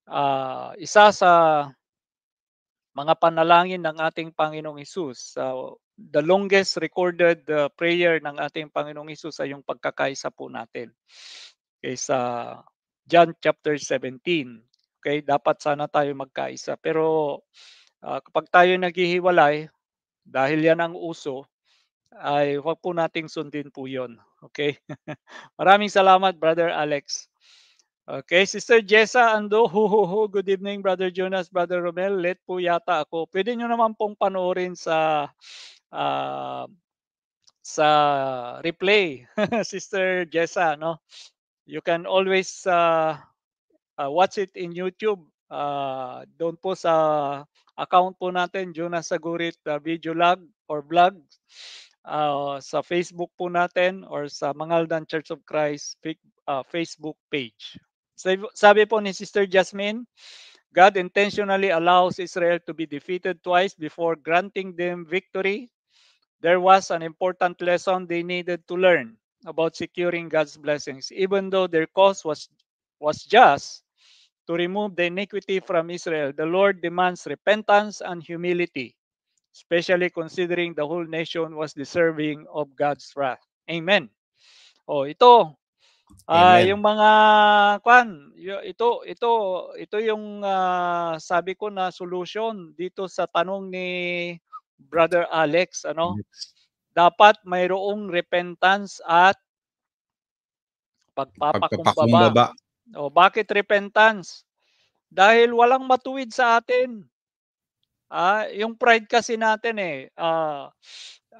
Uh, isa sa mga panalangin ng ating Panginoong Isus, uh, the longest recorded uh, prayer ng ating Panginoong Isus ay yung pagkakaisa po natin. Okay, sa John chapter 17. Okay, dapat sana tayo magkaisa. Pero uh, kapag tayo naghihiwalay, dahil yan ang uso, ay huwag po nating sundin po yon Okay? [LAUGHS] Maraming salamat, Brother Alex. Okay, Sister Jessa Ando, hu, hu, hu. good evening Brother Jonas, Brother Romel, late po yata ako. Pwede nyo naman pong panoorin sa uh, sa replay, [LAUGHS] Sister Jessa, no? You can always uh, uh, watch it in YouTube. Uh, doon po sa account po natin, Jonas Sagurit uh, ah, Video Log or Vlog. Uh, sa Facebook po natin or sa Mangaldan Church of Christ uh, Facebook page. Sabi, sabi po ni Sister Jasmine, God intentionally allows Israel to be defeated twice before granting them victory. There was an important lesson they needed to learn about securing God's blessings. Even though their cause was was just, to remove the iniquity from Israel, the Lord demands repentance and humility, especially considering the whole nation was deserving of God's wrath. Amen. Oh, ito Ah, uh, yung mga kwan, ito ito ito yung uh, sabi ko na solution dito sa tanong ni Brother Alex, ano? Dapat mayroong repentance at pagpapakumbaba. pagpapakumbaba. O, bakit repentance? Dahil walang matuwid sa atin. Ah, yung pride kasi natin eh, ah,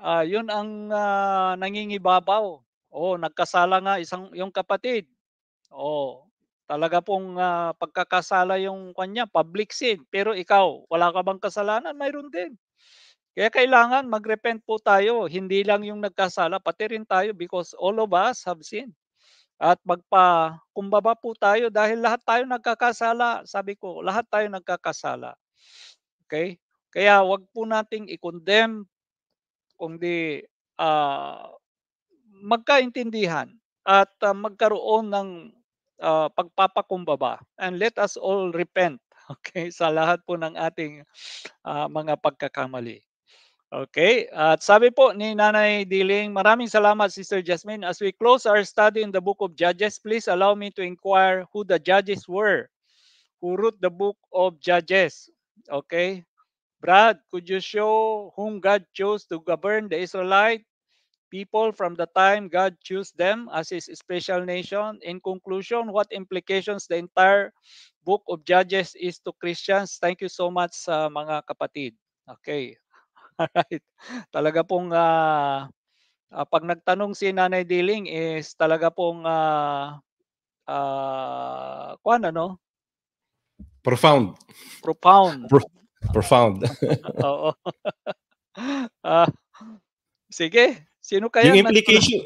ah, yun ang ah, nangingibabaw. Oh, nagkasala nga isang yung kapatid. Oh, talaga pong ah, pagkakasala yung kanya, public sin. Pero ikaw, wala ka bang kasalanan? Mayroon din. Kaya kailangan magrepent po tayo, hindi lang yung nagkasala, pati rin tayo because all of us have sinned at magpa kumbaba po tayo dahil lahat tayo nagkakasala. Sabi ko, lahat tayo nagkakasala. Okay? Kaya wag po nating i-condemn kundi uh, magkaintindihan at uh, magkaroon ng uh, pagpapakumbaba. And let us all repent [LAUGHS] okay, sa lahat po ng ating uh, mga pagkakamali. Okay, at sabi po ni Nanay Diling, maraming salamat Sister Jasmine. As we close our study in the book of Judges, please allow me to inquire who the judges were who wrote the book of Judges. Okay, Brad, could you show whom God chose to govern the Israelite people from the time God chose them as His special nation? In conclusion, what implications the entire book of Judges is to Christians? Thank you so much sa mga kapatid. Okay. [LAUGHS] Alright. Talaga pong ah, ah, pag nagtanong si Nanay Diling is talaga pong ah ah kuwan, ano? Profound. Profound. Pro- Profound. [LAUGHS] Oo. [LAUGHS] Ah, sige, sino kaya? yung nag- implication,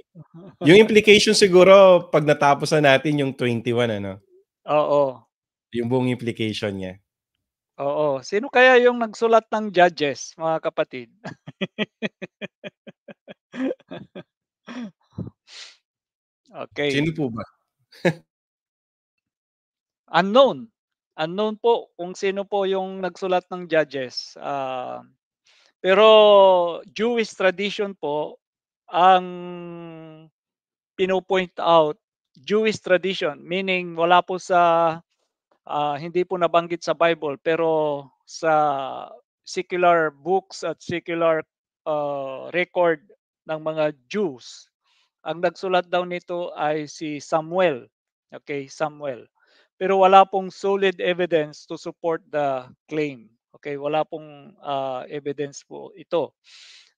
yung implication siguro pag natapos na natin yung 21 ano, Oo. yung buong implication niya. Oo, sino kaya yung nagsulat ng judges, mga kapatid? [LAUGHS] okay. Sino po ba? Unknown. Unknown po kung sino po yung nagsulat ng judges. Uh, pero Jewish tradition po ang pinopoint out Jewish tradition meaning wala po sa uh, hindi po nabanggit sa Bible pero sa secular books at secular uh, record ng mga Jews. Ang nagsulat daw nito ay si Samuel. Okay, Samuel. Pero wala pong solid evidence to support the claim. Okay, wala pong uh, evidence po ito.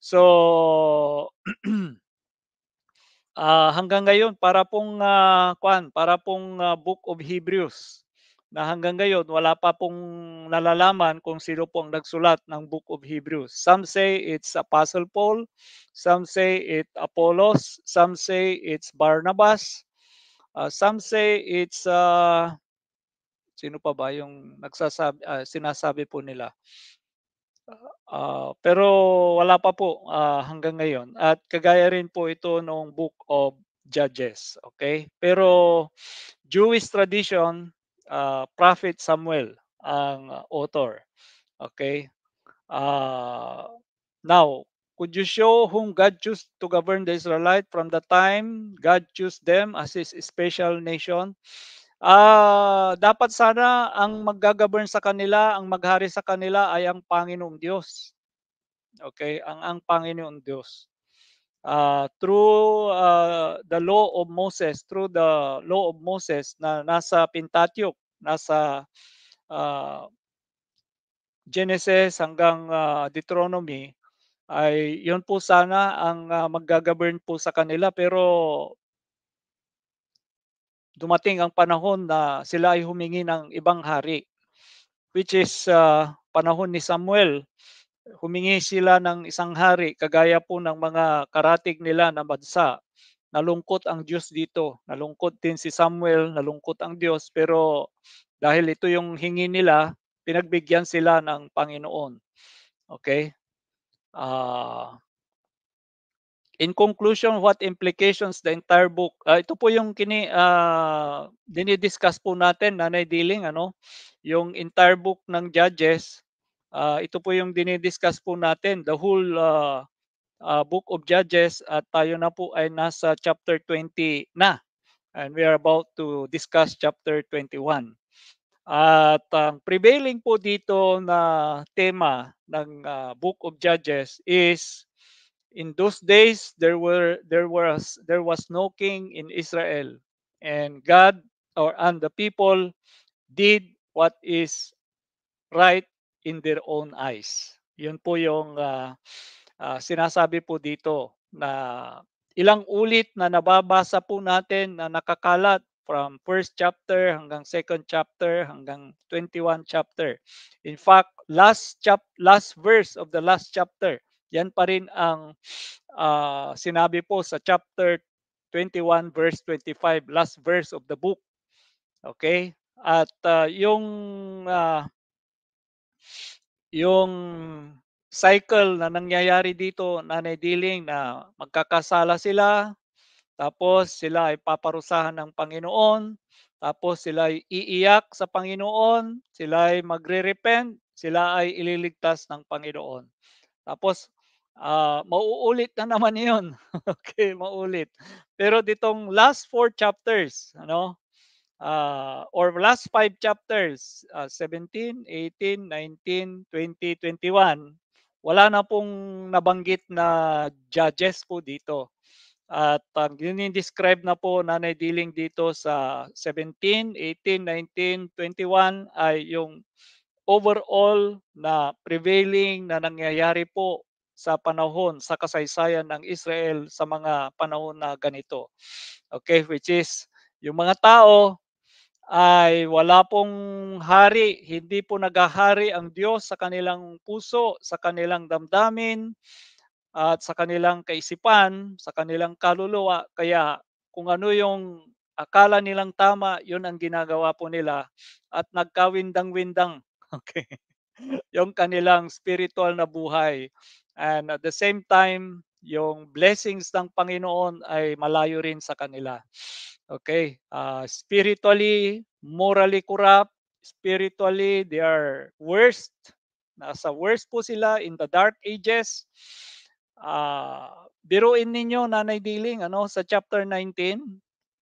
So uh, [CLEARS THROAT] hanggang ngayon para pong uh, kwan, para pong uh, Book of Hebrews na hanggang ngayon wala pa pong nalalaman kung sino po ang nagsulat ng Book of Hebrews. Some say it's Apostle Paul, some say it Apollos, some say it's Barnabas, uh, some say it's uh, sino pa ba yung nagsasabi uh, sinasabi po nila. Uh, pero wala pa po uh, hanggang ngayon at kagaya rin po ito ng Book of Judges, okay? Pero Jewish tradition uh, Prophet Samuel ang author. Okay? Uh, now, could you show whom God chose to govern the Israelite from the time God chose them as His special nation? Uh, dapat sana ang maggagabern sa kanila, ang maghari sa kanila ay ang Panginoong Diyos. Okay? Ang ang Panginoong Diyos uh, through uh, the law of Moses, through the law of Moses na nasa Pentateuch, nasa uh, Genesis hanggang uh, Deuteronomy, ay yun po sana ang uh, magagabern po sa kanila pero dumating ang panahon na sila ay humingi ng ibang hari which is uh, panahon ni Samuel humingi sila ng isang hari kagaya po ng mga karatig nila na bansa. Nalungkot ang Diyos dito, nalungkot din si Samuel, nalungkot ang Diyos pero dahil ito yung hingi nila, pinagbigyan sila ng Panginoon. Okay? Uh, in conclusion, what implications the entire book? Uh, ito po yung kini uh, dinidiscuss po natin, Nanay Dealing, ano? Yung entire book ng Judges Uh, ito po yung dinidiscuss po natin, the whole uh, uh, book of Judges at tayo na po ay nasa chapter 20 na. And we are about to discuss chapter 21. At ang prevailing po dito na tema ng uh, book of Judges is in those days there were there was there was no king in Israel and God or and the people did what is right in their own eyes. Yun po yung uh, uh, sinasabi po dito na ilang ulit na nababasa po natin na nakakalat from first chapter hanggang second chapter hanggang 21 chapter. In fact, last chap last verse of the last chapter. Yan pa rin ang uh, sinabi po sa chapter 21 verse 25, last verse of the book. Okay? At uh, yung uh, yung cycle na nangyayari dito, nanay dealing na magkakasala sila, tapos sila ay paparusahan ng Panginoon, tapos sila ay iiyak sa Panginoon, sila ay magre-repent, sila ay ililigtas ng Panginoon. Tapos uh, mauulit na naman 'yon. [LAUGHS] okay, mauulit. Pero ditong last four chapters, ano, uh, or last five chapters, uh, 17, 18, 19, 20, 21, wala na pong nabanggit na judges po dito. At uh, yun yung describe na po na dealing dito sa 17, 18, 19, 21 ay yung overall na prevailing na nangyayari po sa panahon sa kasaysayan ng Israel sa mga panahon na ganito. Okay, which is yung mga tao ay wala pong hari, hindi po nagahari ang Diyos sa kanilang puso, sa kanilang damdamin, at sa kanilang kaisipan, sa kanilang kaluluwa. Kaya kung ano yung akala nilang tama, yun ang ginagawa po nila at nagkawindang-windang. [LAUGHS] Okay. yung kanilang spiritual na buhay. And at the same time, yung blessings ng Panginoon ay malayo rin sa kanila. Okay, uh, spiritually, morally corrupt, spiritually, they are worst. Nasa worst po sila in the dark ages. Uh, biruin ninyo, Nanay Diling, ano, sa chapter 19,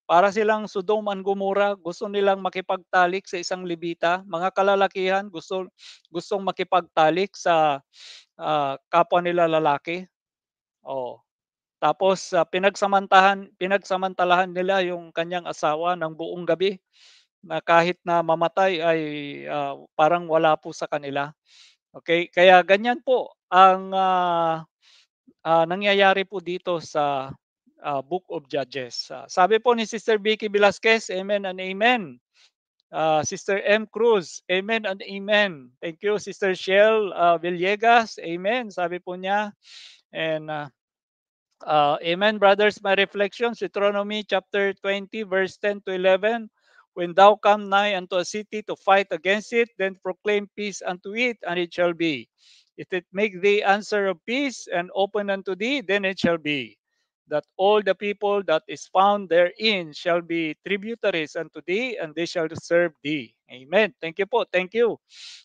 para silang Sodom and Gomorrah, gusto nilang makipagtalik sa isang libita. Mga kalalakihan gusto gustong makipagtalik sa uh, kapwa nila lalaki. Oh. Tapos uh, pinagsamantahan, pinagsamantalahan nila yung kanyang asawa ng buong gabi na kahit na mamatay ay uh, parang wala po sa kanila. Okay? Kaya ganyan po ang uh, uh, nangyayari po dito sa uh, Book of Judges. Uh, sabi po ni Sister Vicky Velasquez, Amen and Amen. Uh, Sister M. Cruz, Amen and Amen. Thank you, Sister Shell uh, Villegas, Amen. Sabi po niya. And uh, Uh, amen, brothers. My reflections, Deuteronomy chapter 20, verse 10 to 11. When thou come nigh unto a city to fight against it, then proclaim peace unto it, and it shall be. If it make thee answer of peace and open unto thee, then it shall be. That all the people that is found therein shall be tributaries unto thee, and they shall serve thee. Amen. Thank you po. Thank you.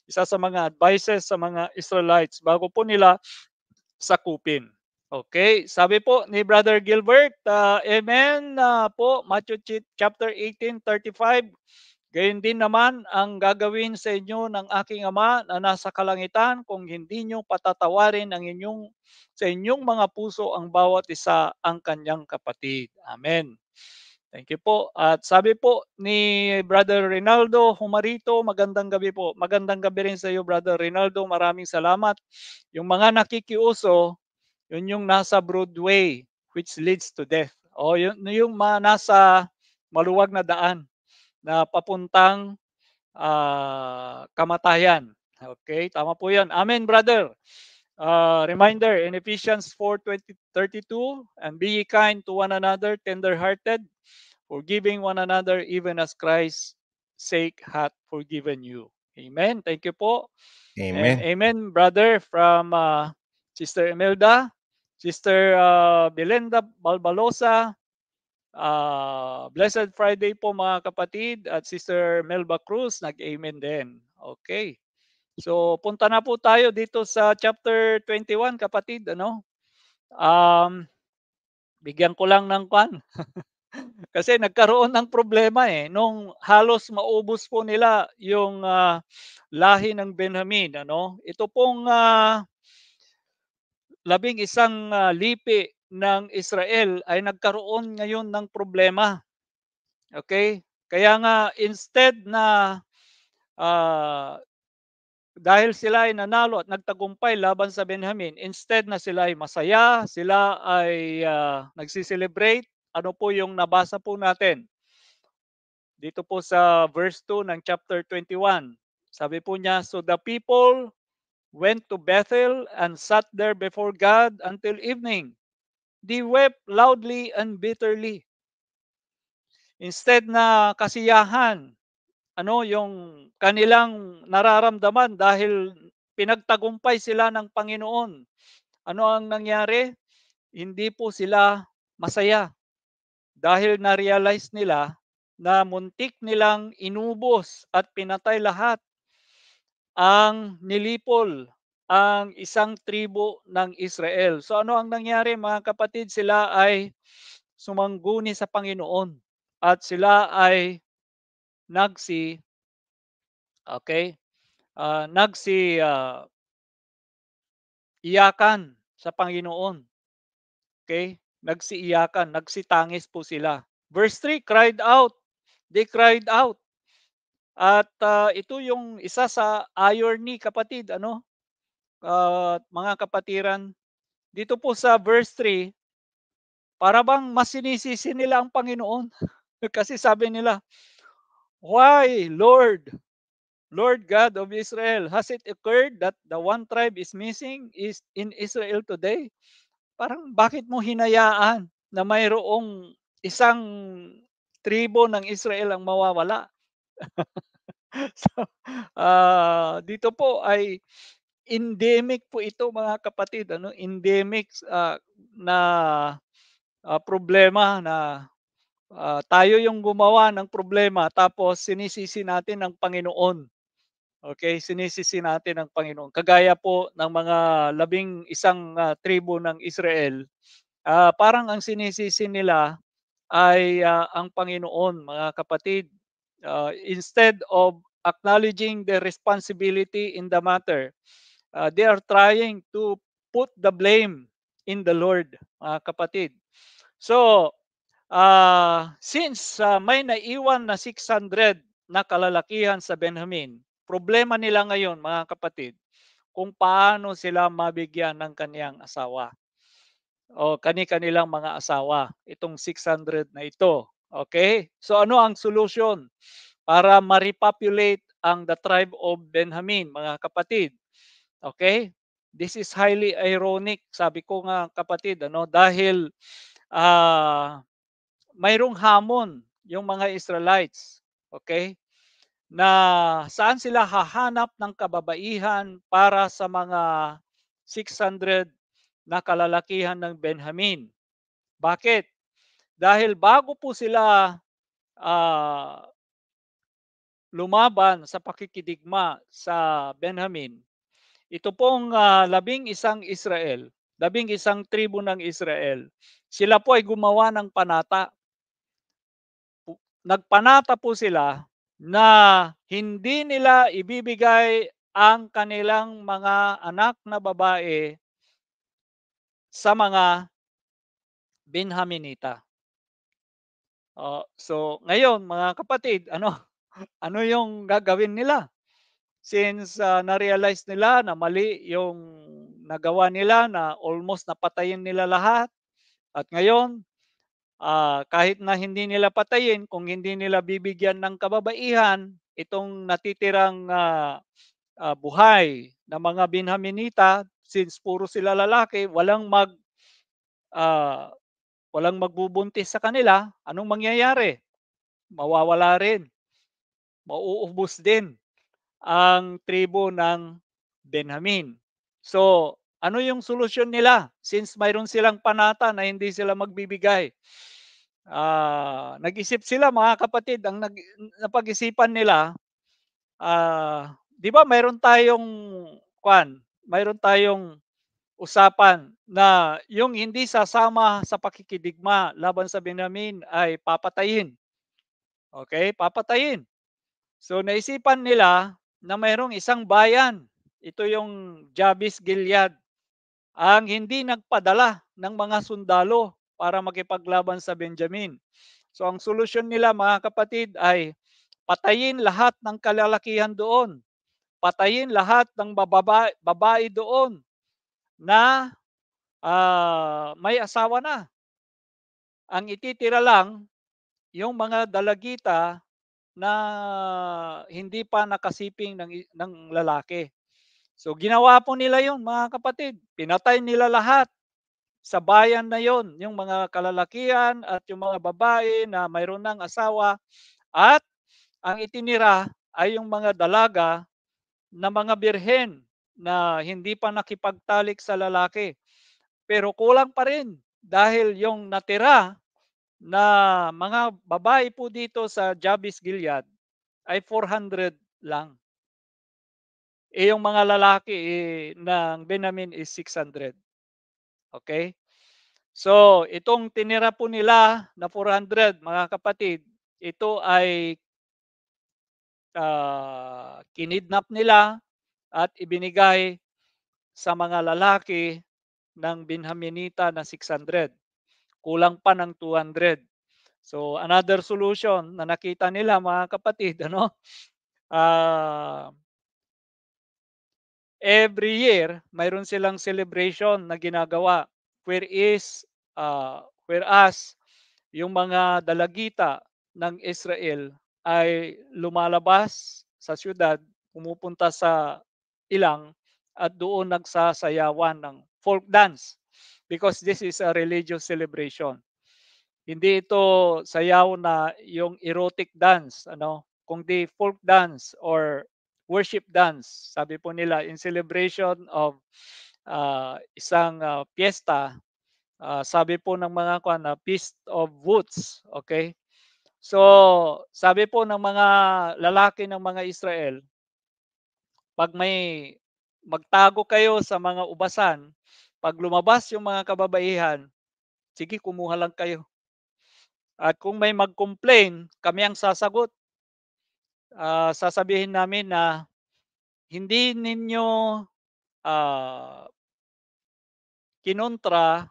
Isa sa mga advices sa mga Israelites bago po nila sakupin. Okay, sabi po ni Brother Gilbert, uh, amen uh, po, Matthew chapter 18:35. 35. Gayun din naman ang gagawin sa inyo ng aking ama na nasa kalangitan kung hindi nyo patatawarin ang inyong, sa inyong mga puso ang bawat isa ang kanyang kapatid. Amen. Thank you po. At sabi po ni Brother Rinaldo Humarito, magandang gabi po. Magandang gabi rin sa iyo, Brother Rinaldo. Maraming salamat. Yung mga nakikiuso, yun yung nasa Broadway which leads to death. O yun, yung mga nasa maluwag na daan na papuntang uh, kamatayan. Okay, tama po yun. Amen, brother. Uh, reminder, in Ephesians 4, And be ye kind to one another, tender-hearted, forgiving one another, even as Christ sake hath forgiven you. Amen. Thank you po. Amen. And amen, brother, from uh, Sister Imelda. Sister uh, Belinda Balbalosa, uh, Blessed Friday po mga kapatid at Sister Melba Cruz, nag-amen din. Okay. So punta na po tayo dito sa chapter 21 kapatid, ano? Um, bigyan ko lang ng kwan. [LAUGHS] Kasi nagkaroon ng problema eh nung halos maubos po nila yung uh, lahi ng Benjamin ano. Ito pong uh, labing isang uh, lipi ng Israel ay nagkaroon ngayon ng problema. Okay? Kaya nga instead na uh, dahil sila ay nanalo at nagtagumpay laban sa Benjamin, instead na sila ay masaya, sila ay uh, ah, nagsiselebrate. Ano po yung nabasa po natin? Dito po sa verse 2 ng chapter 21. Sabi po niya, So the people went to Bethel and sat there before God until evening. They wept loudly and bitterly. Instead na kasiyahan, ano yung kanilang nararamdaman dahil pinagtagumpay sila ng Panginoon. Ano ang nangyari? Hindi po sila masaya dahil na-realize nila na muntik nilang inubos at pinatay lahat ang nilipol ang isang tribo ng Israel. So ano ang nangyari mga kapatid? Sila ay sumangguni sa Panginoon at sila ay nagsi okay? Uh, nagsi uh, iyakan sa Panginoon. Okay? Nagsiiyakan, nagsitangis po sila. Verse 3, cried out. They cried out. At ah, ito yung isa sa irony kapatid ano, ah, mga kapatiran. Dito po sa verse 3, para bang mas sinisisi nila ang Panginoon. [LAUGHS] Kasi sabi nila, Why, Lord, Lord God of Israel, has it occurred that the one tribe is missing is in Israel today? Parang bakit mo hinayaan na mayroong isang tribo ng Israel ang mawawala? [LAUGHS] so, uh, dito po ay endemic po ito mga kapatid, ano, endemic uh, na uh, problema na uh, tayo yung gumawa ng problema tapos sinisisi natin ang Panginoon. Okay, sinisisi natin ang Panginoon. Kagaya po ng mga labing isang uh, tribo ng Israel, uh, parang ang sinisisi nila ay uh, ang Panginoon, mga kapatid. Uh, instead of acknowledging the responsibility in the matter, uh, they are trying to put the blame in the Lord, mga kapatid. So, uh, since uh, may naiwan na 600 na kalalakihan sa Benjamin, problema nila ngayon, mga kapatid, kung paano sila mabigyan ng kaniyang asawa o kani-kanilang mga asawa, itong 600 na ito. Okay? So ano ang solution para ma-repopulate ang the tribe of Benjamin, mga kapatid? Okay? This is highly ironic, sabi ko nga kapatid, ano? Dahil uh, mayroong hamon yung mga Israelites. Okay? Na saan sila hahanap ng kababaihan para sa mga 600 na kalalakihan ng Benjamin. Bakit? Dahil bago po sila uh, lumaban sa pakikidigma sa Benjamin, ito pong uh, labing isang Israel, labing isang tribo ng Israel, sila po ay gumawa ng panata. Nagpanata po sila na hindi nila ibibigay ang kanilang mga anak na babae sa mga Benjaminita. Oh, so ngayon mga kapatid, ano [LAUGHS] ano yung gagawin nila? Since uh, na-realize nila na mali yung nagawa nila na almost napatayin nila lahat at ngayon uh, kahit na hindi nila patayin kung hindi nila bibigyan ng kababaihan itong natitirang uh, uh, buhay ng mga binhaminita since puro sila lalaki, walang mag uh, walang magbubuntis sa kanila, anong mangyayari? Mawawala rin. Mauubos din ang tribo ng Benjamin. So, ano yung solusyon nila? Since mayroon silang panata na hindi sila magbibigay. Uh, nag-isip sila mga kapatid, ang nag, napag-isipan nila, uh, di ba mayroon tayong, kwan, mayroon tayong usapan na yung hindi sasama sa pakikidigma laban sa Benjamin ay papatayin. Okay, papatayin. So naisipan nila na mayroong isang bayan. Ito yung Jabis Gilead ang hindi nagpadala ng mga sundalo para makipaglaban sa Benjamin. So ang solusyon nila mga kapatid ay patayin lahat ng kalalakihan doon. Patayin lahat ng bababa, babae doon na uh, may asawa na. Ang ititira lang yung mga dalagita na hindi pa nakasiping ng, ng lalaki. So ginawa po nila yon mga kapatid. Pinatay nila lahat sa bayan na yon yung mga kalalakian at yung mga babae na mayroon ng asawa at ang itinira ay yung mga dalaga na mga birhen na hindi pa nakipagtalik sa lalaki. Pero kulang pa rin dahil yung natira na mga babae po dito sa Jabis Gilead ay 400 lang. E yung mga lalaki eh, ng Benjamin is 600. Okay? So, itong tinira po nila na 400, mga kapatid, ito ay uh, kinidnap nila at ibinigay sa mga lalaki ng Benjaminita na 600. Kulang pa ng 200. So another solution na nakita nila mga kapatid, ano? Uh, [LAUGHS] every year, mayroon silang celebration na ginagawa where is uh, where us, yung mga dalagita ng Israel ay lumalabas sa siyudad, pumupunta sa ilang at doon nagsasayawan ng folk dance because this is a religious celebration. Hindi ito sayaw na yung erotic dance, ano, Kung kundi folk dance or worship dance. Sabi po nila, in celebration of uh, isang uh, piyesta, uh, sabi po ng mga kuan na Feast of Woods, okay? So, sabi po ng mga lalaki ng mga Israel, pag may magtago kayo sa mga ubasan. Pag lumabas yung mga kababaihan, sige kumuha lang kayo. At kung may mag-complain, kami ang sasagot. Uh, sasabihin namin na hindi ninyo uh, kinontra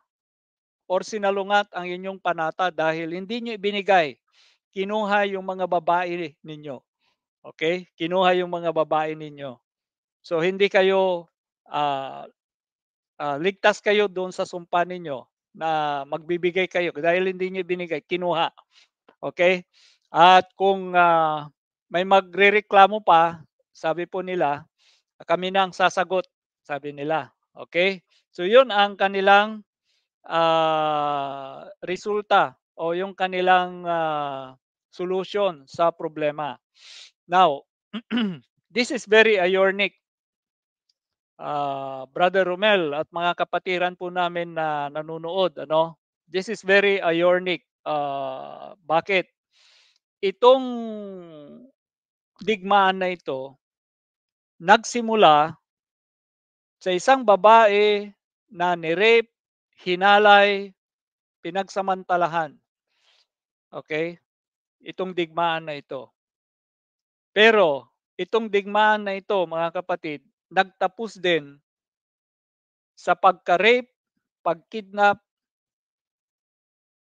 or sinalungat ang inyong panata dahil hindi nyo ibinigay. Kinuha yung mga babae ninyo. Okay? Kinuha yung mga babae ninyo. So hindi kayo uh, uh, ligtas kayo doon sa sumpa ninyo na magbibigay kayo dahil hindi niyo binigay, kinuha. Okay? At kung uh, may magrereklamo pa, sabi po nila, kami na ang sasagot, sabi nila. Okay? So yun ang kanilang uh, resulta o yung kanilang uh, solution sa problema. Now, [CLEARS THROAT] this is very ironic uh, Brother Romel at mga kapatiran po namin na nanonood. Ano? This is very ironic. Uh, bakit? Itong digmaan na ito nagsimula sa isang babae na nirape, hinalay, pinagsamantalahan. Okay? Itong digmaan na ito. Pero itong digmaan na ito, mga kapatid, nagtapos din sa pagka-rape, pagkidnap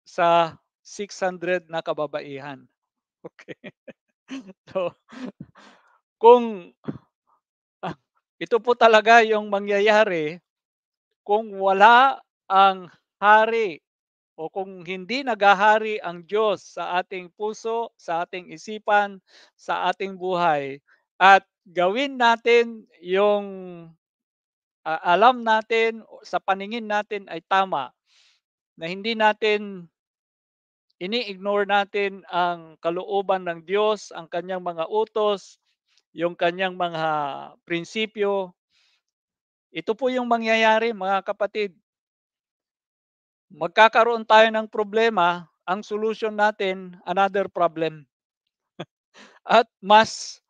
sa 600 na kababaihan. [LAUGHS] Okay. so, kung ah, ito po talaga yung mangyayari kung wala ang hari o kung hindi nagahari ang Diyos sa ating puso, sa ating isipan, sa ating buhay at gawin natin yung uh, alam natin sa paningin natin ay tama na hindi natin ini-ignore natin ang kalooban ng Diyos, ang kanyang mga utos, yung kanyang mga prinsipyo. Ito po yung mangyayari mga kapatid. Magkakaroon tayo ng problema, ang solution natin, another problem. [LAUGHS] At mas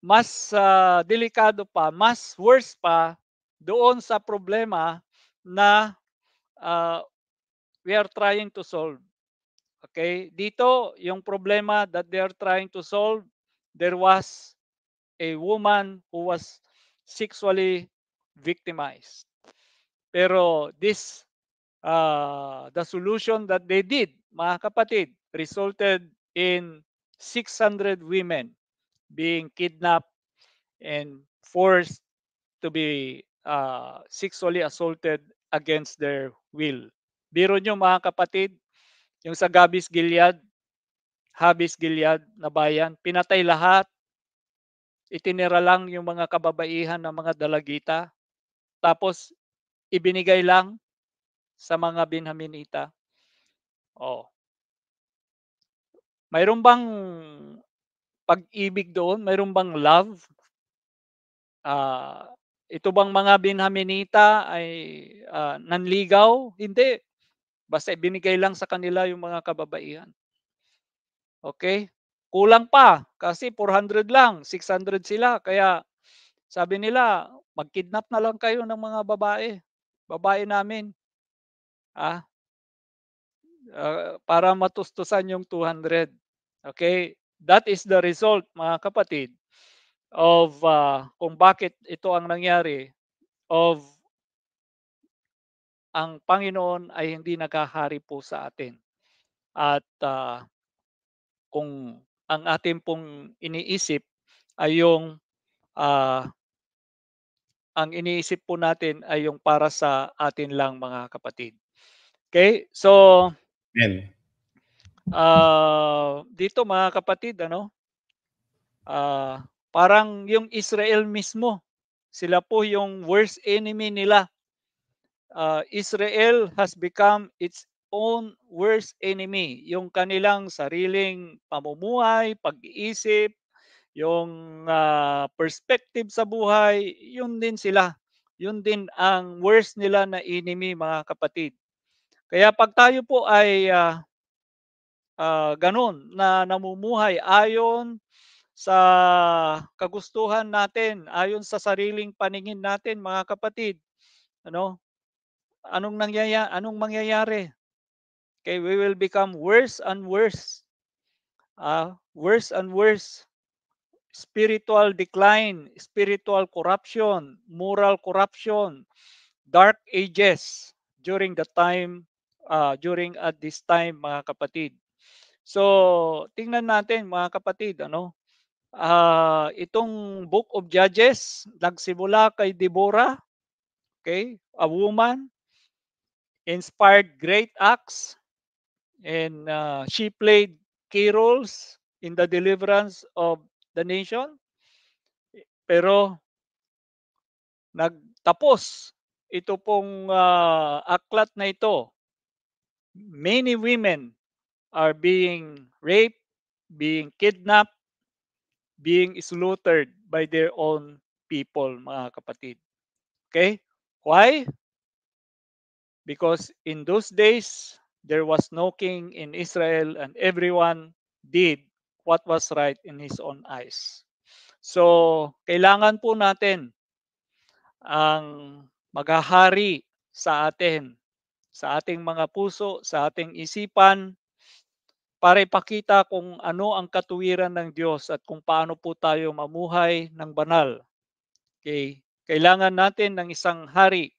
mas uh, delikado pa, mas worse pa doon sa problema na uh, we are trying to solve. Okay? Dito, yung problema that they are trying to solve, there was a woman who was sexually victimized. Pero this, uh, the solution that they did, mga kapatid, resulted in 600 women being kidnapped and forced to be uh, sexually assaulted against their will. Biro nyo mga kapatid, yung sa Gabis Gilead, Habis Gilead na bayan, pinatay lahat. Itinira lang yung mga kababaihan ng mga dalagita. Tapos, ibinigay lang sa mga Benjaminita. Oh. Mayroon bang pag-ibig doon? Mayroon bang love? Uh, ito bang mga binhaminita ay uh, nanligaw? Hindi. Basta binigay lang sa kanila yung mga kababaihan. Okay? Kulang pa kasi 400 lang, 600 sila. Kaya sabi nila, mag-kidnap na lang kayo ng mga babae. Babae namin. Ah, uh, para matustusan yung 200. Okay? That is the result, mga kapatid, of uh, kung bakit ito ang nangyari of ang Panginoon ay hindi nakahari po sa atin. At uh, kung ang atin pong iniisip ay yung uh, ang iniisip po natin ay yung para sa atin lang mga kapatid. Okay? So, Amen uh, dito mga kapatid, ano, uh, parang yung Israel mismo, sila po yung worst enemy nila. Uh, Israel has become its own worst enemy. Yung kanilang sariling pamumuhay, pag-iisip, yung uh, perspective sa buhay, yun din sila. Yun din ang worst nila na enemy mga kapatid. Kaya pag tayo po ay uh, uh, ganun na namumuhay ayon sa kagustuhan natin, ayon sa sariling paningin natin mga kapatid. Ano? Anong nangyaya anong mangyayari? Okay, we will become worse and worse. Uh, worse and worse. Spiritual decline, spiritual corruption, moral corruption, dark ages during the time uh, during at this time mga kapatid. So, tingnan natin mga kapatid, ano? Uh, itong Book of Judges, nagsimula kay Deborah, okay? A woman, inspired great acts, and uh, she played key roles in the deliverance of the nation. Pero nagtapos ito pong uh, aklat na ito. Many women are being raped, being kidnapped, being slaughtered by their own people, mga kapatid. Okay? Why? Because in those days, there was no king in Israel and everyone did what was right in his own eyes. So, kailangan po natin ang maghahari sa atin, sa ating mga puso, sa ating isipan, para ipakita kung ano ang katuwiran ng Diyos at kung paano po tayo mamuhay ng banal. Okay? Kailangan natin ng isang hari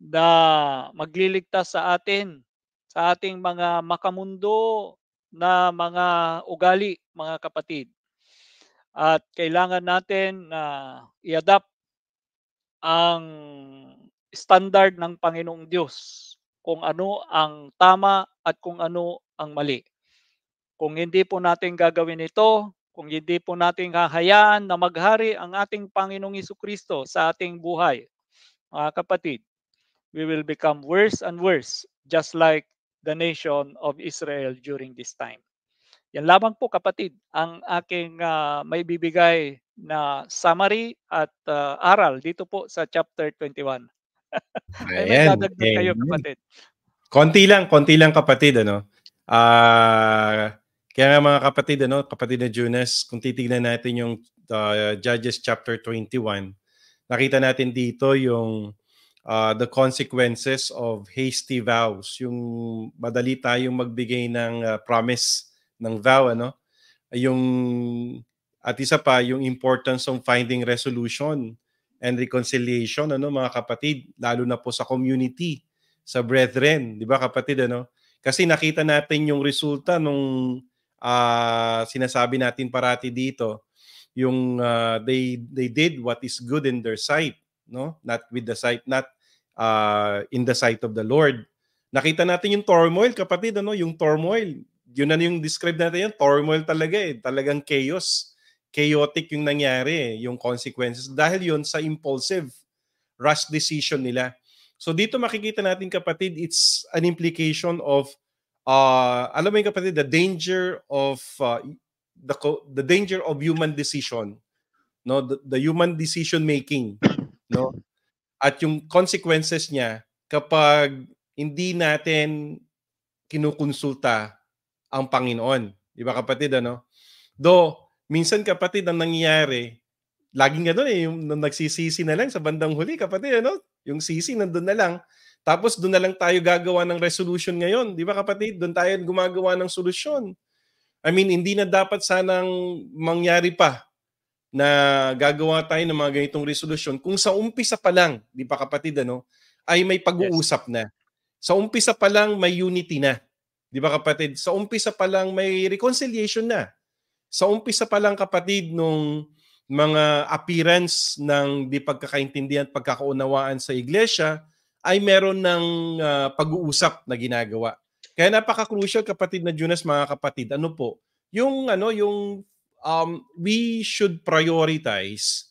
na magliligtas sa atin, sa ating mga makamundo na mga ugali, mga kapatid. At kailangan natin na uh, i-adapt ang standard ng Panginoong Diyos kung ano ang tama at kung ano ang mali. Kung hindi po natin gagawin ito, kung hindi po natin hahayaan na maghari ang ating Panginoong Iso Kristo sa ating buhay, mga kapatid, we will become worse and worse, just like the nation of Israel during this time. Yan lamang po kapatid ang aking uh, may bibigay na summary at uh, aral dito po sa chapter 21. Ay, [LAUGHS] may kayo kapatid. Konti lang, konti lang kapatid ano. Ah uh, kaya mga kapatid, ano, kapatid na Junes, kung titignan natin yung uh, Judges chapter 21, nakita natin dito yung uh, the consequences of hasty vows, yung madali tayong magbigay ng uh, promise ng vow, ano? Yung at isa pa yung importance of finding resolution and reconciliation, ano mga kapatid, lalo na po sa community, sa brethren, di ba kapatid, ano? Kasi nakita natin yung resulta nung uh, sinasabi natin parati dito, yung uh, they they did what is good in their sight, no? Not with the sight, not uh, in the sight of the Lord. Nakita natin yung turmoil, kapatid, ano? Yung turmoil. Yun na yung describe natin yung turmoil talaga eh. Talagang chaos. Chaotic yung nangyari eh, yung consequences. Dahil yun sa impulsive rush decision nila. So dito makikita natin kapatid, it's an implication of uh, alam mo yung kapatid, the danger of uh, the the danger of human decision, no, the, the human decision making, no, at yung consequences niya kapag hindi natin kinukonsulta ang Panginoon. Di ba kapatid, ano? Do, minsan kapatid, ang nangyayari, laging ganun eh, yung, yung nagsisisi na lang sa bandang huli, kapatid, ano? Yung sisi nandoon na lang. Tapos doon na lang tayo gagawa ng resolution ngayon, di ba kapatid? Doon tayo gumagawa ng solusyon. I mean, hindi na dapat sanang mangyari pa na gagawa tayo ng mga ganitong resolusyon kung sa umpisa pa lang, di ba kapatid, ano, ay may pag-uusap na. Sa umpisa pa lang may unity na. Di ba kapatid? Sa umpisa pa lang may reconciliation na. Sa umpisa pa lang kapatid nung mga appearance ng di pagkakaintindihan at pagkakaunawaan sa iglesia, ay meron ng uh, pag-uusap na ginagawa. Kaya napaka-crucial kapatid na Junas mga kapatid. Ano po? Yung ano, yung um, we should prioritize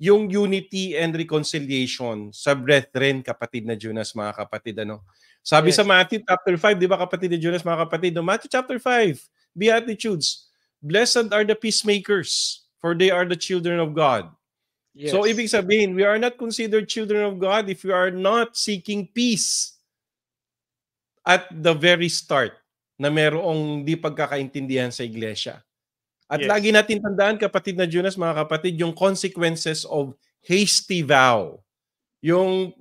yung unity and reconciliation sa brethren kapatid na Junas mga kapatid ano. Sabi yes. sa Matthew chapter 5, di ba kapatid na Junas mga kapatid? No, Matthew chapter 5, Beatitudes. Blessed are the peacemakers, for they are the children of God. So ibig sabihin, we are not considered children of God if we are not seeking peace at the very start na merong di pagkakaintindihan sa iglesia. At yes. lagi natin tandaan, kapatid na Jonas, mga kapatid, yung consequences of hasty vow. Yung,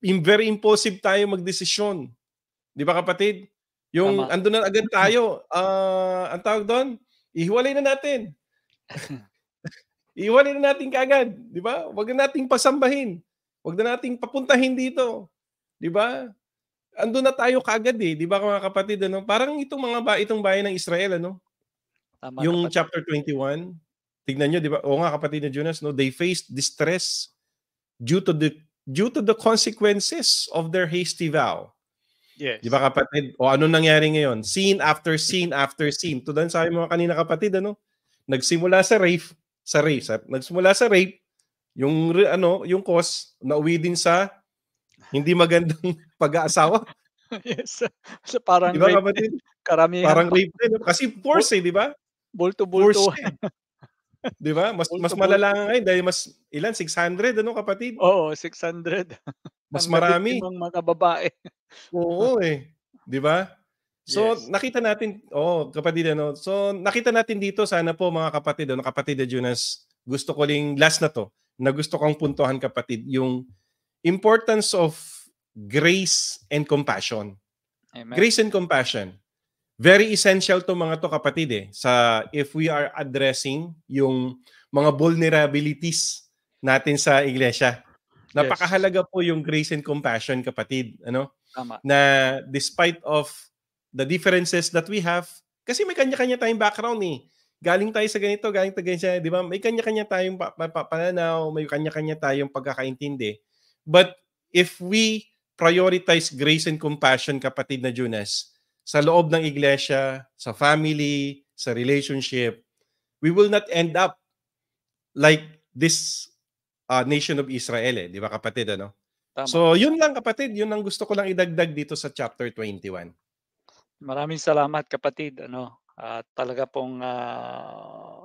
yung very impulsive tayo magdesisyon. Di ba kapatid? Yung Tama. ando na agad tayo, uh, ang tawag doon, ihiwalay na natin. [LAUGHS] Iwanin na natin kagad, di ba? Huwag na nating pasambahin. Huwag na nating papuntahin dito. Di ba? Ando na tayo kagad eh, di ba mga kapatid? Ano? Parang itong mga ba, itong bayan ng Israel, ano? Tama, yung kapatid. chapter 21, tignan nyo, di ba? O nga kapatid na Jonas, no? They faced distress due to the due to the consequences of their hasty vow. Yes. Di ba kapatid? O ano nangyari ngayon? Scene after scene after scene. Tudan sabi mga kanina kapatid, ano? Nagsimula sa rave, sa rape. Sa, nagsimula sa rate, yung ano, yung cost na uwi din sa hindi magandang [LAUGHS] pag-aasawa. yes. So parang diba, [LAUGHS] rape. Din? Karamihan. Parang rape din. Kasi force eh, di ba? Bull to bull force, to. Eh. di ba? Mas bull mas malala nga ngayon dahil mas ilan 600 ano kapatid? Oo, 600. Mas Ang marami. Mga babae. Oo eh. Di ba? So yes. nakita natin, oh kapatid ano, so nakita natin dito sana po mga kapatid ano, kapatid Jonas, gusto ko ling last na to, na gusto kong puntuhan kapatid, yung importance of grace and compassion. Amen. Grace and compassion. Very essential to mga to kapatid eh, sa if we are addressing yung mga vulnerabilities natin sa iglesia. Napakahalaga po yung grace and compassion kapatid, ano? Tama. Na despite of the differences that we have. Kasi may kanya-kanya tayong background eh. Galing tayo sa ganito, galing tayo ganyan, di ba? May kanya-kanya tayong pananaw, may kanya-kanya tayong pagkakaintindi. But if we prioritize grace and compassion, kapatid na Junas, sa loob ng iglesia, sa family, sa relationship, we will not end up like this uh, nation of Israel, eh. di ba kapatid? Ano? Tama. So yun lang kapatid, yun ang gusto ko lang idagdag dito sa chapter 21. Maraming salamat kapatid. Ano, at uh, talaga pong uh,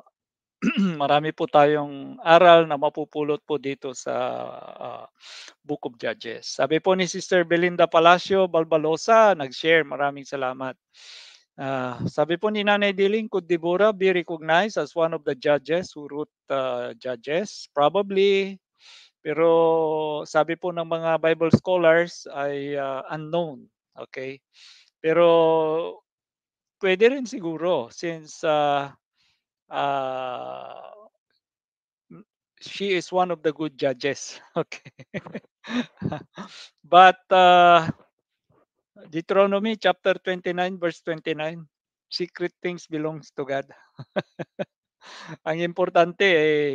[CLEARS THROAT] marami po tayong aral na mapupulot po dito sa uh, Book of Judges. Sabi po ni Sister Belinda Palacio Balbalosa, nag-share. Maraming salamat. Uh, sabi po ni Nanay Diling, could Deborah be recognized as one of the judges who wrote uh, judges? Probably. Pero sabi po ng mga Bible scholars ay uh, unknown. Okay. Pero pwede rin siguro since uh, uh, she is one of the good judges. [LAUGHS] Okay. But uh, Deuteronomy chapter 29 verse 29, secret things belongs to God. [LAUGHS] Ang importante ay eh,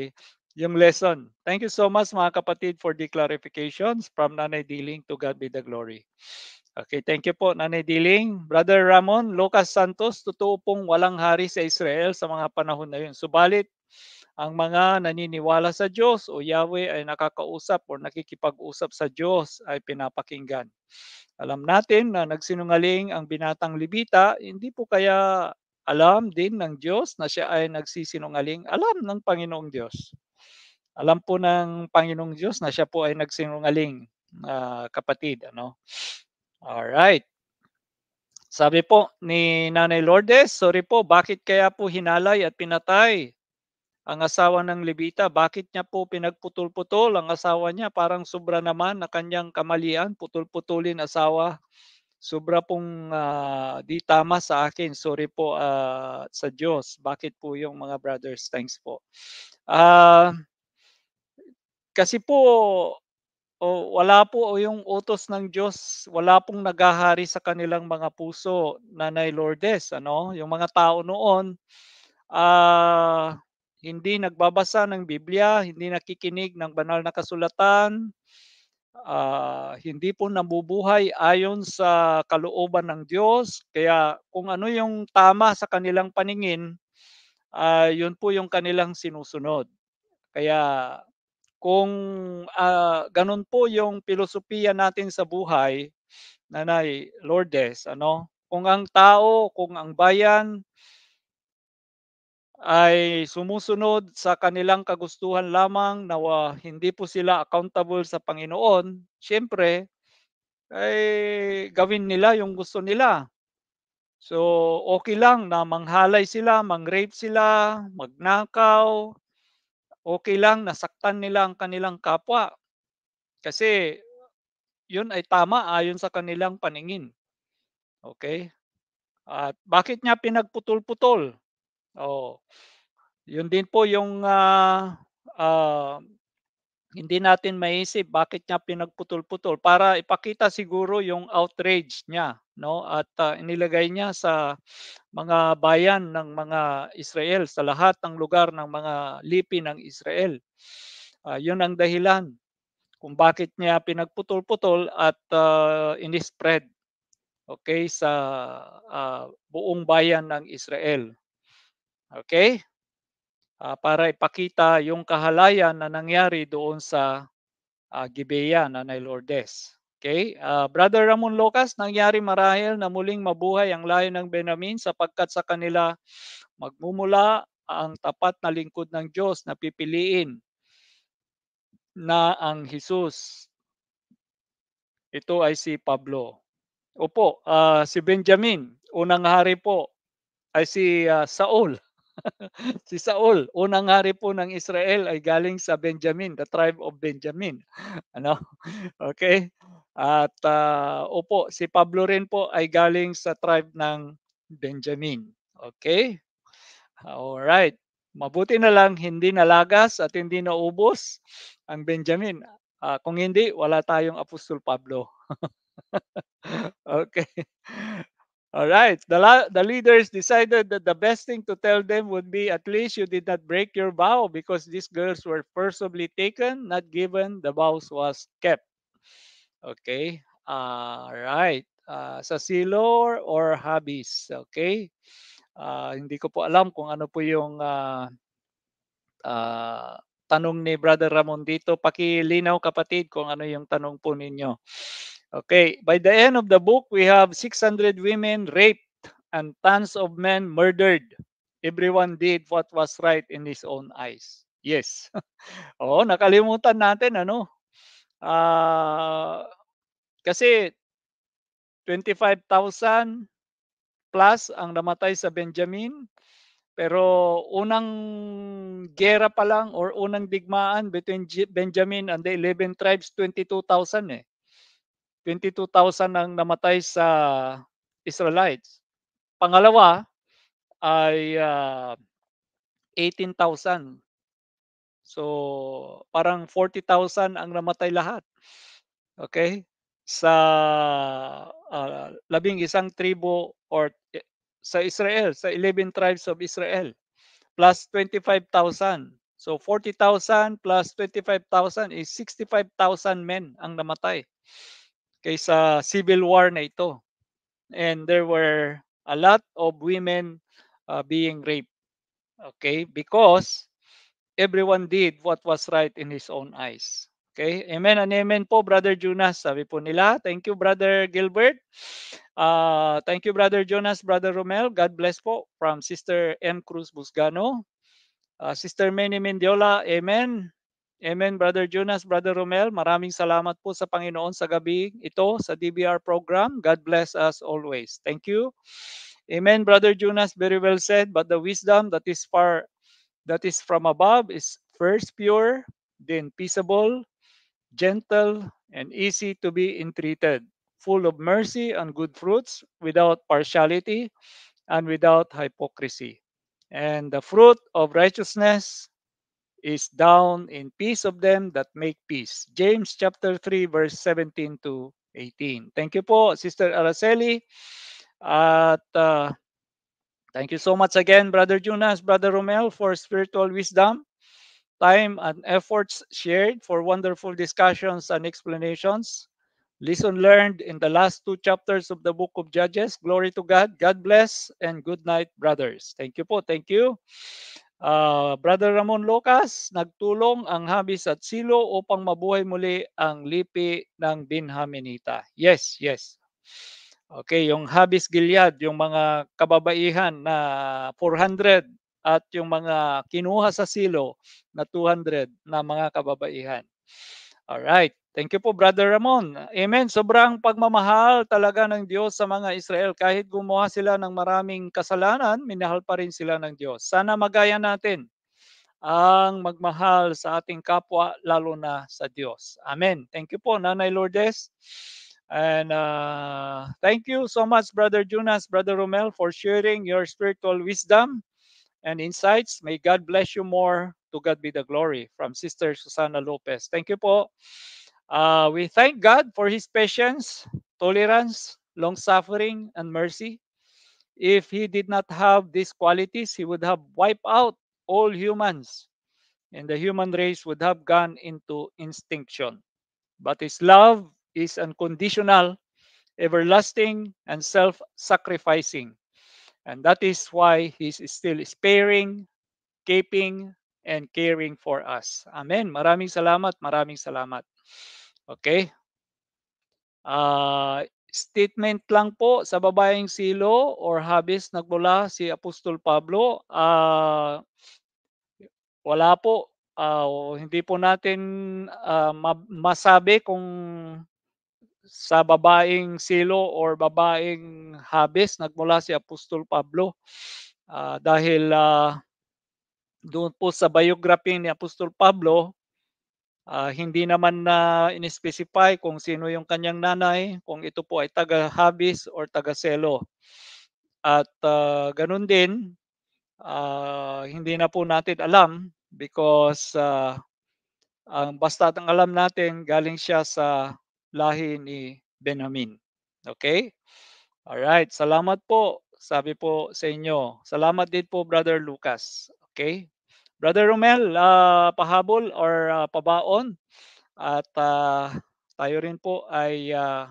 yung lesson. Thank you so much mga kapatid for the clarifications from Nanay Dealing to God be the glory. Okay, thank you po Nanay Diling. Brother Ramon, Lucas Santos, totoo pong walang hari sa Israel sa mga panahon na yun. Subalit, ang mga naniniwala sa Diyos o Yahweh ay nakakausap o nakikipag-usap sa Diyos ay pinapakinggan. Alam natin na nagsinungaling ang binatang Libita, hindi po kaya alam din ng Diyos na siya ay nagsisinungaling. Alam ng Panginoong Diyos. Alam po ng Panginoong Diyos na siya po ay nagsinungaling, uh, kapatid. Ano? All right. Sabi po ni Nanay Lourdes, sorry po, bakit kaya po hinalay at pinatay ang asawa ng Levita? Bakit niya po pinagputol-putol ang asawa niya? Parang sobra naman na kanyang kamalian, putol-putulin asawa. Sobra pong uh, di tama sa akin. Sorry po uh, sa Diyos. Bakit po yung mga brothers? Thanks po. Uh, kasi po o wala po o yung utos ng Diyos, wala pong naghahari sa kanilang mga puso, Nanay Lourdes, ano? Yung mga tao noon uh, hindi nagbabasa ng Biblia, hindi nakikinig ng banal na kasulatan, uh, hindi po nabubuhay ayon sa kalooban ng Diyos. Kaya kung ano yung tama sa kanilang paningin, uh, yun po yung kanilang sinusunod. Kaya kung uh, ganun po yung pilosopiya natin sa buhay, Nanay Lourdes, ano? Kung ang tao, kung ang bayan ay sumusunod sa kanilang kagustuhan lamang na uh, hindi po sila accountable sa Panginoon, siyempre, ay gawin nila yung gusto nila. So, okay lang na manghalay sila, mangrape sila, magnakaw, okay lang nasaktan nila ang kanilang kapwa. Kasi yun ay tama ayon sa kanilang paningin. Okay? At bakit niya pinagputol-putol? Oh. Yun din po yung uh, uh, hindi natin maiisip bakit niya pinagputol-putol para ipakita siguro yung outrage niya no at uh, inilagay niya sa mga bayan ng mga Israel sa lahat ng lugar ng mga lipi ng Israel. Uh, yun ang dahilan kung bakit niya pinagputol-putol at uh, inispread okay sa uh, buong bayan ng Israel. Okay? uh, para ipakita yung kahalayan na nangyari doon sa uh, ah, Gibeah na Nile Ordes. Okay? Uh, Brother Ramon Lucas, nangyari marahil na muling mabuhay ang layo ng Benamin sapagkat sa kanila magmumula ang tapat na lingkod ng Diyos na pipiliin na ang Hesus. Ito ay si Pablo. Opo, uh, si Benjamin, unang hari po, ay si uh, Saul si Saul, unang hari po ng Israel ay galing sa Benjamin, the tribe of Benjamin. [LAUGHS] Ano? Okay? At uh, opo, si Pablo rin po ay galing sa tribe ng Benjamin. Okay? All right. Mabuti na lang hindi nalagas at hindi naubos ang Benjamin. Uh, kung hindi, wala tayong Apostol Pablo. [LAUGHS] okay. All right. The, the leaders decided that the best thing to tell them would be at least you did not break your vow because these girls were forcibly taken, not given. The vows was kept. Okay. All right. Uh, sa silo or habis. Okay. Uh, hindi ko po alam kung ano po yung uh, uh, tanong ni Brother Ramon dito. Pakilinaw kapatid kung ano yung tanong po ninyo. Okay, by the end of the book, we have 600 women raped and tons of men murdered. Everyone did what was right in his own eyes. Yes. [LAUGHS] oh, nakalimutan natin ano. Uh, kasi 25,000 plus ang namatay sa Benjamin. Pero unang gera pa lang or unang digmaan between Benjamin and the 11 tribes, 22,000 eh. 22,000 ang namatay sa Israelites. Pangalawa ay uh, ah, 18,000. So parang 40,000 ang namatay lahat. Okay? Sa uh, labing isang tribo or eh, sa Israel, sa 11 tribes of Israel plus 25,000. So 40,000 plus 25,000 is 65,000 men ang namatay kaysa civil war na ito. And there were a lot of women uh, being raped. Okay? Because everyone did what was right in his own eyes. Okay? Amen and amen po, Brother Jonas. Sabi po nila. Thank you, Brother Gilbert. Uh, thank you, Brother Jonas, Brother Romel. God bless po from Sister M. Cruz Busgano. Uh, Sister Manny Mendiola, amen. Amen, Brother Jonas, Brother Romel. Maraming salamat po sa Panginoon sa gabi ito sa DBR program. God bless us always. Thank you. Amen, Brother Jonas. Very well said. But the wisdom that is far, that is from above, is first pure, then peaceable, gentle, and easy to be entreated, full of mercy and good fruits, without partiality and without hypocrisy. And the fruit of righteousness is down in peace of them that make peace. James chapter 3 verse 17 to 18. Thank you po Sister Araceli at uh, thank you so much again Brother Jonas, Brother Romel for spiritual wisdom, time and efforts shared for wonderful discussions and explanations. Lesson learned in the last two chapters of the book of Judges. Glory to God. God bless and good night brothers. Thank you po. Thank you. Uh, Brother Ramon Locas, nagtulong ang habis at silo upang mabuhay muli ang lipi ng Binhaminita. Yes, yes. Okay, yung habis gilyad, yung mga kababaihan na 400 at yung mga kinuha sa silo na 200 na mga kababaihan. All right. Thank you po, Brother Ramon. Amen. Sobrang pagmamahal talaga ng Diyos sa mga Israel. Kahit gumawa sila ng maraming kasalanan, minahal pa rin sila ng Diyos. Sana magaya natin ang magmahal sa ating kapwa, lalo na sa Diyos. Amen. Thank you po, Nanay Lourdes. And uh, thank you so much, Brother Jonas, Brother Romel, for sharing your spiritual wisdom and insights. May God bless you more. To God be the glory. From Sister Susana Lopez. Thank you po. Uh, we thank God for His patience, tolerance, long suffering, and mercy. If He did not have these qualities, He would have wiped out all humans, and the human race would have gone into extinction. But His love is unconditional, everlasting, and self sacrificing. And that is why He's still sparing, keeping, and caring for us. Amen. Maraming salamat, maraming salamat. Okay? Uh, statement lang po sa babaeng silo or habis nagmula si Apostol Pablo. Uh, wala po. Uh, hindi po natin uh, masabi kung sa babaeng silo or babaeng habis nagmula si Apostol Pablo. Uh, dahil uh, doon po sa biography ni Apostol Pablo, Uh, hindi naman na in-specify kung sino yung kanyang nanay, kung ito po ay taga-Habis or taga-Selo. At uh, ganun din, uh, hindi na po natin alam because uh, ang basta ang alam natin galing siya sa lahi ni Benjamin. Okay? All right, salamat po. Sabi po sa inyo. Salamat din po Brother Lucas. Okay? Brother Romel, uh, pahabol or uh, pabaon. At uh, tayo rin po ay uh,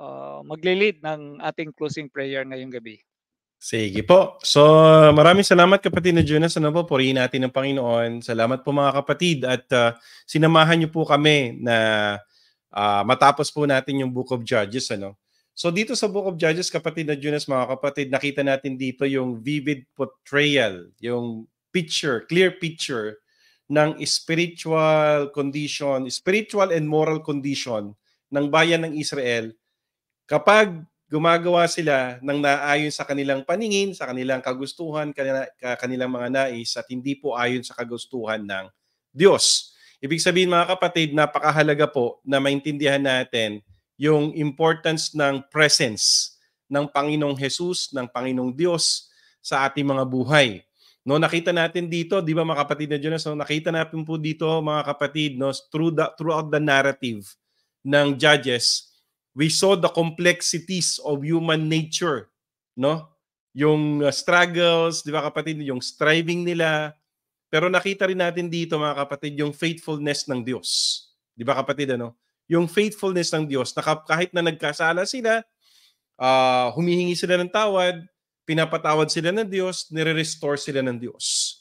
uh, maglilid ng ating closing prayer ngayong gabi. Sige po. So maraming salamat kapatid na Jonas. Ano po, purihin natin ng Panginoon. Salamat po mga kapatid at uh, sinamahan niyo po kami na uh, matapos po natin yung Book of Judges. Ano? So dito sa Book of Judges, kapatid na Jonas, mga kapatid, nakita natin dito yung vivid portrayal, yung picture, clear picture ng spiritual condition, spiritual and moral condition ng bayan ng Israel kapag gumagawa sila ng naayon sa kanilang paningin, sa kanilang kagustuhan, kanila, kanilang mga nais at hindi po ayon sa kagustuhan ng Diyos. Ibig sabihin mga kapatid, napakahalaga po na maintindihan natin yung importance ng presence ng Panginoong Jesus, ng Panginoong Diyos sa ating mga buhay. No, nakita natin dito, 'di ba mga kapatid na Jonas, no, nakita natin po dito mga kapatid, no, through the, throughout the narrative ng Judges, we saw the complexities of human nature, no? Yung uh, struggles, 'di ba kapatid, yung striving nila. Pero nakita rin natin dito mga kapatid yung faithfulness ng Diyos. 'Di ba kapatid ano? Yung faithfulness ng Diyos na kahit na nagkasala sila, uh, humihingi sila ng tawad, pinapatawad sila ng Diyos, nire-restore sila ng Diyos.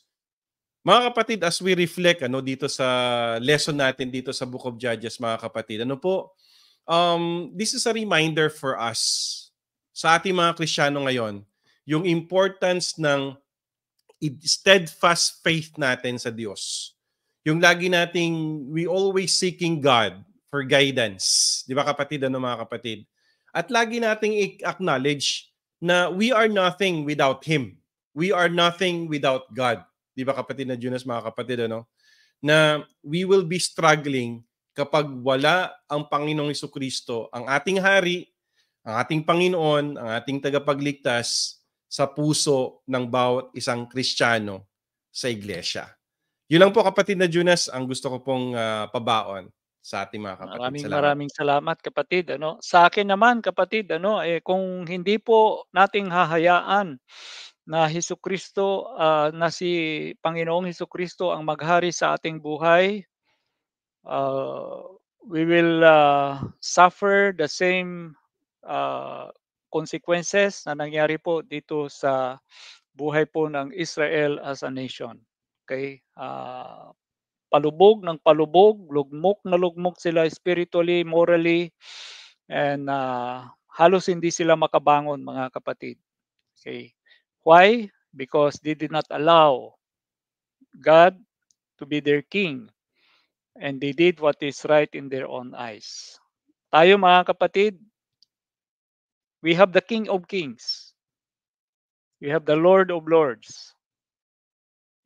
Mga kapatid, as we reflect ano dito sa lesson natin dito sa Book of Judges, mga kapatid, ano po, um, this is a reminder for us, sa ating mga Kristiyano ngayon, yung importance ng steadfast faith natin sa Diyos. Yung lagi nating, we always seeking God for guidance. Di ba kapatid, ano mga kapatid? At lagi nating acknowledge na we are nothing without Him. We are nothing without God. Di ba kapatid na Junas, mga kapatid, ano? Na we will be struggling kapag wala ang Panginoong Iso Kristo, ang ating hari, ang ating Panginoon, ang ating tagapagligtas sa puso ng bawat isang Kristiyano sa iglesia. Yun lang po kapatid na Junas ang gusto ko pong uh, pabaon sa ating mga kapatid. Maraming salamat. maraming salamat kapatid. Ano, sa akin naman kapatid, ano, eh, kung hindi po nating hahayaan na Hesus Kristo uh, na si Panginoong Hesus Kristo ang maghari sa ating buhay, uh, we will uh, suffer the same uh, consequences na nangyari po dito sa buhay po ng Israel as a nation. Okay? Uh, palubog ng palubog, lugmok na lugmok sila spiritually, morally, and uh, halos hindi sila makabangon mga kapatid. Okay. Why? Because they did not allow God to be their king. And they did what is right in their own eyes. Tayo mga kapatid, we have the King of Kings. We have the Lord of Lords.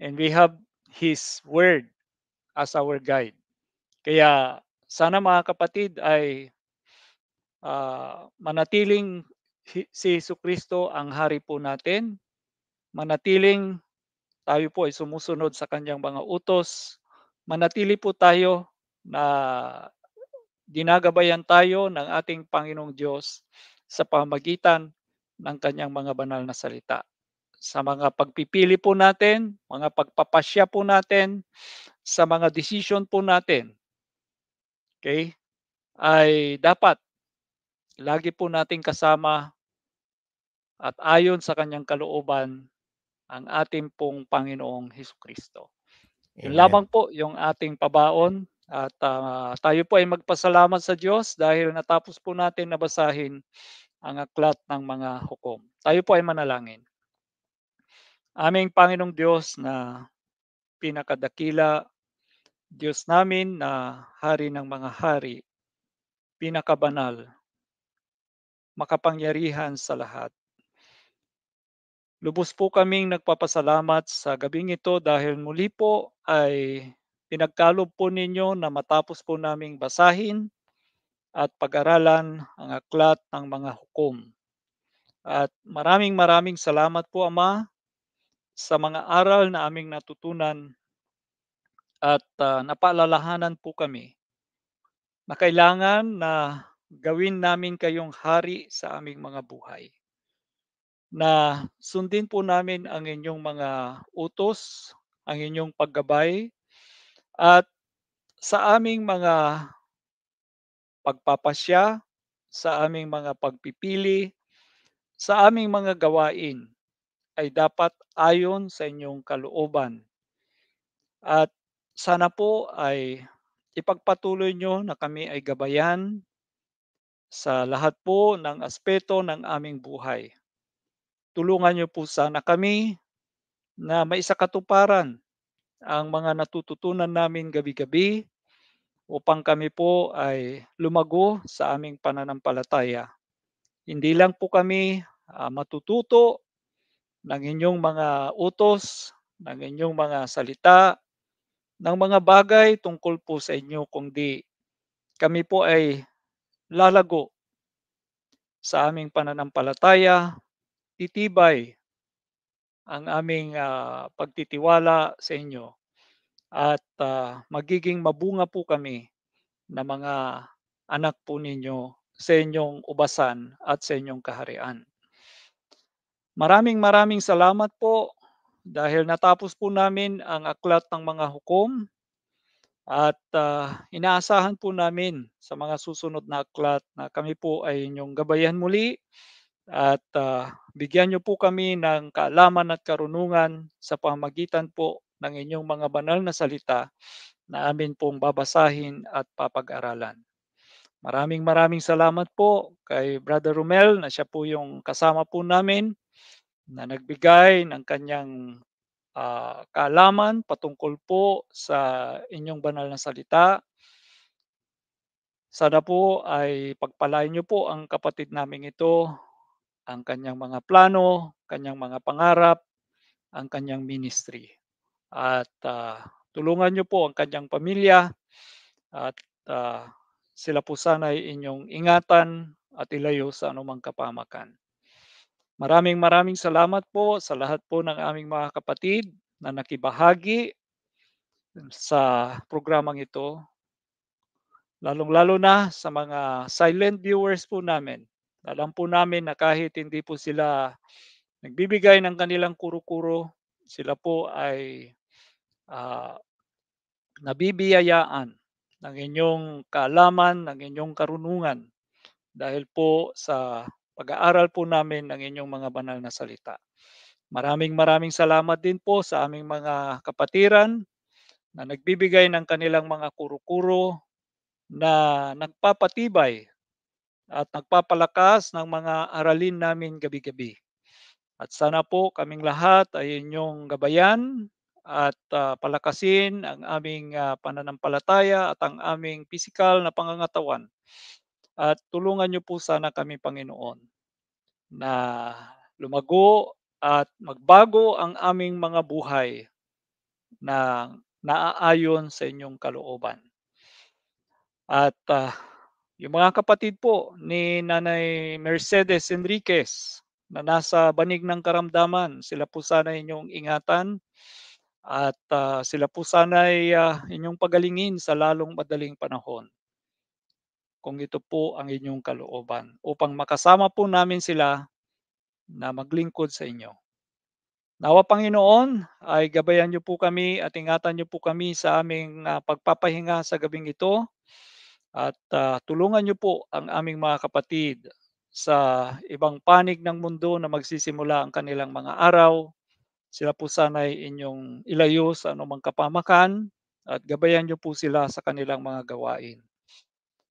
And we have His Word as our guide. Kaya sana mga kapatid ay uh, manatiling si Yesu Kristo ang hari po natin, manatiling tayo po ay sumusunod sa kanyang mga utos, manatili po tayo na ginagabayan tayo ng ating Panginoong Diyos sa pamagitan ng kanyang mga banal na salita. Sa mga pagpipili po natin, mga pagpapasya po natin, sa mga decision po natin, okay, ay dapat lagi po nating kasama at ayon sa kanyang kalooban ang ating pong Panginoong Heso Kristo. Yung lamang po yung ating pabaon at uh, tayo po ay magpasalamat sa Diyos dahil natapos po natin nabasahin ang aklat ng mga hukom. Tayo po ay manalangin. Aming Panginoong Diyos na pinakadakila Diyos namin na hari ng mga hari, pinakabanal, makapangyarihan sa lahat. Lubos po kaming nagpapasalamat sa gabing ito dahil muli po ay pinagkalob po ninyo na matapos po naming basahin at pag-aralan ang aklat ng mga hukom. At maraming maraming salamat po Ama sa mga aral na aming natutunan at uh, napaalalahanan po kami na kailangan na gawin namin kayong hari sa aming mga buhay. Na sundin po namin ang inyong mga utos, ang inyong paggabay, at sa aming mga pagpapasya, sa aming mga pagpipili, sa aming mga gawain ay dapat ayon sa inyong kalooban. At sana po ay ipagpatuloy nyo na kami ay gabayan sa lahat po ng aspeto ng aming buhay. Tulungan nyo po sana kami na maisakatuparan ang mga natututunan namin gabi-gabi upang kami po ay lumago sa aming pananampalataya. Hindi lang po kami uh, matututo ng inyong mga utos, ng inyong mga salita, ng mga bagay tungkol po sa inyo kung di kami po ay lalago sa aming pananampalataya, titibay ang aming uh, pagtitiwala sa inyo at uh, magiging mabunga po kami na mga anak po ninyo sa inyong ubasan at sa inyong kaharian. Maraming maraming salamat po dahil natapos po namin ang aklat ng mga hukom at uh, inaasahan po namin sa mga susunod na aklat na kami po ay inyong gabayan muli at uh, bigyan niyo po kami ng kaalaman at karunungan sa pamagitan po ng inyong mga banal na salita na amin pong babasahin at papag-aralan. Maraming maraming salamat po kay Brother Romel na siya po yung kasama po namin na nagbigay ng kanyang uh, kaalaman patungkol po sa inyong banal na salita. Sana po ay pagpalain niyo po ang kapatid naming ito, ang kanyang mga plano, kanyang mga pangarap, ang kanyang ministry. At uh, tulungan niyo po ang kanyang pamilya at uh, sila po sana ay inyong ingatan at ilayo sa anumang kapamakan. Maraming maraming salamat po sa lahat po ng aming mga kapatid na nakibahagi sa programang ito. Lalong-lalo na sa mga silent viewers po namin. Alam po namin na kahit hindi po sila nagbibigay ng kanilang kuro-kuro, sila po ay uh, nabibiyayaan ng inyong kaalaman, ng inyong karunungan dahil po sa pag-aaral po namin ng inyong mga banal na salita. Maraming maraming salamat din po sa aming mga kapatiran na nagbibigay ng kanilang mga kuro-kuro na nagpapatibay at nagpapalakas ng mga aralin namin gabi-gabi. At sana po kaming lahat ay inyong gabayan at uh, palakasin ang aming uh, pananampalataya at ang aming pisikal na pangangatawan at tulungan niyo po sana kami, Panginoon, na lumago at magbago ang aming mga buhay na naaayon sa inyong kalooban. At uh, yung mga kapatid po ni Nanay Mercedes Enriquez na nasa banig ng karamdaman, sila po sana inyong ingatan at uh, sila po sana ay uh, inyong pagalingin sa lalong madaling panahon kung ito po ang inyong kalooban upang makasama po namin sila na maglingkod sa inyo. Nawa Panginoon ay gabayan niyo po kami at ingatan niyo po kami sa aming uh, pagpapahinga sa gabing ito at uh, tulungan niyo po ang aming mga kapatid sa ibang panig ng mundo na magsisimula ang kanilang mga araw. Sila po sana ay inyong ilayo sa anumang kapamakan at gabayan niyo po sila sa kanilang mga gawain.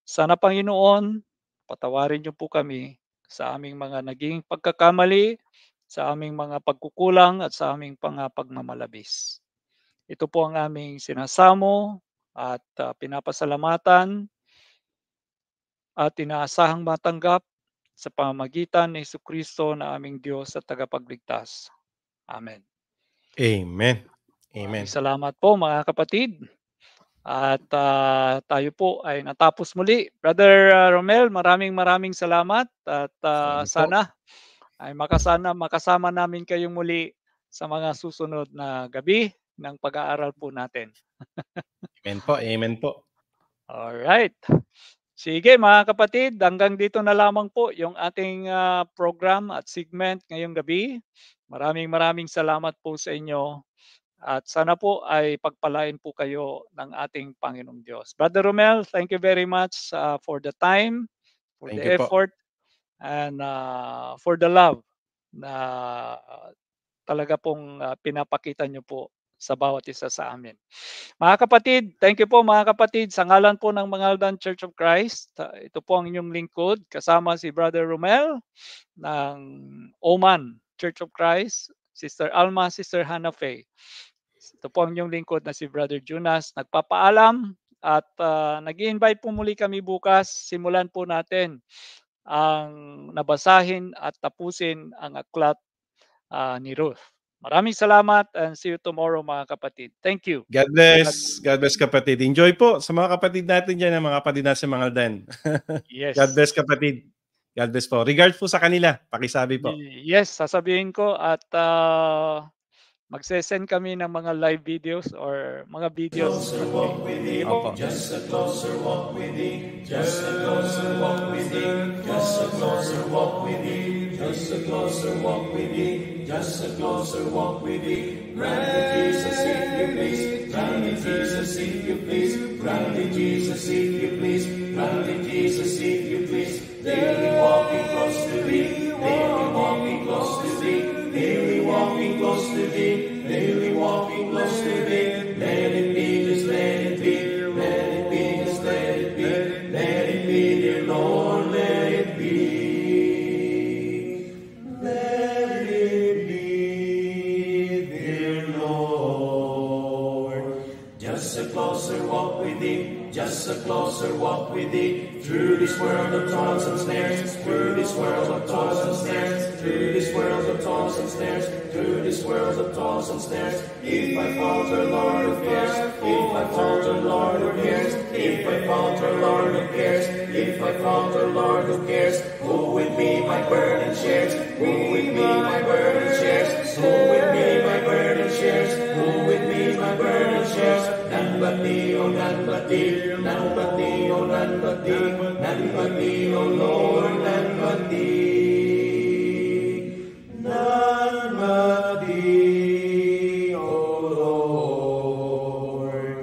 Sana Panginoon, patawarin niyo po kami sa aming mga naging pagkakamali, sa aming mga pagkukulang at sa aming pangapagmamalabis. Ah, Ito po ang aming sinasamo at uh, pinapasalamatan at inaasahang matanggap sa pamagitan ni Yesu Kristo na aming Diyos at tagapagligtas. Amen. Amen. Amen. Maraming salamat po mga kapatid. At uh, tayo po ay natapos muli. Brother uh, Romel, maraming maraming salamat at uh, sana ay makasana makasama namin kayong muli sa mga susunod na gabi ng pag-aaral po natin. [LAUGHS] Amen po. Amen po. All right. Sige mga kapatid, hanggang dito na lamang po yung ating uh, program at segment ngayong gabi. Maraming maraming salamat po sa inyo. At sana po ay pagpalain po kayo ng ating Panginoong Diyos. Brother Romel, thank you very much uh, for the time, for thank the effort, po. and uh, for the love na talaga pong uh, pinapakita niyo po sa bawat isa sa amin. Mga kapatid, thank you po mga kapatid. Sa ngalan po ng Mangaldan Church of Christ, ito po ang inyong lingkod kasama si Brother Romel ng Oman Church of Christ, Sister Alma, Sister Hannah Faye. Ito po ang inyong lingkod na si Brother Junas. Nagpapaalam at uh, ah, nag invite po muli kami bukas. Simulan po natin ang nabasahin at tapusin ang aklat uh, ni Ruth. Maraming salamat and see you tomorrow mga kapatid. Thank you. God bless. God bless kapatid. Enjoy po sa mga kapatid natin dyan, ang mga kapatid natin sa mga Aldan. yes. [LAUGHS] God bless kapatid. God bless po. Regards po sa kanila, pakisabi po. Yes, sasabihin ko at uh, magse-send kami ng mga live videos or mga videos. just a closer walk with thee, just a closer walk with thee. Grant me Jesus if you please, grant me Jesus if you please, grant me Jesus if you please, grant me Jesus if you please. Daily walking close to thee, daily with thee through this world of toils and snares, through this world of toils and snares, through this world of toils and snares, through this world of toils and snares. If I falter, Lord of cares? if I falter, Lord of cares? if I falter, Lord of cares? if I falter, Lord of cares, who with me my burden shares, who with me my burden shares, who with me my burden shares, who with me my burden shares, none but thee, oh none but thee, none but thee none but O Lord, none but O Lord.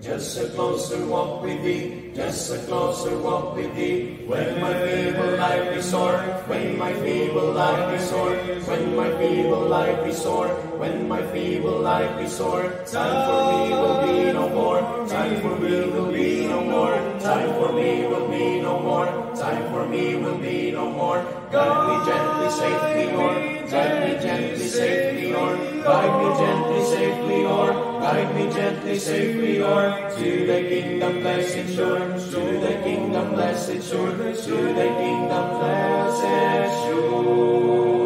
Just a closer walk with thee, just a closer walk with thee. When my feeble life is sore, when my feeble life is sore, when my feeble life is sore, when my feeble life is sore, time for me will be no more, time for me will be no more, time for me will be no more, time for me will be no more. Guide me gently, safely, Lord. Guide me gently, safely o'er. Guide me gently, safely o'er. Guide me gently, safely o'er. To the kingdom, blessed shore. To the kingdom, blessed shore. To the kingdom, blessed shore.